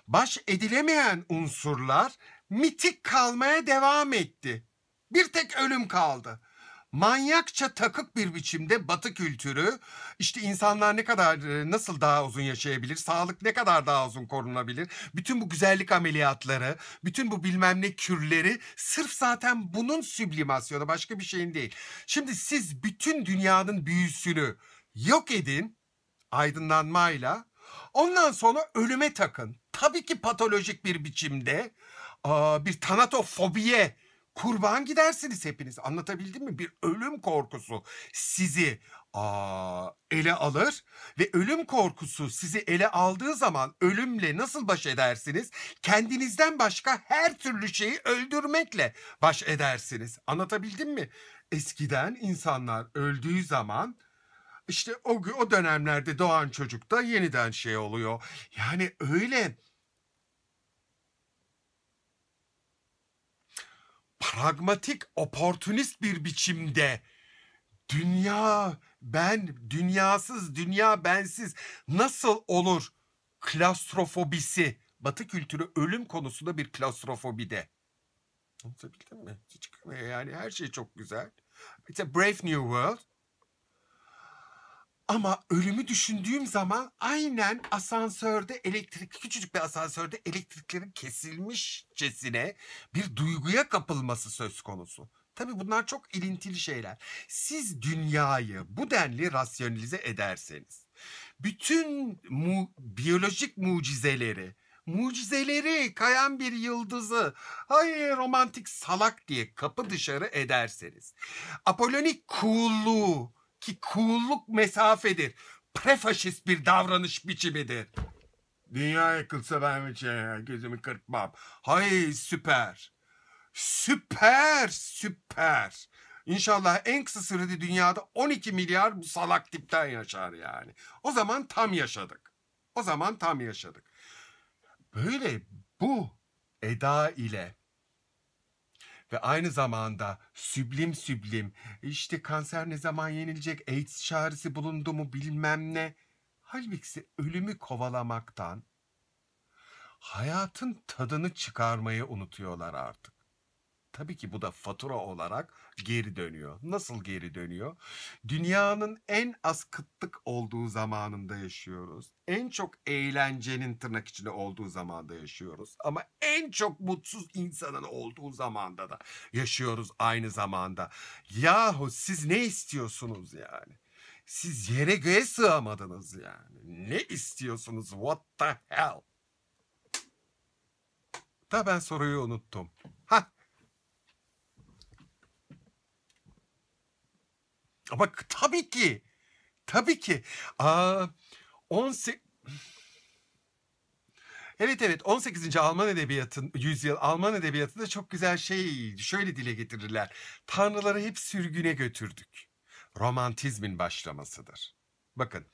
Baş edilemeyen unsurlar mitik kalmaya devam etti. Bir tek ölüm kaldı. Manyakça takık bir biçimde batı kültürü işte insanlar ne kadar e, nasıl daha uzun yaşayabilir, sağlık ne kadar daha uzun korunabilir, bütün bu güzellik ameliyatları, bütün bu bilmem ne kürleri sırf zaten bunun süblimasyonu başka bir şeyin değil. Şimdi siz bütün dünyanın büyüsünü yok edin aydınlanmayla ondan sonra ölüme takın. Tabii ki patolojik bir biçimde bir tanatofobiye kurban gidersiniz hepiniz. Anlatabildim mi? Bir ölüm korkusu sizi aa, ele alır ve ölüm korkusu sizi ele aldığı zaman ölümle nasıl baş edersiniz? Kendinizden başka her türlü şeyi öldürmekle baş edersiniz. Anlatabildim mi? Eskiden insanlar öldüğü zaman işte o, o dönemlerde doğan çocuk da yeniden şey oluyor. Yani öyle pragmatik, oportunist bir biçimde dünya ben dünyasız, dünya bensiz nasıl olur klastrofobisi? Batı kültürü ölüm konusunda bir klastrofobide. Anlatabildim mi? Hiç, yani her şey çok güzel. It's a Brave New World ama ölümü düşündüğüm zaman aynen asansörde elektrik küçücük bir asansörde elektriklerin kesilmişçesine bir duyguya kapılması söz konusu. Tabii bunlar çok ilintili şeyler. Siz dünyayı bu denli rasyonalize ederseniz bütün mu biyolojik mucizeleri mucizeleri, kayan bir yıldızı, hayır romantik salak diye kapı dışarı ederseniz, apolonik coolluğu, ki kulluk mesafedir. Prefaşist bir davranış biçimidir. Dünya yıkılsa ben bir gözümü kırpmam. Hay süper. Süper süper. İnşallah en kısa sürede dünyada 12 milyar bu salak tipten yaşar yani. O zaman tam yaşadık. O zaman tam yaşadık. Böyle bu eda ile ve aynı zamanda süblim süblim işte kanser ne zaman yenilecek, AIDS çaresi bulundu mu bilmem ne. Halbuki ölümü kovalamaktan hayatın tadını çıkarmayı unutuyorlar artık. Tabii ki bu da fatura olarak geri dönüyor. Nasıl geri dönüyor? Dünyanın en az kıtlık olduğu zamanında yaşıyoruz. En çok eğlencenin tırnak içinde olduğu zamanda yaşıyoruz. Ama en çok mutsuz insanın olduğu zamanda da yaşıyoruz aynı zamanda. Yahu siz ne istiyorsunuz yani? Siz yere göğe sığamadınız yani. Ne istiyorsunuz? What the hell? Da ben soruyu unuttum. Ha Ama tabii ki. Tabii ki. Aa, 18 Evet evet 18. Alman edebiyatın yüzyıl Alman edebiyatında çok güzel şey şöyle dile getirirler. Tanrıları hep sürgüne götürdük. Romantizmin başlamasıdır. Bakın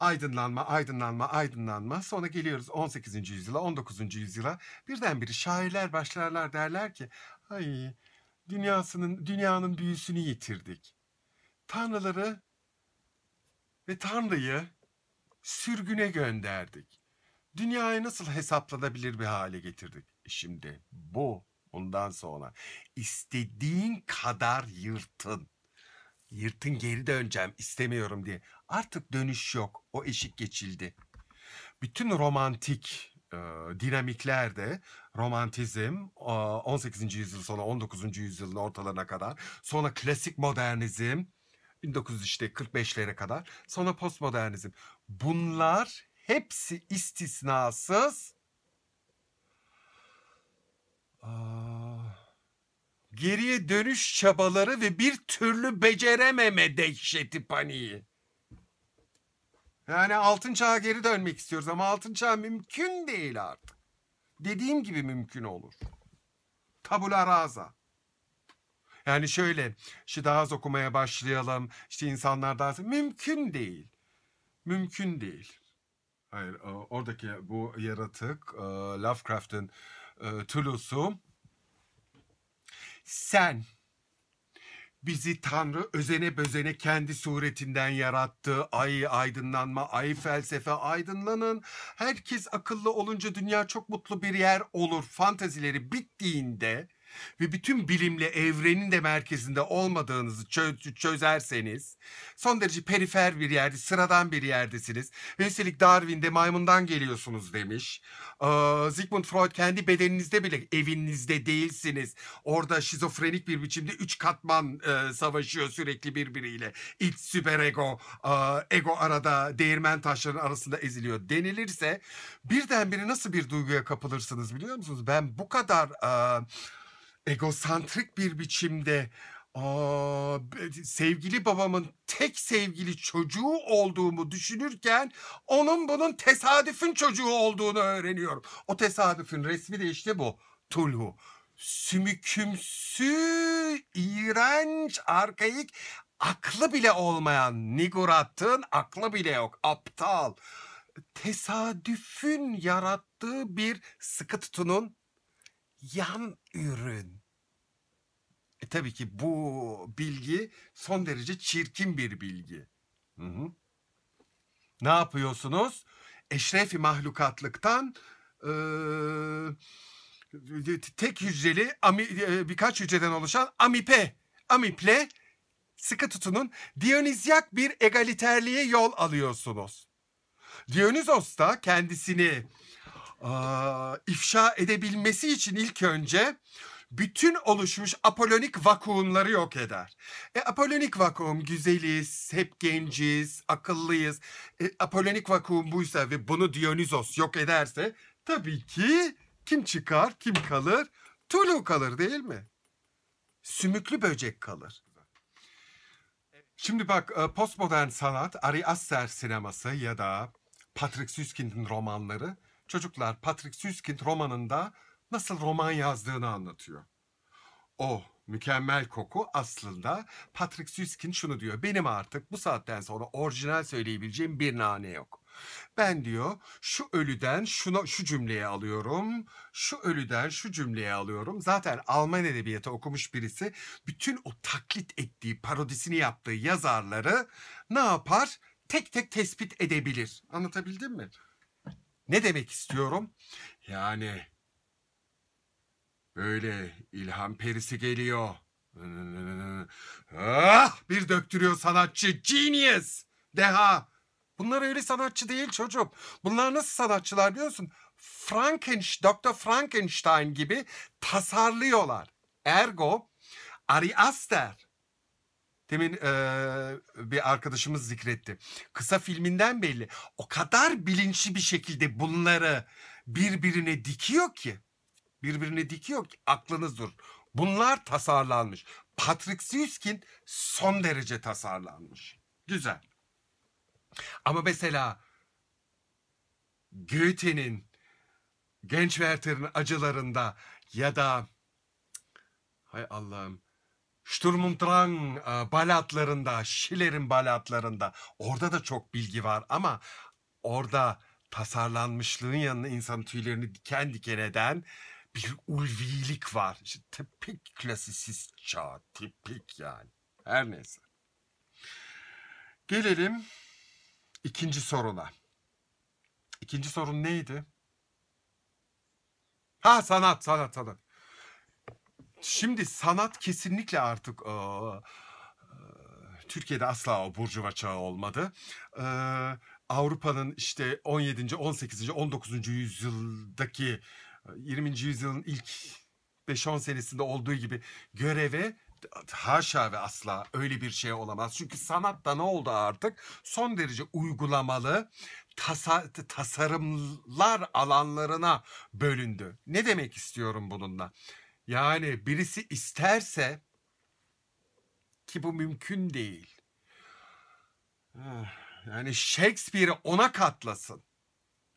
aydınlanma, aydınlanma, aydınlanma. Sonra geliyoruz 18. yüzyıla, 19. yüzyıla. Birdenbire şairler başlarlar derler ki, ay dünyasının dünyanın büyüsünü yitirdik tanrıları ve tanrıyı sürgüne gönderdik. Dünyayı nasıl hesaplanabilir bir hale getirdik? E şimdi bu bundan sonra istediğin kadar yırtın. Yırtın geri döneceğim istemiyorum diye. Artık dönüş yok. O eşik geçildi. Bütün romantik e, dinamikler de romantizm 18. E, yüzyıl sonu 19. yüzyılın ortalarına kadar sonra klasik modernizm 1900 işte 45'lere kadar. Sonra postmodernizm. Bunlar hepsi istisnasız ah. geriye dönüş çabaları ve bir türlü becerememe dehşeti paniği. Yani altın çağa geri dönmek istiyoruz ama altın çağ mümkün değil artık. Dediğim gibi mümkün olur. Tabula rasa. Yani şöyle işte daha az okumaya başlayalım. işte insanlar daha az. mümkün değil. Mümkün değil. Hayır oradaki bu yaratık e, Lovecraft'ın e, Tulus'u sen bizi Tanrı özene bözene kendi suretinden yarattı. Ay aydınlanma, ay felsefe aydınlanın. Herkes akıllı olunca dünya çok mutlu bir yer olur. Fantezileri bittiğinde ve bütün bilimle evrenin de merkezinde olmadığınızı çö- çözerseniz son derece perifer bir yerde, sıradan bir yerdesiniz. Ve üstelik Darwin'de maymundan geliyorsunuz demiş. Ee, Sigmund Freud kendi bedeninizde bile evinizde değilsiniz. Orada şizofrenik bir biçimde üç katman e, savaşıyor sürekli birbiriyle. İç süperego, e, ego arada değirmen taşlarının arasında eziliyor denilirse birdenbire nasıl bir duyguya kapılırsınız biliyor musunuz? Ben bu kadar... E, egosantrik bir biçimde Aa, sevgili babamın tek sevgili çocuğu olduğumu düşünürken onun bunun tesadüfün çocuğu olduğunu öğreniyorum. O tesadüfün resmi de işte bu. Tulhu. Sümükümsü, iğrenç, arkaik, aklı bile olmayan Nigurat'ın aklı bile yok. Aptal. Tesadüfün yarattığı bir sıkı tutunun yan ürün tabii ki bu bilgi son derece çirkin bir bilgi. Hı hı. Ne yapıyorsunuz? Eşrefi mahlukatlıktan e, tek hücreli ami, e, birkaç hücreden oluşan amipe, amiple sıkı tutunun Dionizyak bir egaliterliğe yol alıyorsunuz. Dionizos da kendisini e, ifşa edebilmesi için ilk önce bütün oluşmuş apolonik vakuumları yok eder. E, apolonik vakuum güzeliz, hep genciz, akıllıyız. E, apolonik vakuum buysa ve bunu Dionizos yok ederse tabii ki kim çıkar, kim kalır? Tulu kalır değil mi? Sümüklü böcek kalır. Şimdi bak e, postmodern sanat, Ari Aster sineması ya da Patrick Süskind'in romanları. Çocuklar Patrick Süskind romanında nasıl roman yazdığını anlatıyor. O oh, mükemmel koku aslında Patrick Süskind şunu diyor. Benim artık bu saatten sonra orijinal söyleyebileceğim bir nane yok. Ben diyor şu ölüden şuna şu cümleye alıyorum. Şu ölüden şu cümleye alıyorum. Zaten Alman edebiyatı okumuş birisi bütün o taklit ettiği, parodisini yaptığı yazarları ne yapar? Tek tek tespit edebilir. Anlatabildim mi? Ne demek istiyorum? Yani Öyle ilham perisi geliyor. Ah, bir döktürüyor sanatçı. Genius. Deha. Bunlar öyle sanatçı değil çocuğum. Bunlar nasıl sanatçılar biliyor musun? Frankenstein, Dr. Frankenstein gibi tasarlıyorlar. Ergo Ari Aster Demin e, bir arkadaşımız zikretti. Kısa filminden belli. O kadar bilinçli bir şekilde bunları birbirine dikiyor ki birbirine dikiyor ki aklınız dur. Bunlar tasarlanmış. Patrick Süskind son derece tasarlanmış. Güzel. Ama mesela Goethe'nin Genç Werther'in acılarında ya da hay Allah'ım Sturm und Drang e, balatlarında, Schiller'in balatlarında orada da çok bilgi var ama orada tasarlanmışlığın yanına insan tüylerini diken diken eden bir ulvilik var. İşte tipik klasisist çağ, tipik yani. Her neyse. Gelelim ikinci soruna. İkinci sorun neydi? Ha sanat, sanat, sanat. Şimdi sanat kesinlikle artık e, Türkiye'de asla o burjuva çağı olmadı. E, Avrupa'nın işte 17. 18. 19. yüzyıldaki 20. yüzyılın ilk 5-10 senesinde olduğu gibi göreve haşa ve asla öyle bir şey olamaz. Çünkü sanatta ne oldu artık? Son derece uygulamalı tasa, tasarımlar alanlarına bölündü. Ne demek istiyorum bununla? Yani birisi isterse ki bu mümkün değil. Eh, yani Shakespeare'i ona katlasın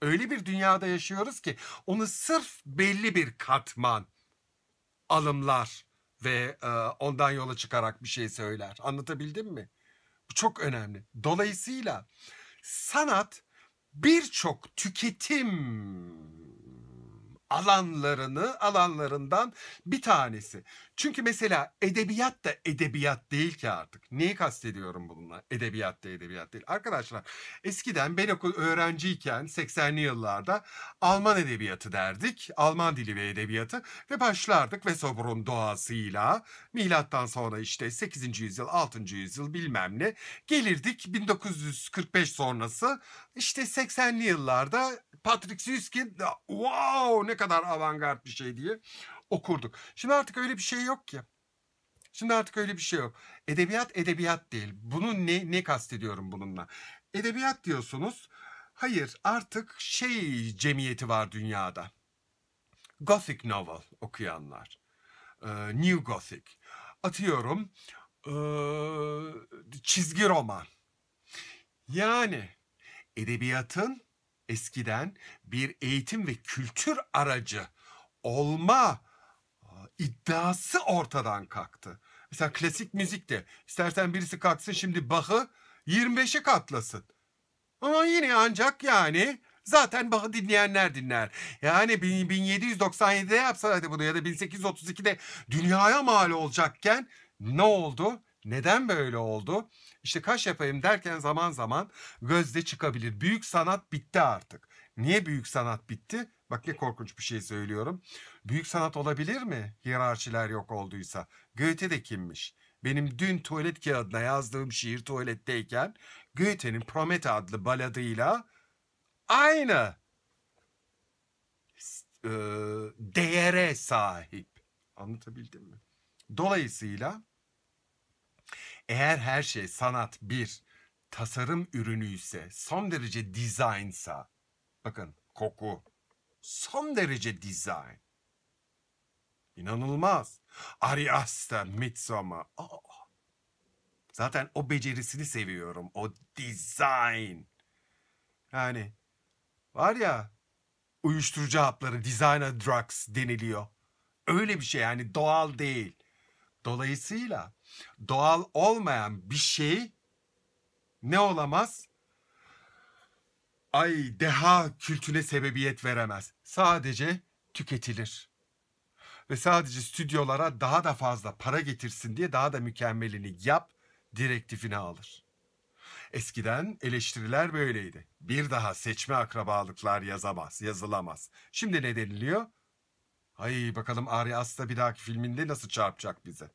öyle bir dünyada yaşıyoruz ki onu sırf belli bir katman alımlar ve e, ondan yola çıkarak bir şey söyler. Anlatabildim mi? Bu çok önemli. Dolayısıyla sanat birçok tüketim alanlarını alanlarından bir tanesi. Çünkü mesela edebiyat da edebiyat değil ki artık. Neyi kastediyorum bununla? Edebiyat da edebiyat değil. Arkadaşlar eskiden ben okul öğrenciyken 80'li yıllarda Alman edebiyatı derdik. Alman dili ve edebiyatı ve başlardık ve Wesobrun doğasıyla milattan sonra işte 8. yüzyıl 6. yüzyıl bilmem ne gelirdik 1945 sonrası işte 80'li yıllarda Patrick Süskind wow ne kadar avantgard bir şey diye okurduk. Şimdi artık öyle bir şey yok ki. Şimdi artık öyle bir şey yok. Edebiyat edebiyat değil. Bunu ne, ne kastediyorum bununla? Edebiyat diyorsunuz. Hayır artık şey cemiyeti var dünyada. Gothic novel okuyanlar. Ee, New Gothic. Atıyorum ee, çizgi roman. Yani edebiyatın eskiden bir eğitim ve kültür aracı olma iddiası ortadan kalktı. Mesela klasik müzik de istersen birisi kalksın şimdi Bach'ı 25'e katlasın. Ama yine ancak yani zaten Bach'ı dinleyenler dinler. Yani 1797'de yapsaydı bunu ya da 1832'de dünyaya mal olacakken ne oldu? Neden böyle oldu? İşte kaş yapayım derken zaman zaman gözde çıkabilir. Büyük sanat bitti artık. Niye büyük sanat bitti? Bak ne korkunç bir şey söylüyorum. Büyük sanat olabilir mi? Hiyerarşiler yok olduysa. Goethe de kimmiş? Benim dün tuvalet kağıdına yazdığım şiir tuvaletteyken Goethe'nin Promete adlı baladıyla aynı e, değere sahip. Anlatabildim mi? Dolayısıyla eğer her şey sanat bir tasarım ürünü ise son derece dizaynsa bakın koku son derece dizayn. inanılmaz. Ari Aster, Midsommar. Aa, zaten o becerisini seviyorum. O dizayn. Yani var ya uyuşturucu hapları designer drugs deniliyor. Öyle bir şey yani doğal değil. Dolayısıyla doğal olmayan bir şey ne olamaz? Ay deha kültüne sebebiyet veremez. Sadece tüketilir. Ve sadece stüdyolara daha da fazla para getirsin diye daha da mükemmelini yap direktifini alır. Eskiden eleştiriler böyleydi. Bir daha seçme akrabalıklar yazamaz, yazılamaz. Şimdi ne deniliyor? Ay bakalım Ari Asta bir dahaki filminde nasıl çarpacak bize.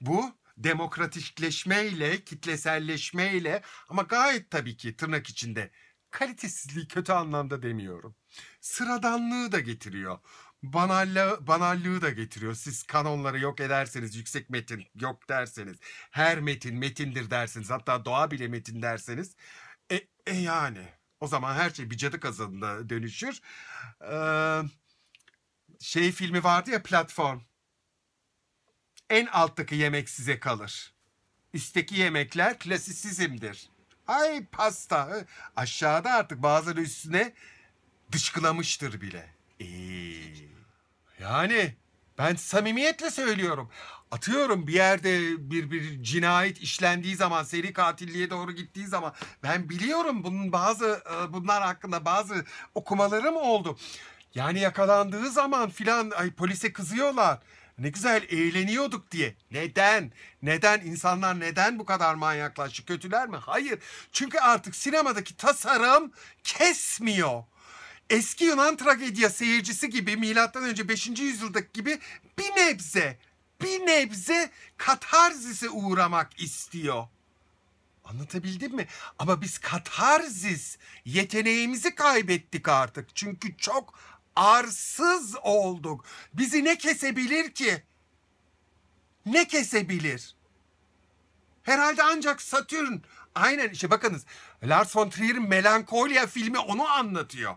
Bu demokratikleşmeyle, kitleselleşmeyle ama gayet tabii ki tırnak içinde kalitesizliği kötü anlamda demiyorum. Sıradanlığı da getiriyor. Banallığı, banallığı da getiriyor. Siz kanonları yok ederseniz, yüksek metin yok derseniz, her metin metindir dersiniz. hatta doğa bile metin derseniz. E, e yani o zaman her şey bir cadı kazanına dönüşür. Ee, şey filmi vardı ya platform. En alttaki yemek size kalır. Üstteki yemekler klasisizmdir. Ay pasta. Aşağıda artık bazıları üstüne dışkılamıştır bile. Ee, yani ben samimiyetle söylüyorum. Atıyorum bir yerde bir bir cinayet işlendiği zaman, seri katilliğe doğru gittiği zaman ben biliyorum bunun bazı e, bunlar hakkında bazı okumalarım oldu. Yani yakalandığı zaman filan ay polise kızıyorlar. Ne güzel eğleniyorduk diye. Neden? Neden insanlar neden bu kadar manyaklaştı? Kötüler mi? Hayır. Çünkü artık sinemadaki tasarım kesmiyor. Eski Yunan tragedya seyircisi gibi milattan önce 5. yüzyıldaki gibi bir nebze bir nebze katarzise uğramak istiyor. Anlatabildim mi? Ama biz katarzis yeteneğimizi kaybettik artık. Çünkü çok arsız olduk. Bizi ne kesebilir ki? Ne kesebilir? Herhalde ancak Satürn. Aynen işte bakınız Lars von Trier'in Melankolia filmi onu anlatıyor.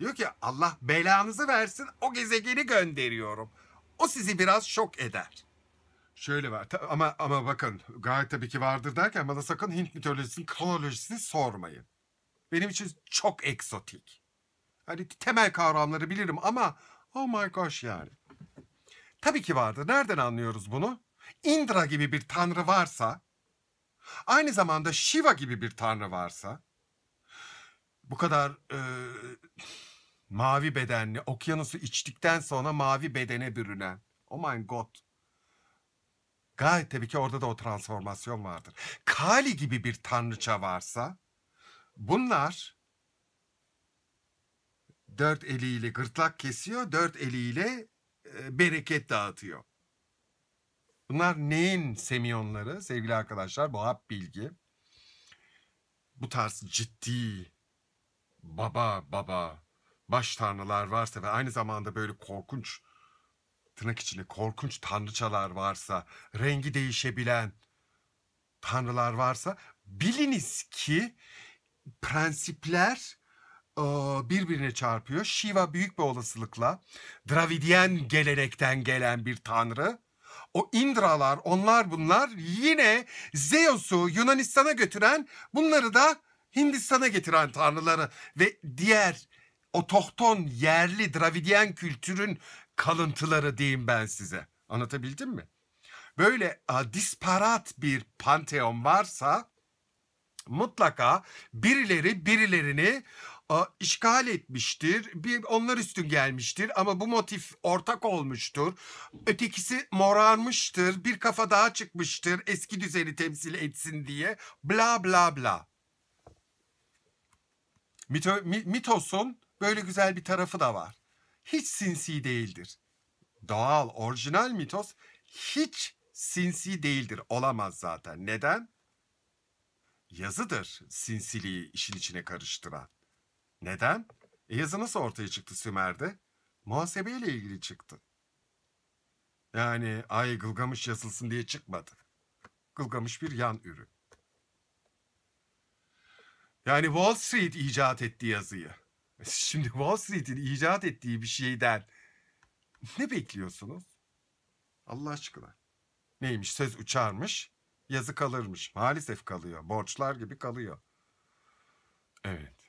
Diyor ki Allah belanızı versin o gezegeni gönderiyorum. O sizi biraz şok eder. Şöyle var ama ama bakın gayet tabii ki vardır derken bana sakın Hint mitolojisinin kronolojisini sormayın. Benim için çok eksotik. Hani temel kavramları bilirim ama oh my gosh yani. Tabii ki vardır. Nereden anlıyoruz bunu? Indra gibi bir tanrı varsa, aynı zamanda Shiva gibi bir tanrı varsa, bu kadar e, mavi bedenli, okyanusu içtikten sonra mavi bedene bürünen, oh my god, Gayet tabii ki orada da o transformasyon vardır. Kali gibi bir tanrıça varsa bunlar dört eliyle gırtlak kesiyor, dört eliyle e, bereket dağıtıyor. Bunlar neyin semiyonları sevgili arkadaşlar? Bu hap bilgi. Bu tarz ciddi baba baba baş tanrılar varsa ve aynı zamanda böyle korkunç tırnak içinde korkunç tanrıçalar varsa, rengi değişebilen tanrılar varsa biliniz ki prensipler ee, birbirine çarpıyor. Shiva büyük bir olasılıkla Dravidian gelenekten gelen bir tanrı. O Indralar, onlar bunlar yine Zeus'u Yunanistan'a götüren, bunları da Hindistan'a getiren tanrıları ve diğer otohton yerli Dravidian kültürün kalıntıları diyeyim ben size. Anlatabildim mi? Böyle a, e, disparat bir panteon varsa mutlaka birileri birilerini işgal etmiştir. Bir onlar üstün gelmiştir ama bu motif ortak olmuştur. Ötekisi morarmıştır. Bir kafa daha çıkmıştır eski düzeni temsil etsin diye. Bla bla bla. Mito, mitosun böyle güzel bir tarafı da var. Hiç sinsi değildir. Doğal, orijinal mitos hiç sinsi değildir. Olamaz zaten. Neden? Yazıdır sinsiliği işin içine karıştıran. Neden? E yazı nasıl ortaya çıktı Sümer'de? Muhasebeyle ilgili çıktı. Yani ay Gılgamış yazılsın diye çıkmadı. Gılgamış bir yan ürün. Yani Wall Street icat etti yazıyı. Şimdi Wall Street'in icat ettiği bir şeyden ne bekliyorsunuz? Allah aşkına. Neymiş söz uçarmış, yazı kalırmış. Maalesef kalıyor. Borçlar gibi kalıyor. Evet.